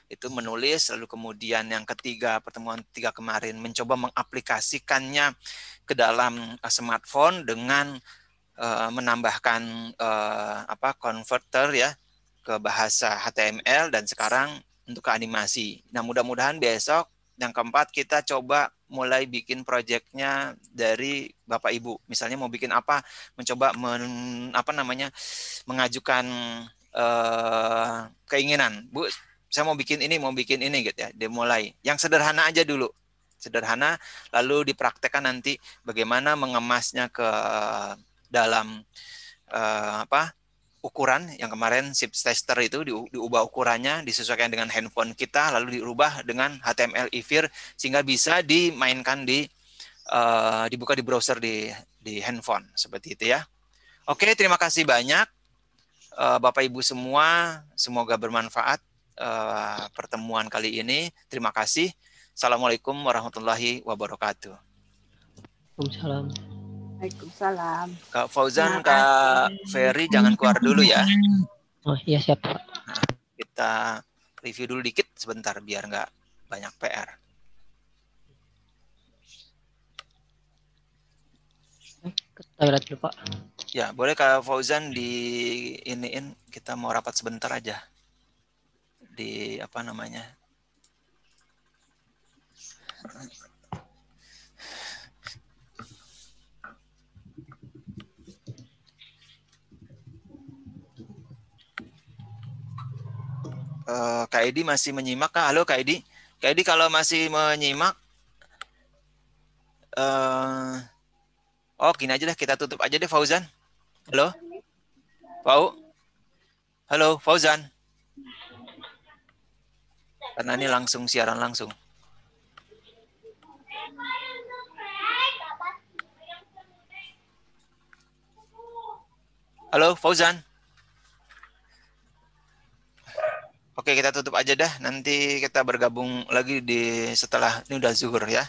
itu menulis lalu kemudian yang ketiga pertemuan tiga kemarin mencoba mengaplikasikannya ke dalam uh, smartphone dengan uh, menambahkan uh, apa converter ya ke bahasa HTML dan sekarang untuk animasi. Nah mudah-mudahan besok yang keempat kita coba mulai bikin proyeknya dari Bapak Ibu. Misalnya mau bikin apa, mencoba men, apa namanya mengajukan eh, keinginan. Bu, saya mau bikin ini, mau bikin ini gitu ya. Dimulai. Yang sederhana aja dulu. Sederhana lalu dipraktekkan nanti bagaimana mengemasnya ke dalam eh, apa? ukuran yang kemarin chip tester itu diubah ukurannya disesuaikan dengan handphone kita lalu diubah dengan HTML IVIR sehingga bisa dimainkan di uh, dibuka di browser di di handphone seperti itu ya. Oke, terima kasih banyak uh, Bapak Ibu semua, semoga bermanfaat uh, pertemuan kali ini. Terima kasih. Assalamualaikum warahmatullahi wabarakatuh. Waalaikumsalam. Waalaikumsalam. Kak Fauzan, nah, Kak Ferry jangan keluar dulu ya. Oh iya siap Nah, kita review dulu dikit sebentar biar nggak banyak PR. Ke toilet dulu Ya boleh Kak Fauzan di iniin kita mau rapat sebentar aja di apa namanya. Kaidi eh, Kak Edi masih menyimak kah? Halo Kak Edi. Kak Edi kalau masih menyimak, uh, oh gini aja deh kita tutup aja deh Fauzan. Halo, Fau. Halo Fauzan. Karena ini langsung siaran langsung. Halo Fauzan. Oke, kita tutup aja dah. Nanti kita bergabung lagi di setelah ini udah zuhur ya.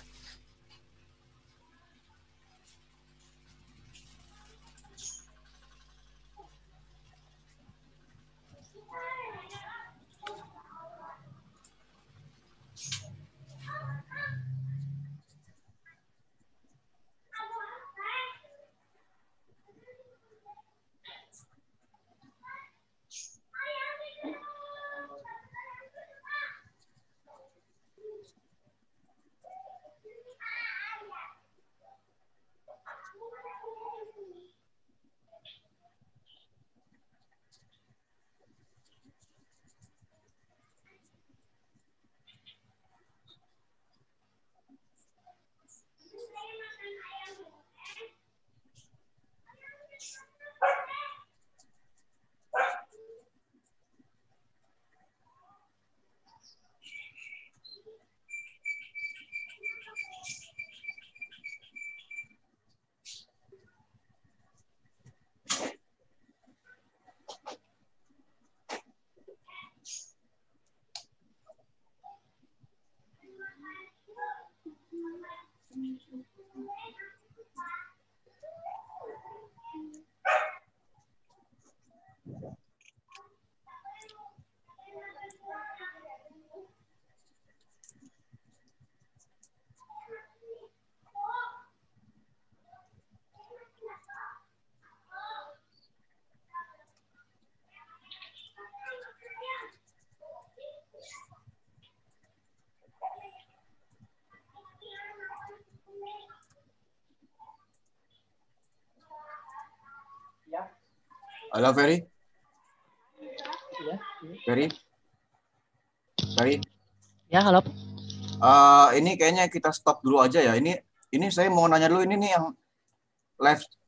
Halo Ferry? Ferry? Ferry? Ya, halo. Uh, ini kayaknya kita stop dulu aja ya. Ini ini saya mau nanya dulu ini nih yang live